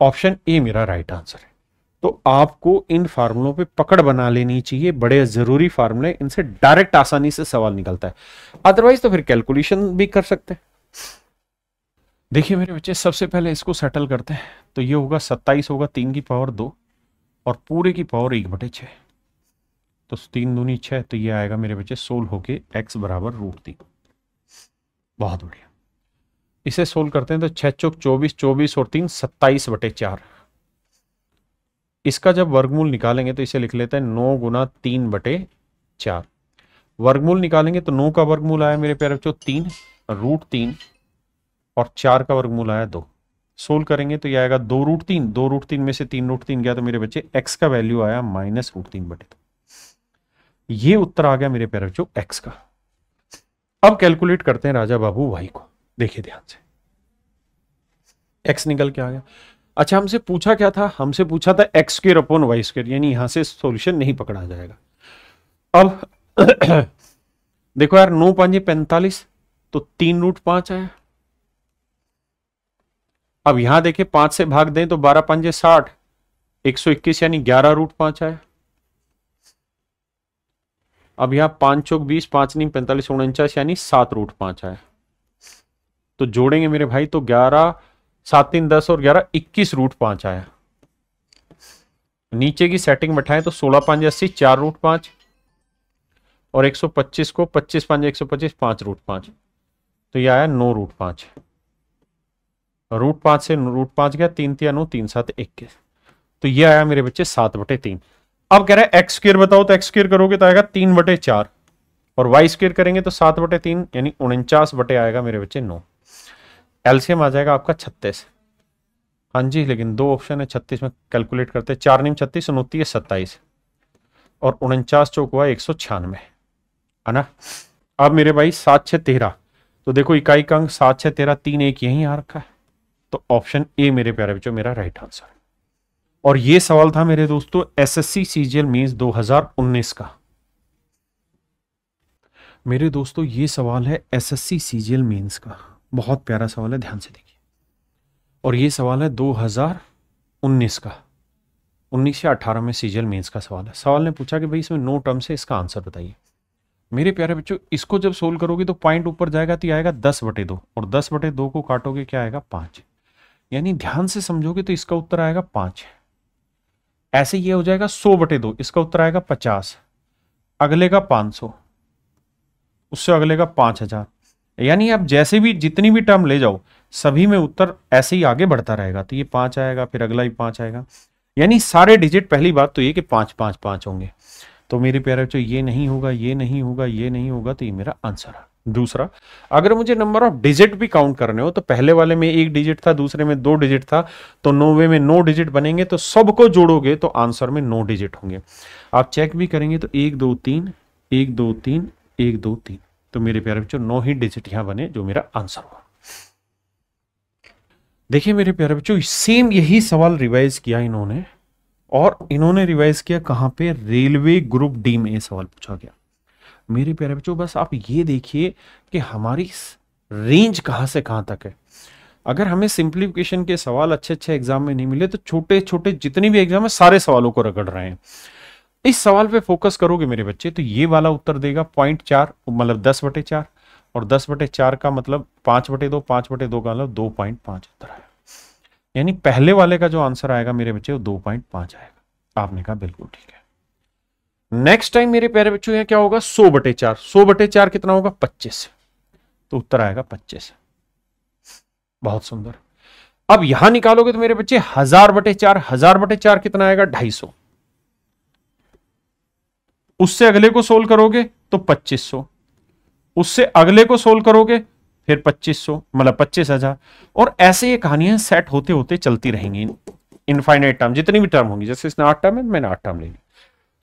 ऑप्शन ए मेरा राइट आंसर है तो आपको इन फार्मूलों पे पकड़ बना लेनी चाहिए बड़े जरूरी फार्मूले इनसे डायरेक्ट आसानी से सवाल निकलता है अदरवाइज तो फिर कैलकुलेशन भी कर सकते हैं देखिए मेरे बच्चे सबसे पहले इसको सेटल करते हैं तो ये होगा सत्ताईस होगा तीन की पावर दो और पूरे की पावर एक बटे छः तो तीन दूनी छः तो ये आएगा मेरे बच्चे सोल होके एक्स बराबर रूट तीन बहुत बढ़िया इसे सोल्व करते हैं तो छः चौक चौबीस चौबीस और तीन सत्ताईस बटे चार इसका जब वर्गमूल निकालेंगे तो इसे लिख लेते हैं नौ गुना तीन बटे चार वर्गमूल निकालेंगे तो नौ का वर्गमूल आया मेरे प्यारे बच्चों तीन रूट तीन और चार का वर्गमूल आया दो सोल्व करेंगे तो यह आएगा दो रूट तीन दो रूट तीन में से तीन रूट तीन गया तो मेरे बच्चे एक्स का वैल्यू आया माइनस रूट तीन बटे दो ये उत्तर आ गया मेरे प्यारे बच्चों एक्स का अब कैलकुलेट करते हैं राजा बाबू वाई को देखिए ध्यान से एक्स निकल के आ गया अच्छा हमसे पूछा क्या था हमसे पूछा था x square upon y square यानी यहां से सॉल्यूशन नहीं पकड़ा जाएगा अब देखो यार नौ पांच पैंतालीस तो तीन रूट पांच आया अब यहां देखिए पांच से भाग दें तो बारह पंजे साठ एक सौ इक्कीस यानी ग्यारह रूट पांच आया अब यहां पांच चौक बीस पांच नीम पैंतालीस उनचास यानी सात रूट पांच आया तो जोड़ेंगे मेरे भाई तो ग्यारह सात तीन दस और ग्यारह इक्कीस रूट पांच आया नीचे की सेटिंग बैठाएं तो सोलह पांच अस्सी चार रूट पांच और एक सौ पच्चीस को पच्चीस पांच एक सौ पच्चीस पांच रूट पांच तो यह आया नौ रूट पांच रूट पांच से रूट पांच गया तीन तीन नौ तीन सात इक्कीस तो ये आया मेरे बच्चे सात बटे तीन अब कह रहे हैं एक्स स्क्र बताओ तो एक्स स्क्र करोगे तो आएगा तीन बटे चार और वाई स्क्र करेंगे तो सात बटे तीन यानी उनचास बटे आएगा मेरे बच्चे नौ एलसीएम आ जाएगा आपका छत्तीस हाँ जी लेकिन दो ऑप्शन है छत्तीस में कैलकुलेट करते हैं चार नीम छत्तीस उनतीस सत्ताईस और उनचास चौक हुआ एक सौ छियानवे है ना अब मेरे भाई सात छः तेरह तो देखो इकाई का अंक सात छः तेरह तीन एक यहीं आ रखा है तो ऑप्शन ए मेरे प्यारे बच्चों मेरा राइट आंसर और ये सवाल था मेरे दोस्तों एसएससी सीजीएल मींस 2019 का मेरे दोस्तों ये सवाल है एसएससी सीजीएल मींस का बहुत प्यारा सवाल है ध्यान से देखिए और ये सवाल है 2019 का 19 से 18 में सीजीएल मींस का सवाल है सवाल ने पूछा कि भाई इसमें नो टर्म से इसका आंसर बताइए मेरे प्यारे बच्चों इसको जब सोल्व करोगे तो पॉइंट ऊपर जाएगा तो आएगा दस बटे दो और दस बटे दो को काटोगे क्या आएगा पांच यानी ध्यान से समझोगे तो इसका उत्तर आएगा पांच ऐसे ये हो जाएगा सौ बटे दो इसका उत्तर आएगा पचास अगले का पांच सौ उससे अगले का पांच हजार यानी आप जैसे भी जितनी भी टर्म ले जाओ सभी में उत्तर ऐसे ही आगे बढ़ता रहेगा तो ये पांच आएगा फिर अगला ही पांच आएगा यानी सारे डिजिट पहली बात तो ये कि पांच पांच पांच होंगे तो मेरे प्यारे बच्चों ये नहीं होगा ये नहीं होगा ये नहीं होगा तो ये मेरा आंसर है दूसरा अगर मुझे नंबर ऑफ डिजिट भी काउंट करने हो तो पहले वाले में एक डिजिट था दूसरे में दो डिजिट था तो नोवे में नो डिजिट बनेंगे तो सबको जोड़ोगे तो आंसर में नो डिजिट होंगे आप चेक भी करेंगे तो एक दो तीन एक दो तीन एक दो तीन तो मेरे प्यारे बच्चों नौ ही डिजिट यहां बने जो मेरा आंसर हुआ देखिए मेरे प्यारे बच्चों सेम यही सवाल रिवाइज किया इन्होंने और इन्होंने रिवाइज किया कहां पे रेलवे ग्रुप डी में सवाल पूछा गया मेरे प्यारे बच्चों बस आप ये देखिए कि हमारी रेंज कहाँ से कहाँ तक है अगर हमें सिंप्लीफिकेशन के सवाल अच्छे अच्छे एग्जाम में नहीं मिले तो छोटे छोटे जितने भी एग्जाम है सारे सवालों को रगड़ रहे हैं इस सवाल पे फोकस करोगे मेरे बच्चे तो ये वाला उत्तर देगा पॉइंट चार मतलब दस बटे चार और दस बटे चार का मतलब पांच बटे दो पांच बटे दो का मतलब दो पॉइंट पांच उत्तर आया यानी पहले वाले का जो आंसर आएगा मेरे बच्चे वो दो पॉइंट पांच आएगा आपने कहा बिल्कुल ठीक है नेक्स्ट टाइम मेरे प्यारे बच्चों यहां क्या होगा सो बटे चार सो बटे चार कितना होगा पच्चीस तो उत्तर आएगा पच्चीस बहुत सुंदर अब यहां निकालोगे तो मेरे बच्चे हजार बटे चार हजार बटे चार कितना आएगा ढाई सौ उससे अगले को सोल्व करोगे तो पच्चीस सौ उससे अगले को सोल्व करोगे फिर पच्चीस सौ मतलब पच्चीस हजार और ऐसे ये कहानियां सेट होते होते चलती रहेंगी इनफाइनाइट टर्म जितनी भी टर्म होंगी जैसे इसने आठ टर्म है मैंने आठ टर्म ले ली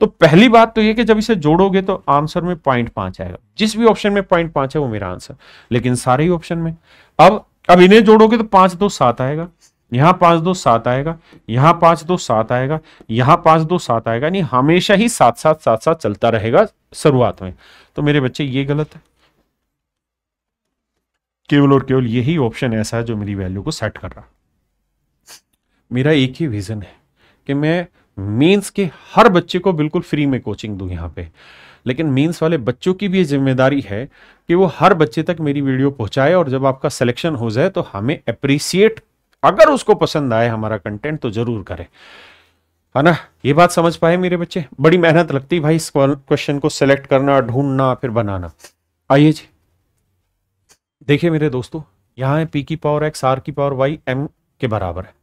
तो पहली बात तो ये कि जब इसे जोड़ोगे तो आंसर में पॉइंट पांच आएगा जिस भी ऑप्शन में पॉइंट पांच है वो मेरा आंसर लेकिन सारे ही ऑप्शन में अब अब इन्हें जोड़ोगे तो पांच दो सात आएगा यहां पांच दो सात आएगा यहां पांच दो सात आएगा यहां पांच दो सात आएगा यानी हमेशा ही सात सात सात सात चलता रहेगा शुरुआत में तो मेरे बच्चे ये गलत है केवल और केवल यही ऑप्शन ऐसा है जो मेरी वैल्यू को सेट कर रहा मेरा एक ही विजन है कि मैं मीन्स के हर बच्चे को बिल्कुल फ्री में कोचिंग दूँ यहाँ पे लेकिन मीन्स वाले बच्चों की भी ये जिम्मेदारी है कि वो हर बच्चे तक मेरी वीडियो पहुँचाए और जब आपका सिलेक्शन हो जाए तो हमें अप्रिसिएट अगर उसको पसंद आए हमारा कंटेंट तो ज़रूर करें है ना ये बात समझ पाए मेरे बच्चे बड़ी मेहनत लगती भाई इस क्वेश्चन को सिलेक्ट करना ढूंढना फिर बनाना आइए जी देखिए मेरे दोस्तों यहाँ है पी की पावर एक्स आर की पावर वाई एम के बराबर है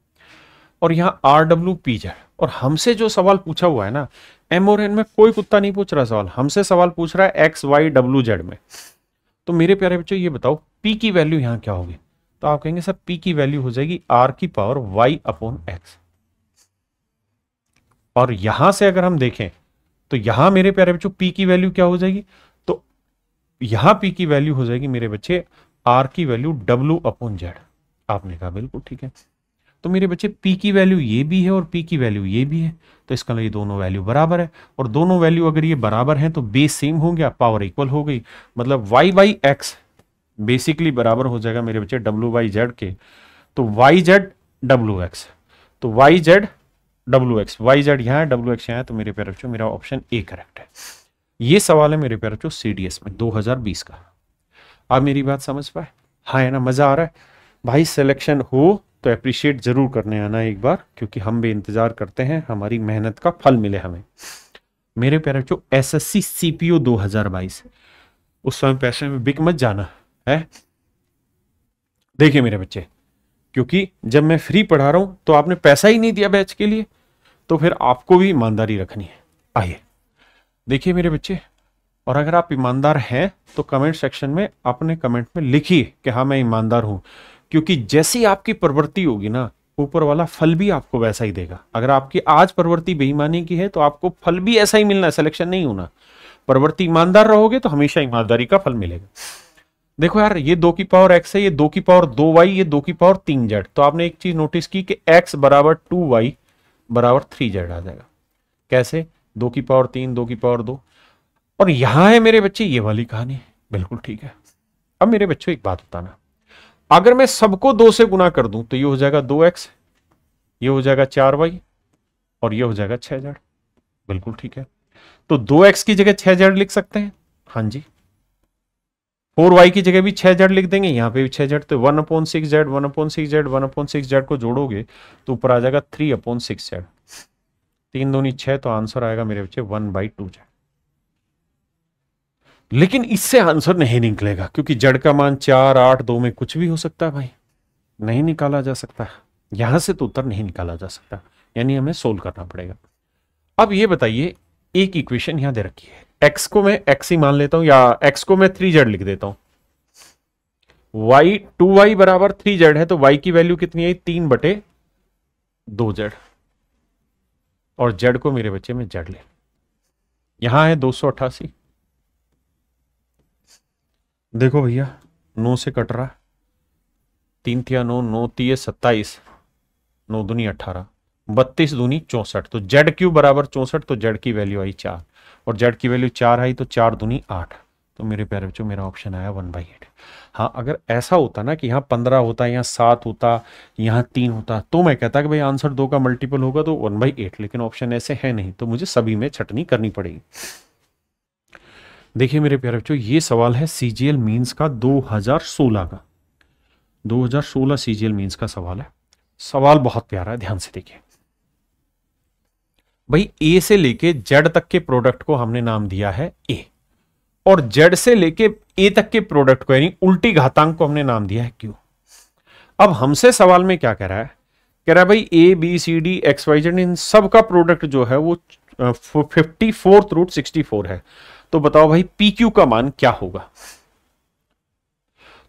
और यहाँ आर डब्ल्यू पी जाए और हमसे जो सवाल पूछा हुआ है ना एम और एन में कोई कुत्ता नहीं पूछ रहा सवाल हमसे सवाल पूछ रहा है एक्स वाई डब्ल्यू जेड में तो मेरे प्यारे बच्चों ये बताओ पी की वैल्यू यहाँ क्या होगी तो आप कहेंगे सर पी की वैल्यू हो जाएगी आर की पावर वाई अपॉन एक्स और यहां से अगर हम देखें तो यहां मेरे प्यारे बच्चों पी की वैल्यू क्या हो जाएगी तो यहां पी की वैल्यू हो जाएगी मेरे बच्चे आर की वैल्यू डब्ल्यू अपॉन जेड आपने कहा बिल्कुल ठीक है तो मेरे बच्चे पी की वैल्यू ये भी है और पी की वैल्यू ये भी है तो इसका मतलब ये दोनों वैल्यू बराबर है और दोनों वैल्यू अगर ये बराबर हैं तो बेस सेम हो गया पावर इक्वल हो गई मतलब वाई बाई एक्स बेसिकली बराबर हो जाएगा मेरे बच्चे डब्ल्यू बाई जेड के तो वाई जेड डब्ल्यू एक्स तो वाई जेड डब्ल्यू एक्स वाई जेड यहाँ है डब्ल्यू एक्स यहाँ है तो मेरे प्यारे बच्चों मेरा ऑप्शन ए करेक्ट है ये सवाल है मेरे प्यारे बच्चों सी डी एस में दो हजार बीस का आप मेरी बात समझ पाए हाँ है ना मज़ा आ रहा है भाई सिलेक्शन हो तो अप्रिशिएट ज़रूर करने आना एक बार क्योंकि हम भी इंतज़ार करते हैं हमारी मेहनत का फल मिले हमें मेरे प्यारे बच्चों S S C C P O दो हज़ार बाईस उस समय पैसे में बिक मत जाना है देखिए मेरे बच्चे क्योंकि जब मैं फ्री पढ़ा रहा हूं तो आपने पैसा ही नहीं दिया बैच के लिए तो फिर आपको भी ईमानदारी रखनी है आइए देखिए मेरे बच्चे और अगर आप ईमानदार हैं तो कमेंट सेक्शन में अपने कमेंट में लिखिए कि हाँ मैं ईमानदार हूं क्योंकि जैसी आपकी प्रवृत्ति होगी ना ऊपर वाला फल भी आपको वैसा ही देगा अगर आपकी आज प्रवृत्ति बेईमानी की है तो आपको फल भी ऐसा ही मिलना है सिलेक्शन नहीं होना प्रवृत्ति ईमानदार रहोगे तो हमेशा ईमानदारी का फल मिलेगा देखो यार ये दो की पावर एक्स है ये दो की पावर दो वाई ये दो की पावर तीन जेड तो आपने एक चीज नोटिस की कि एक्स बराबर टू वाई बराबर थ्री जेड आ जाएगा कैसे दो की पावर तीन दो की पावर दो और यहां है मेरे बच्चे ये वाली कहानी बिल्कुल ठीक है अब मेरे बच्चों एक बात बताना अगर मैं सबको दो से गुना कर दूं तो ये हो जाएगा दो एक्स ये हो जाएगा चार वाई और ये हो जाएगा छह जेड बिल्कुल ठीक है तो दो एक्स की जगह छह जेड लिख सकते हैं हाँ जी फोर वाई की जगह भी छह जेड लिख देंगे यहां पे भी छह जेड तो one upon six Z one upon six Z one upon six Z को जोड़ोगे तो ऊपर आ जाएगा थ्री अपॉन सिक्स जेड तीन दूनी छह तो आंसर आएगा मेरे बच्चे वन बाई टू जेड लेकिन इससे आंसर नहीं निकलेगा क्योंकि जड़ का मान चार आठ दो में कुछ भी हो सकता है भाई नहीं निकाला जा सकता यहां से तो उत्तर नहीं निकाला जा सकता यानी हमें सोल्व करना पड़ेगा अब ये बताइए एक इक्वेशन यहां दे रखी है एक्स को मैं एक्स ही मान लेता हूं या एक्स को मैं थ्री जेड लिख देता हूं वाई टू वाई बराबर थ्री जेड है तो वाई की वैल्यू कितनी आई तीन बटे दो जेड और जेड को मेरे बच्चे में जेड ले यहां है दो सौ अट्ठासी देखो भैया नौ से कट रहा तीन थिया नौ नौ तीय सत्ताईस नौ दूनी अठारह बत्तीस दूनी चौंसठ तो जेड क्यू बराबर चौंसठ तो जेड की वैल्यू आई चार और जेड की वैल्यू चार आई तो चार दूनी आठ तो मेरे प्यारे बच्चों मेरा ऑप्शन आया वन बाई एट हाँ अगर ऐसा होता ना कि यहाँ पंद्रह होता यहाँ सात होता यहाँ तीन होता तो मैं कहता कि भाई आंसर दो का मल्टीपल होगा तो वन बाई एट लेकिन ऑप्शन ऐसे है नहीं तो मुझे सभी में छटनी करनी पड़ेगी देखिए मेरे प्यारे बच्चों ये सवाल है सी जी एल मीन्स का 2016 का 2016 सी जी एल मीन्स का सवाल है सवाल बहुत प्यारा है ध्यान से देखिए भाई ए से लेके जेड तक के प्रोडक्ट को हमने नाम दिया है ए और जेड से लेके ए तक के प्रोडक्ट को यानी उल्टी घातांक को हमने नाम दिया है क्यू अब हमसे सवाल में क्या कह रहा है कह रहा है भाई a B c d x y z इन सबका प्रोडक्ट जो है वो fifty fourth root sixty four है तो बताओ भाई पी क्यू का मान क्या होगा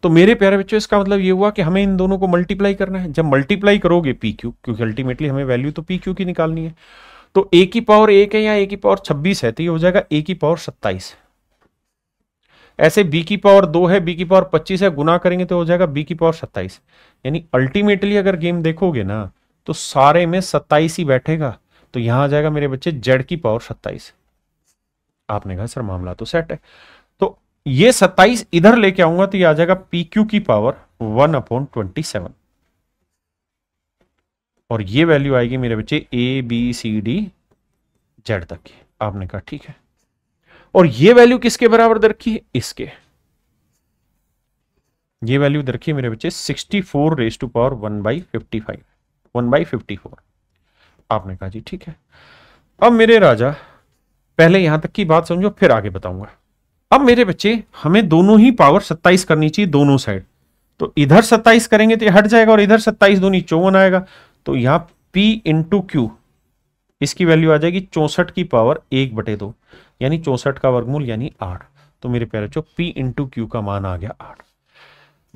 तो मेरे प्यारे बच्चों इसका मतलब ये हुआ कि हमें इन दोनों को मल्टीप्लाई करना है जब मल्टीप्लाई करोगे पी क्यू क्योंकि अल्टीमेटली हमें वैल्यू तो पी क्यू की निकालनी है तो ए की पावर एक है या ए की पावर छब्बीस है तो ये हो जाएगा ए की पावर सत्ताईस ऐसे बी की पावर दो है बी की पावर पच्चीस है गुना करेंगे तो हो जाएगा बी की पावर सत्ताईस यानी अल्टीमेटली अगर गेम देखोगे ना तो सारे में सत्ताईस ही बैठेगा तो यहां आ जाएगा मेरे बच्चे जेड की पावर सत्ताईस आपने कहा सर मामला तो सेट है तो ये 27 इधर लेके आऊंगा तो ये आ जाएगा पी क्यू की power one upon twenty seven और ये वैल्यू आएगी मेरे बच्चे a B c d z तक की आपने कहा ठीक है और ये वैल्यू किसके बराबर दे रखी है इसके ये वैल्यू दे रखी है मेरे बच्चे 64 four raise to power one by fifty five one by fifty four आपने कहा जी ठीक है अब मेरे राजा पहले यहां तक की बात समझो फिर आगे बताऊंगा अब मेरे बच्चे हमें दोनों ही पावर 27 करनी चाहिए दोनों साइड तो इधर 27 करेंगे तो हट जाएगा और इधर 27 दोनों चौवन आएगा तो यहाँ P इंटू क्यू इसकी वैल्यू आ जाएगी चौसठ की पावर एक बटे दो यानी चौसठ का वर्गमूल यानी आठ तो मेरे प्यारे पी P इंटू क्यू का मान आ गया आठ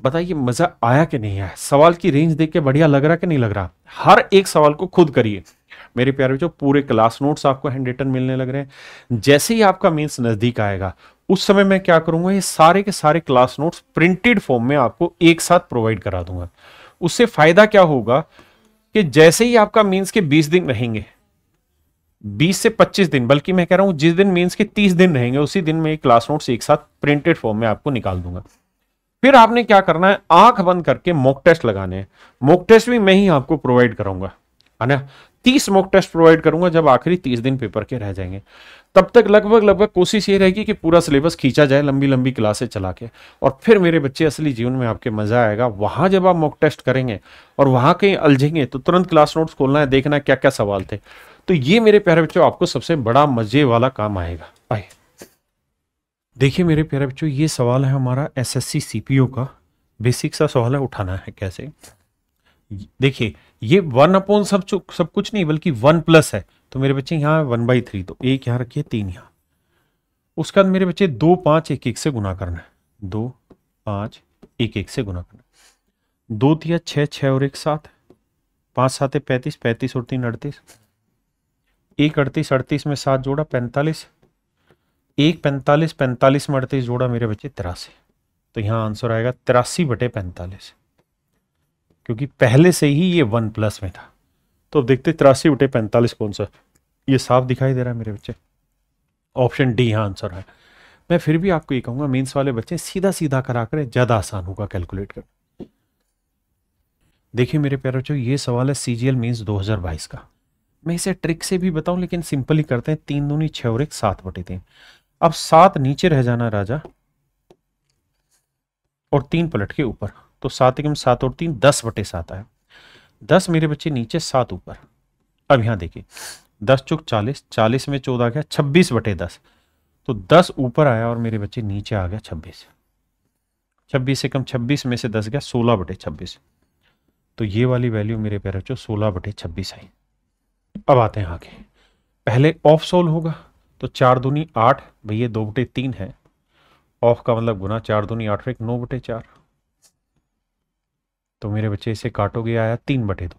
बताइए मजा आया कि नहीं आया सवाल की रेंज देख के बढ़िया लग रहा कि नहीं लग रहा हर एक सवाल को खुद करिए मेरे प्यारे बच्चों पूरे क्लास नोट्स आपको हैंड रिटर्न मिलने लग रहे हैं जैसे ही आपका मेंस नज़दीक आएगा उस समय मैं क्या करूंगा ये सारे के सारे क्लास नोट्स प्रिंटेड फॉर्म में आपको एक साथ प्रोवाइड करा दूंगा उससे फायदा क्या होगा कि जैसे ही आपका मीन्स के बीस दिन रहेंगे 20 से 25 दिन बल्कि मैं कह रहा हूं जिस दिन मीन्स के 30 दिन रहेंगे उसी दिन मैं क्लास नोट्स एक साथ प्रिंटेड फॉर्म में आपको निकाल दूंगा फिर आपने क्या करना है आंख बंद करके मॉक टेस्ट लगाने हैं मॉक टेस्ट भी मैं ही आपको प्रोवाइड कराऊंगा है ना तीस मॉक टेस्ट प्रोवाइड करूंगा जब आखिरी तीस दिन पेपर के रह जाएंगे तब तक लगभग लगभग कोशिश ये रहेगी कि पूरा सिलेबस खींचा जाए लंबी लंबी क्लासें चला के और फिर मेरे बच्चे असली जीवन में आपके मजा आएगा वहां जब आप मॉक टेस्ट करेंगे और वहां कहीं अलझेंगे तो तुरंत क्लास नोट्स खोलना है देखना है क्या क्या सवाल थे तो ये मेरे प्यारे बच्चों आपको सबसे बड़ा मजे वाला काम आएगा आए देखिए मेरे प्यारे बच्चों ये सवाल है हमारा एस एस का बेसिक सा सवाल है उठाना है कैसे देखिए ये वन अपॉन सब सब कुछ नहीं बल्कि वन प्लस है तो मेरे बच्चे यहाँ वन बाई थ्री तो एक यहाँ रखिए तीन यहाँ उसके बाद मेरे बच्चे दो पाँच एक एक से गुना करना है दो पाँच एक एक से गुना करना दो तिया छः छः और एक सात पाँच सात पैंतीस पैंतीस और तीन अड़तीस एक अड़तीस अड़तीस में सात जोड़ा पैंतालीस एक पैंतालीस पैंतालीस में अड़तीस जोड़ा मेरे बच्चे तिरासी तो यहाँ आंसर आएगा तिरासी बटे पैंतालीस क्योंकि पहले से ही ये वन प्लस में था तो अब देखते तिरासी बटे पैंतालीस कौन सा ये साफ दिखाई दे रहा है मेरे बच्चे ऑप्शन डी यहाँ आंसर है मैं फिर भी आपको ये कहूंगा मेंस वाले बच्चे सीधा सीधा करा करें ज़्यादा आसान होगा कैलकुलेट कर देखिए मेरे प्यारे बच्चों ये सवाल है सी जी एल मीन्स का मैं इसे ट्रिक से भी बताऊं लेकिन सिंपल ही करते हैं तीन दूनी छः और एक सात बटे तीन अब सात नीचे रह जाना राजा और तीन पलट के ऊपर तो सात एक सात और तीन दस बटे सात आया दस मेरे बच्चे नीचे सात ऊपर अब यहाँ देखिए दस चुक चालीस चालीस में चौदह आ गया छब्बीस बटे दस तो दस ऊपर आया और मेरे बच्चे नीचे आ गया छब्बीस छब्बीस से कम छब्बीस में से दस गया सोलह बटे छब्बीस तो ये वाली वैल्यू मेरे पैर बच्चों सोलह बटे छब्बीस आई अब आते हैं आगे पहले ऑफ सोल होगा तो चार दूनी आठ भैया दो बटे तीन है ऑफ का मतलब गुना चार दूनी आठ एक नौ बटे चार तो मेरे बच्चे इसे काटोगे आया तीन बटे दो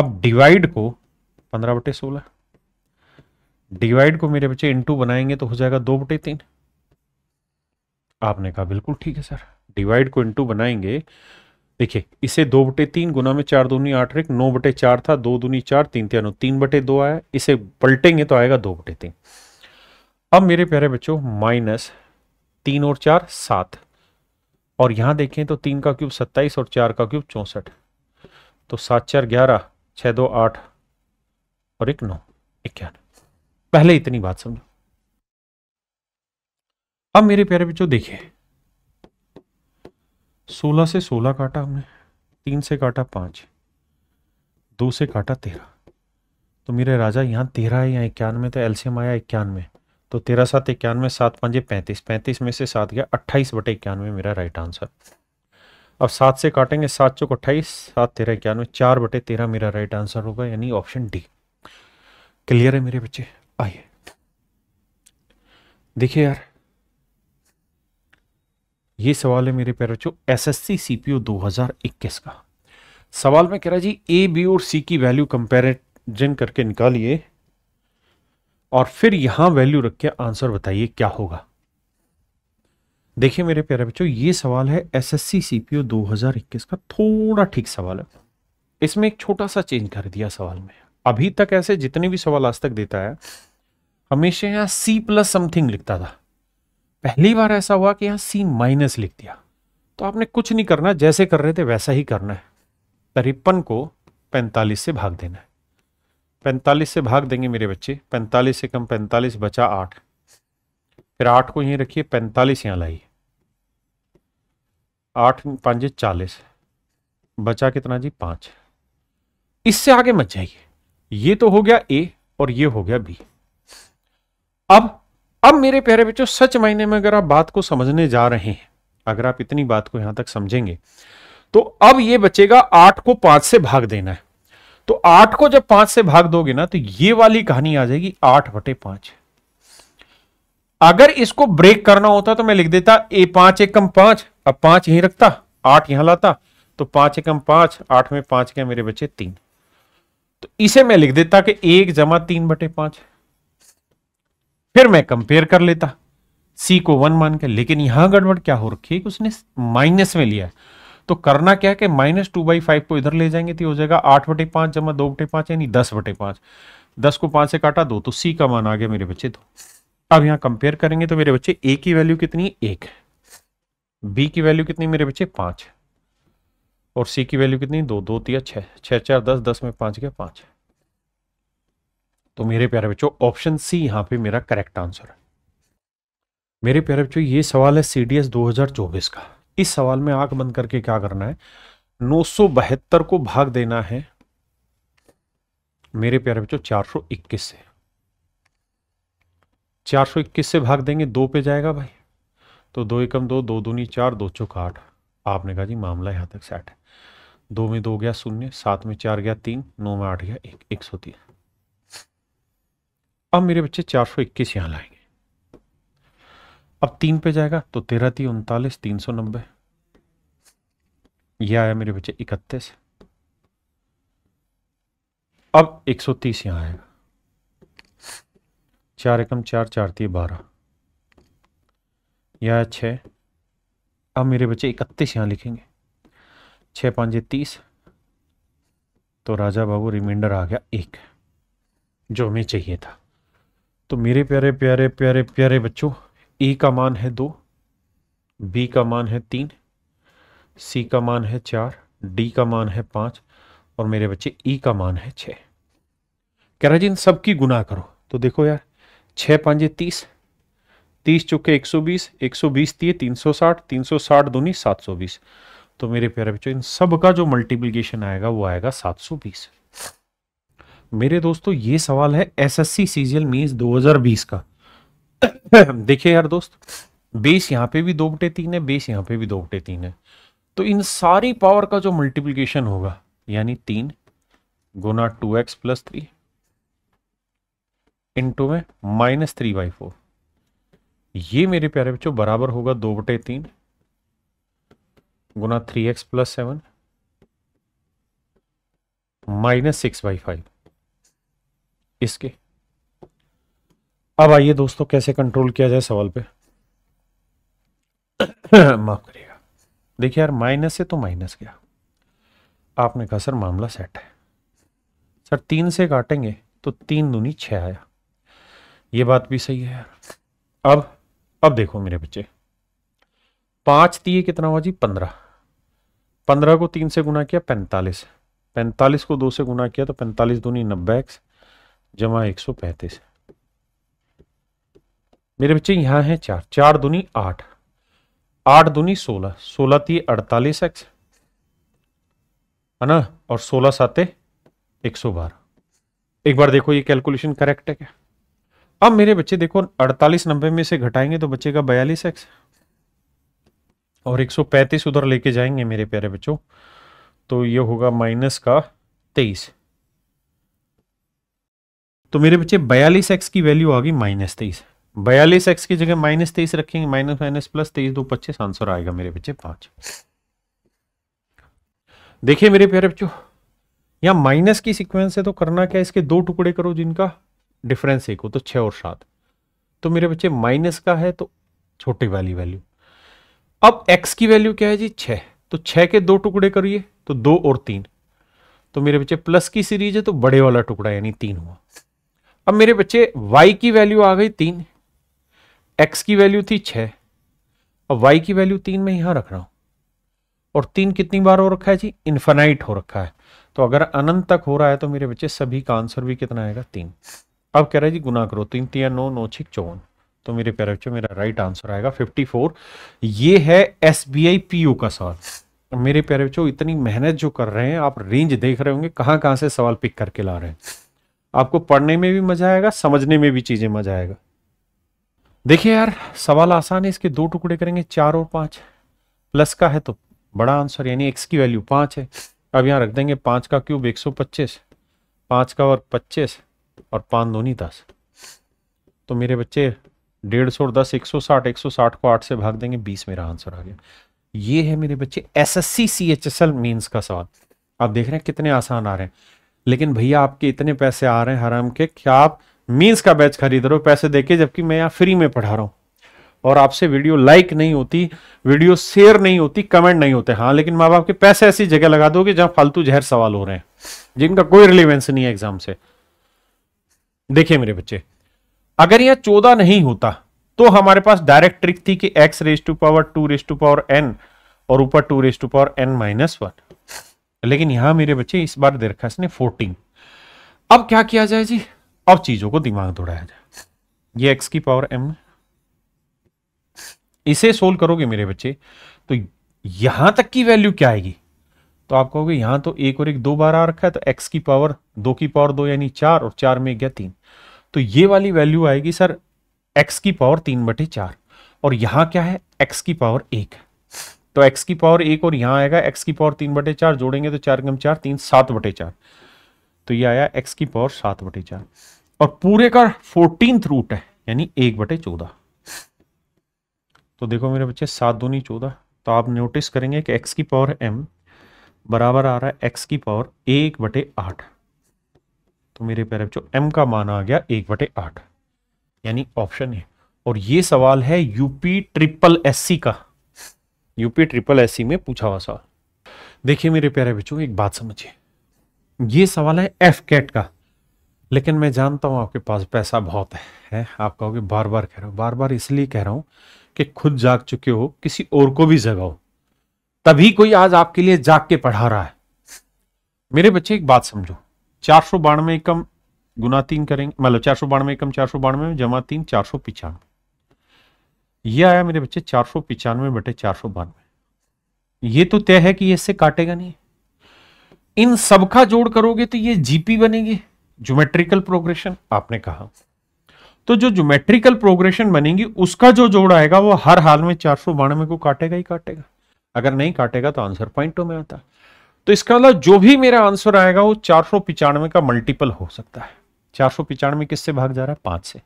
अब डिवाइड को पंद्रह बटे सोलह डिवाइड को मेरे बच्चे इंटू बनाएंगे तो हो जाएगा दो बटे तीन आपने कहा बिल्कुल ठीक है सर डिवाइड को इनटू बनाएंगे देखिए इसे दो बटे तीन गुना में चार दूनी आठ एक नौ बटे चार था दो दूनी चार तीन त्यानो तीन बटे दो आया इसे पलटेंगे तो आएगा दो बटे तीन अब मेरे प्यारे बच्चों माइनस तीन और चार सात और यहाँ देखें तो तीन का क्यूब सत्ताईस और चार का क्यूब चौंसठ तो सात चार ग्यारह छः दो आठ और एक नौ इक्यानवे पहले इतनी बात समझो अब मेरे प्यारे बच्चों देखिए सोलह से सोलह काटा हमने तीन से काटा पाँच दो से काटा तेरह तो मेरे राजा यहाँ तेरह है या इक्यानवे तो एल्सियम आया इक्यानवे तो तेरह सात इक्यानवे सात पाँच पैंतीस पैंतीस में से सात गया अट्ठाईस बटे इक्यानवे मेरा राइट आंसर अब सात से काटेंगे सात चौक अट्ठाईस सात तेरह इक्यानवे चार बटे तेरह मेरा राइट आंसर होगा यानी ऑप्शन डी क्लियर है मेरे बच्चे आइए देखिए यार ये सवाल है मेरे पैर बच्चों S S C SSC CPO 2021 का सवाल में कह रहा जी ए बी और सी की वैल्यू कंपेरिजन करके निकालिए और फिर यहां वैल्यू रख के आंसर बताइए क्या होगा देखिए मेरे प्यारे बच्चों ये सवाल है एसएससी सीपीओ 2021 का थोड़ा ठीक सवाल है इसमें एक छोटा सा चेंज कर दिया सवाल में अभी तक ऐसे जितने भी सवाल आज तक देता है हमेशा यहां सी प्लस समथिंग लिखता था पहली बार ऐसा हुआ कि यहां सी माइनस लिख दिया तो आपने कुछ नहीं करना जैसे कर रहे थे वैसा ही करना है तिरपन को पैंतालीस से भाग देना है पैंतालीस से भाग देंगे मेरे बच्चे पैंतालीस से कम पैंतालीस बचा आठ फिर आठ को यहीं रखिए पैंतालीस यहाँ लाइए आठ पाँच चालीस बचा कितना जी पाँच इससे आगे मत जाइए ये तो हो गया ए और ये हो गया बी अब अब मेरे प्यारे बच्चों सच मायने में अगर आप बात को समझने जा रहे हैं अगर आप इतनी बात को यहां तक समझेंगे तो अब ये बचेगा आठ को पांच से भाग देना है तो आठ को जब पांच से भाग दोगे ना तो ये वाली कहानी आ जाएगी आठ बटे पांच अगर इसको ब्रेक करना होता तो मैं लिख देता ए पांच एकम पांच अब पांच यहीं रखता आठ यहां लाता तो पांच एकम पांच आठ में पांच क्या मेरे बच्चे तीन तो इसे मैं लिख देता कि एक जमा तीन बटे पांच फिर मैं कंपेयर कर लेता सी को वन मान के लेकिन यहां गड़बड़ क्या हो रखी है कि उसने माइनस में लिया है तो करना क्या है कि माइनस टू बाई फाइव को इधर ले जाएंगे तो हो जाएगा आठ बटे पांच जमा दो बटे पांच यानी दस बटे पांच दस को पांच से काटा दो तो सी का मान आ गया मेरे बच्चे दो अब यहाँ कंपेयर करेंगे तो मेरे बच्चे ए की वैल्यू कितनी एक बी की वैल्यू कितनी मेरे बच्चे पांच और सी की वैल्यू कितनी दो दो तीन छह छह चार दस दस में पांच गया पांच तो मेरे प्यारे बच्चों ऑप्शन सी यहाँ पे मेरा करेक्ट आंसर है मेरे प्यारे बच्चों ये सवाल है सीडीएस 2024 का इस सवाल में आंख बंद करके क्या करना है नौ को भाग देना है मेरे प्यारे बच्चों 421 से 421 से भाग देंगे दो पे जाएगा भाई तो दो एकम दो दो दूनी चार दो चौक आठ आपने कहा जी मामला यहां तक सेट है दो में दो गया शून्य सात में चार गया तीन नौ में आठ गया एक एक सौ तीन अब मेरे बच्चे चार सौ इक्कीस यहां लाएंगे अब तीन पे जाएगा तो तेरह तीन उनतालीस तीन सौ नब्बे यह आया मेरे बच्चे इकतीस अब एक सौ तीस यहां आएगा चार एकम चार चार तीन बारह यह आया छः अब मेरे बच्चे इकतीस यहाँ लिखेंगे छः पाँच तीस तो राजा बाबू रिमाइंडर आ गया एक जो हमें चाहिए था तो मेरे प्यारे प्यारे प्यारे प्यारे बच्चों ए e का मान है दो बी का मान है तीन सी का मान है चार डी का मान है पांच और मेरे बच्चे ई e का मान है छह कह रहा जी इन सबकी गुना करो तो देखो यार छह पांजे तीस तीस चुके एक सौ बीस एक सौ बीस दिए तीन सौ साठ तीन सौ साठ दूनी सात सौ बीस तो मेरे प्यारे बच्चों इन सब का जो मल्टीप्लिकेशन आएगा वो आएगा सात सौ बीस मेरे दोस्तों ये सवाल है एसएससी दो हजार बीस का देखिए यार दोस्त बेस यहाँ पे भी दो बटे तीन है बेस यहाँ पे भी दो बटे तीन है तो इन सारी पावर का जो मल्टीप्लीकेशन होगा यानी तीन गुना two x plus three into में माइनस थ्री बाई फोर ये मेरे प्यारे बच्चों बराबर होगा दो बटे तीन गुना three x plus seven minus six by five इसके अब आइए दोस्तों कैसे कंट्रोल किया जाए सवाल पे माफ करिएगा देखिए यार माइनस से तो माइनस गया आपने कहा सर मामला सेट है सर तीन से काटेंगे तो तीन दूनी छः आया ये बात भी सही है यार अब अब देखो मेरे बच्चे पांच दिए कितना हुआ जी पंद्रह पंद्रह को तीन से गुना किया पैंतालीस पैंतालीस को दो से गुना किया तो पैंतालीस दूनी नब्बे एक्स जमा एक सौ पैंतीस मेरे बच्चे यहाँ हैं चार चार दुनी आठ आठ दूनी सोलह सोलह ती अड़तालीस एक्स है ना और सोलह साते एक सौ बारह एक बार देखो ये कैलकुलेशन करेक्ट है क्या अब मेरे बच्चे देखो अड़तालीस नब्बे में से घटाएंगे तो बच्चे का बयालीस एक्स और एक सौ पैंतीस उधर लेके जाएंगे मेरे प्यारे बच्चों तो ये होगा माइनस का तेईस तो मेरे बच्चे बयालीस एक्स की वैल्यू आ गई माइनस तेईस बयालीस एक्स की जगह माइनस तेईस रखेंगे माइनस माइनस प्लस तेईस दो पच्चीस आंसर आएगा मेरे बच्चे पांच देखिए मेरे प्यारे बच्चों यहां माइनस की सीक्वेंस है तो करना क्या इसके दो टुकड़े करो जिनका डिफरेंस एक हो तो छह और सात तो मेरे बच्चे माइनस का है तो छोटी वाली वैल्यू अब एक्स की वैल्यू क्या है जी छह तो छह के दो टुकड़े करिए तो दो और तीन तो मेरे बच्चे प्लस की सीरीज है तो बड़े वाला टुकड़ा यानी तीन हुआ अब मेरे बच्चे वाई की वैल्यू आ गई तीन एक्स की वैल्यू थी छः अब वाई की वैल्यू तीन में यहाँ रख रहा हूँ और तीन कितनी बार हो रखा है जी इन्फेनाइट हो रखा है तो अगर अनंत तक हो रहा है तो मेरे बच्चे सभी का आंसर भी कितना आएगा तीन अब कह रहे जी गुना करो तीन तीन नौ नौ छिक चौवन तो मेरे प्यारे बच्चों मेरा राइट आंसर आएगा फिफ्टी फोर ये है S B I P U का सवाल मेरे प्यारे बच्चों इतनी मेहनत जो कर रहे हैं आप रेंज देख रहे होंगे कहाँ कहाँ से सवाल पिक करके ला रहे हैं आपको पढ़ने में भी मजा आएगा समझने में भी चीज़ें मजा आएगा देखिए यार सवाल आसान है इसके दो टुकड़े करेंगे चार और पांच प्लस का है तो बड़ा आंसर यानी एक्स की वैल्यू पांच है अब यहाँ रख देंगे पांच का क्यूब एक सौ पच्चीस पांच का और पच्चीस और पाँच दोनी दस तो मेरे बच्चे डेढ़ सौ और दस एक सौ साठ एक सौ साठ को आठ से भाग देंगे बीस मेरा आंसर आ गया ये है मेरे बच्चे S S C C H S L means का सवाल आप देख रहे हैं कितने आसान आ रहे हैं लेकिन भैया आपके इतने पैसे आ रहे हैं हराम के क्या आप मीन्स का बैच खरीद रहे हो पैसे देके जबकि मैं यहाँ फ्री में पढ़ा रहा हूँ और आपसे वीडियो लाइक नहीं होती वीडियो शेयर नहीं होती कमेंट नहीं होते हाँ लेकिन माँ बाप के पैसे ऐसी जगह लगा दोगे जहाँ फालतू जहर सवाल हो रहे हैं जिनका कोई रिलेवेंस नहीं है एग्जाम से देखिए मेरे बच्चे अगर यह चौदह नहीं होता तो हमारे पास डायरेक्ट ट्रिक थी कि x raise to power two raise to power n और ऊपर two raise to power n minus one लेकिन यहां मेरे बच्चे इस बार देखा इसने फोर्टीन अब क्या किया जाए जी अब चीजों को दिमाग दौड़ाया जाए ये एक्स की पावर एम इसे सोल्व करोगे मेरे बच्चे तो यहां तक की वैल्यू क्या आएगी तो आप कहोगे यहां तो एक और एक दो बार आ रखा है तो एक्स की पावर दो की पावर दो यानी चार और चार में गया तीन तो ये वाली वैल्यू आएगी सर एक्स की पावर तीन बटे चार और यहां क्या है एक्स की पावर एक तो एक्स की पावर एक और यहां आएगा एक्स की पावर तीन बटे चार जोड़ेंगे तो चार गम चार तीन सात बटे चार तो ये आया एक्स की पावर सात बटे चार और पूरे का फोर्टीन रूट है यानी एक बटे चौदह तो देखो मेरे बच्चे सात दूनी चौदह तो आप नोटिस करेंगे कि एक्स की पावर एम बराबर आ रहा है एक्स की पावर एक बटे आठ तो मेरे प्यारे बच्चों एम का मान आ गया एक बटे आठ यानी ऑप्शन है और ये सवाल है यूपी ट्रिपल एस का यूपी ट्रिपल एस में पूछा हुआ सवाल देखिए मेरे प्यारे बच्चों एक बात समझिए ये सवाल है एफ कैट का लेकिन मैं जानता हूँ आपके पास पैसा बहुत है, है? आप कहोगे बार बार कह रहा हूँ बार बार इसलिए कह रहा हूँ कि खुद जाग चुके हो किसी और को भी जगाओ तभी कोई आज आपके लिए जाग के पढ़ा रहा है मेरे बच्चे एक बात समझो चार सौ बानवे कम गुना तीन करेंगे मतलब चार सौ बानवे कम चार सौ बानवे जमा तीन चार सौ पिचानवे यह आया मेरे बच्चे चार सौ पिचानवे बटे चार सौ बानवे ये तो तय है कि इससे काटेगा नहीं इन सबका जोड़ करोगे तो ये जीपी बनेगी ज्योमेट्रिकल प्रोग्रेशन आपने कहा तो जो ज्योमेट्रिकल प्रोग्रेशन बनेगी उसका जो जोड़ आएगा वो हर हाल में चार सौ बानवे को काटेगा ही काटेगा अगर नहीं काटेगा तो आंसर पॉइंटों में आता तो इसका मतलब जो भी मेरा आंसर आएगा वो चार सौ पिचानवे का मल्टीपल हो सकता है चार सौ पिचानवे किससे भाग जा रहा है पांच से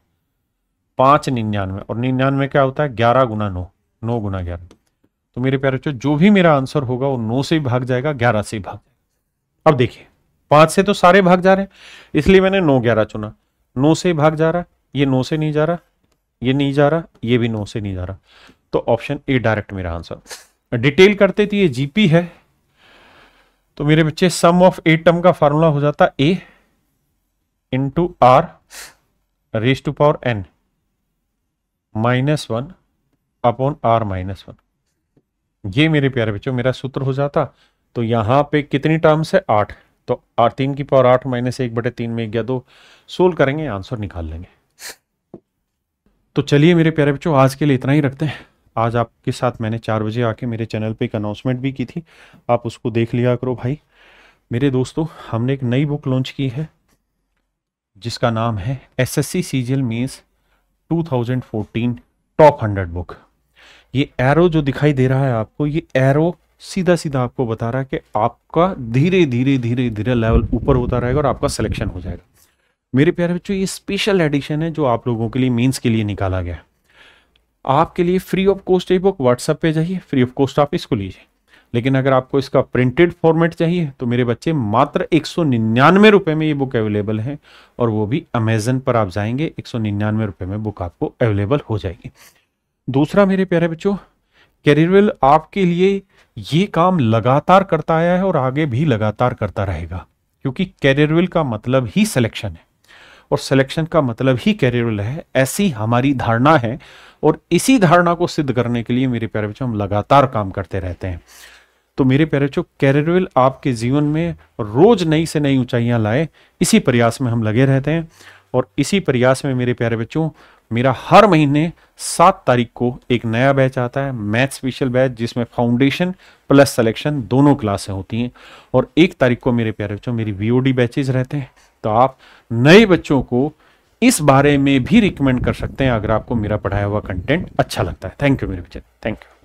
पांच निन्यानवे और निन्यानवे क्या होता है ग्यारह गुना नौ नौ गुना ग्यारह तो मेरे प्यारे बच्चों जो भी मेरा आंसर होगा वो नौ से ही भाग जाएगा ग्यारह से ही भाग जाएगा अब देखिए पांच से तो सारे भाग जा रहे हैं इसलिए मैंने नौ ग्यारह चुना नौ से भाग जा रहा ये नौ से नहीं जा रहा ये नहीं जा रहा ये भी नौ से नहीं जा रहा तो ऑप्शन ए डायरेक्ट मेरा आंसर डिटेल करते थे तो ये जीपी है तो मेरे बच्चे सम ऑफ ए टर्म का फॉर्मूला हो जाता a into r raise to power n minus one upon r minus one ये मेरे प्यारे बच्चों मेरा सूत्र हो जाता तो यहां पे कितनी टर्म्स है आठ तो आठ तीन की पावर आठ माइनस एक बटे तीन में एक दो सोल्व करेंगे आंसर निकाल लेंगे तो चलिए मेरे प्यारे बच्चों आज के लिए इतना ही रखते हैं आज आपके साथ मैंने चार बजे आके मेरे चैनल पे एक अनाउंसमेंट भी की थी आप उसको देख लिया करो भाई मेरे दोस्तों हमने एक नई बुक लॉन्च की है जिसका नाम है S S C C G L means two thousand fourteen top hundred book ये एरो जो दिखाई दे रहा है आपको ये एरो सीधा सीधा आपको बता रहा है कि आपका धीरे धीरे धीरे धीरे लेवल ऊपर होता रहेगा और आपका सिलेक्शन हो जाएगा मेरे प्यारे बच्चों ये स्पेशल एडिशन है जो आप लोगों के लिए मीन्स के लिए निकाला गया है आपके लिए फ्री ऑफ कॉस्ट ये बुक व्हाट्सएप पे जाइए फ्री ऑफ कॉस्ट आप इसको लीजिए लेकिन अगर आपको इसका प्रिंटेड फॉर्मेट चाहिए तो मेरे बच्चे मात्र एक सौ निन्यानवे में ये बुक अवेलेबल है और वो भी अमेजन पर आप जाएंगे एक सौ निन्यानवे में बुक आपको अवेलेबल हो जाएगी दूसरा मेरे प्यारे बच्चों कैरियरवेल आपके लिए ये काम लगातार करता आया है और आगे भी लगातार करता रहेगा क्योंकि कैरियरवेल का मतलब ही सिलेक्शन है और सिलेक्शन का मतलब ही कैरियरवेल है ऐसी हमारी धारणा है और इसी धारणा को सिद्ध करने के लिए मेरे प्यारे बच्चों हम लगातार काम करते रहते हैं तो मेरे प्यारे बच्चों कैरियरवेल आपके जीवन में रोज नई से नई ऊंचाइयां लाए इसी प्रयास में हम लगे रहते हैं और इसी प्रयास में मेरे प्यारे बच्चों मेरा हर महीने सात तारीख को एक नया बैच आता है मैथ स्पेशल बैच जिसमें फाउंडेशन प्लस सिलेक्शन दोनों क्लासें होती हैं और एक तारीख को मेरे प्यारे बच्चों मेरी वीओडी बैचेज रहते हैं तो आप नए बच्चों को इस बारे में भी रिकमेंड कर सकते हैं अगर आपको मेरा पढ़ाया हुआ कंटेंट अच्छा लगता है थैंक यू मेरे बच्चे थैंक यू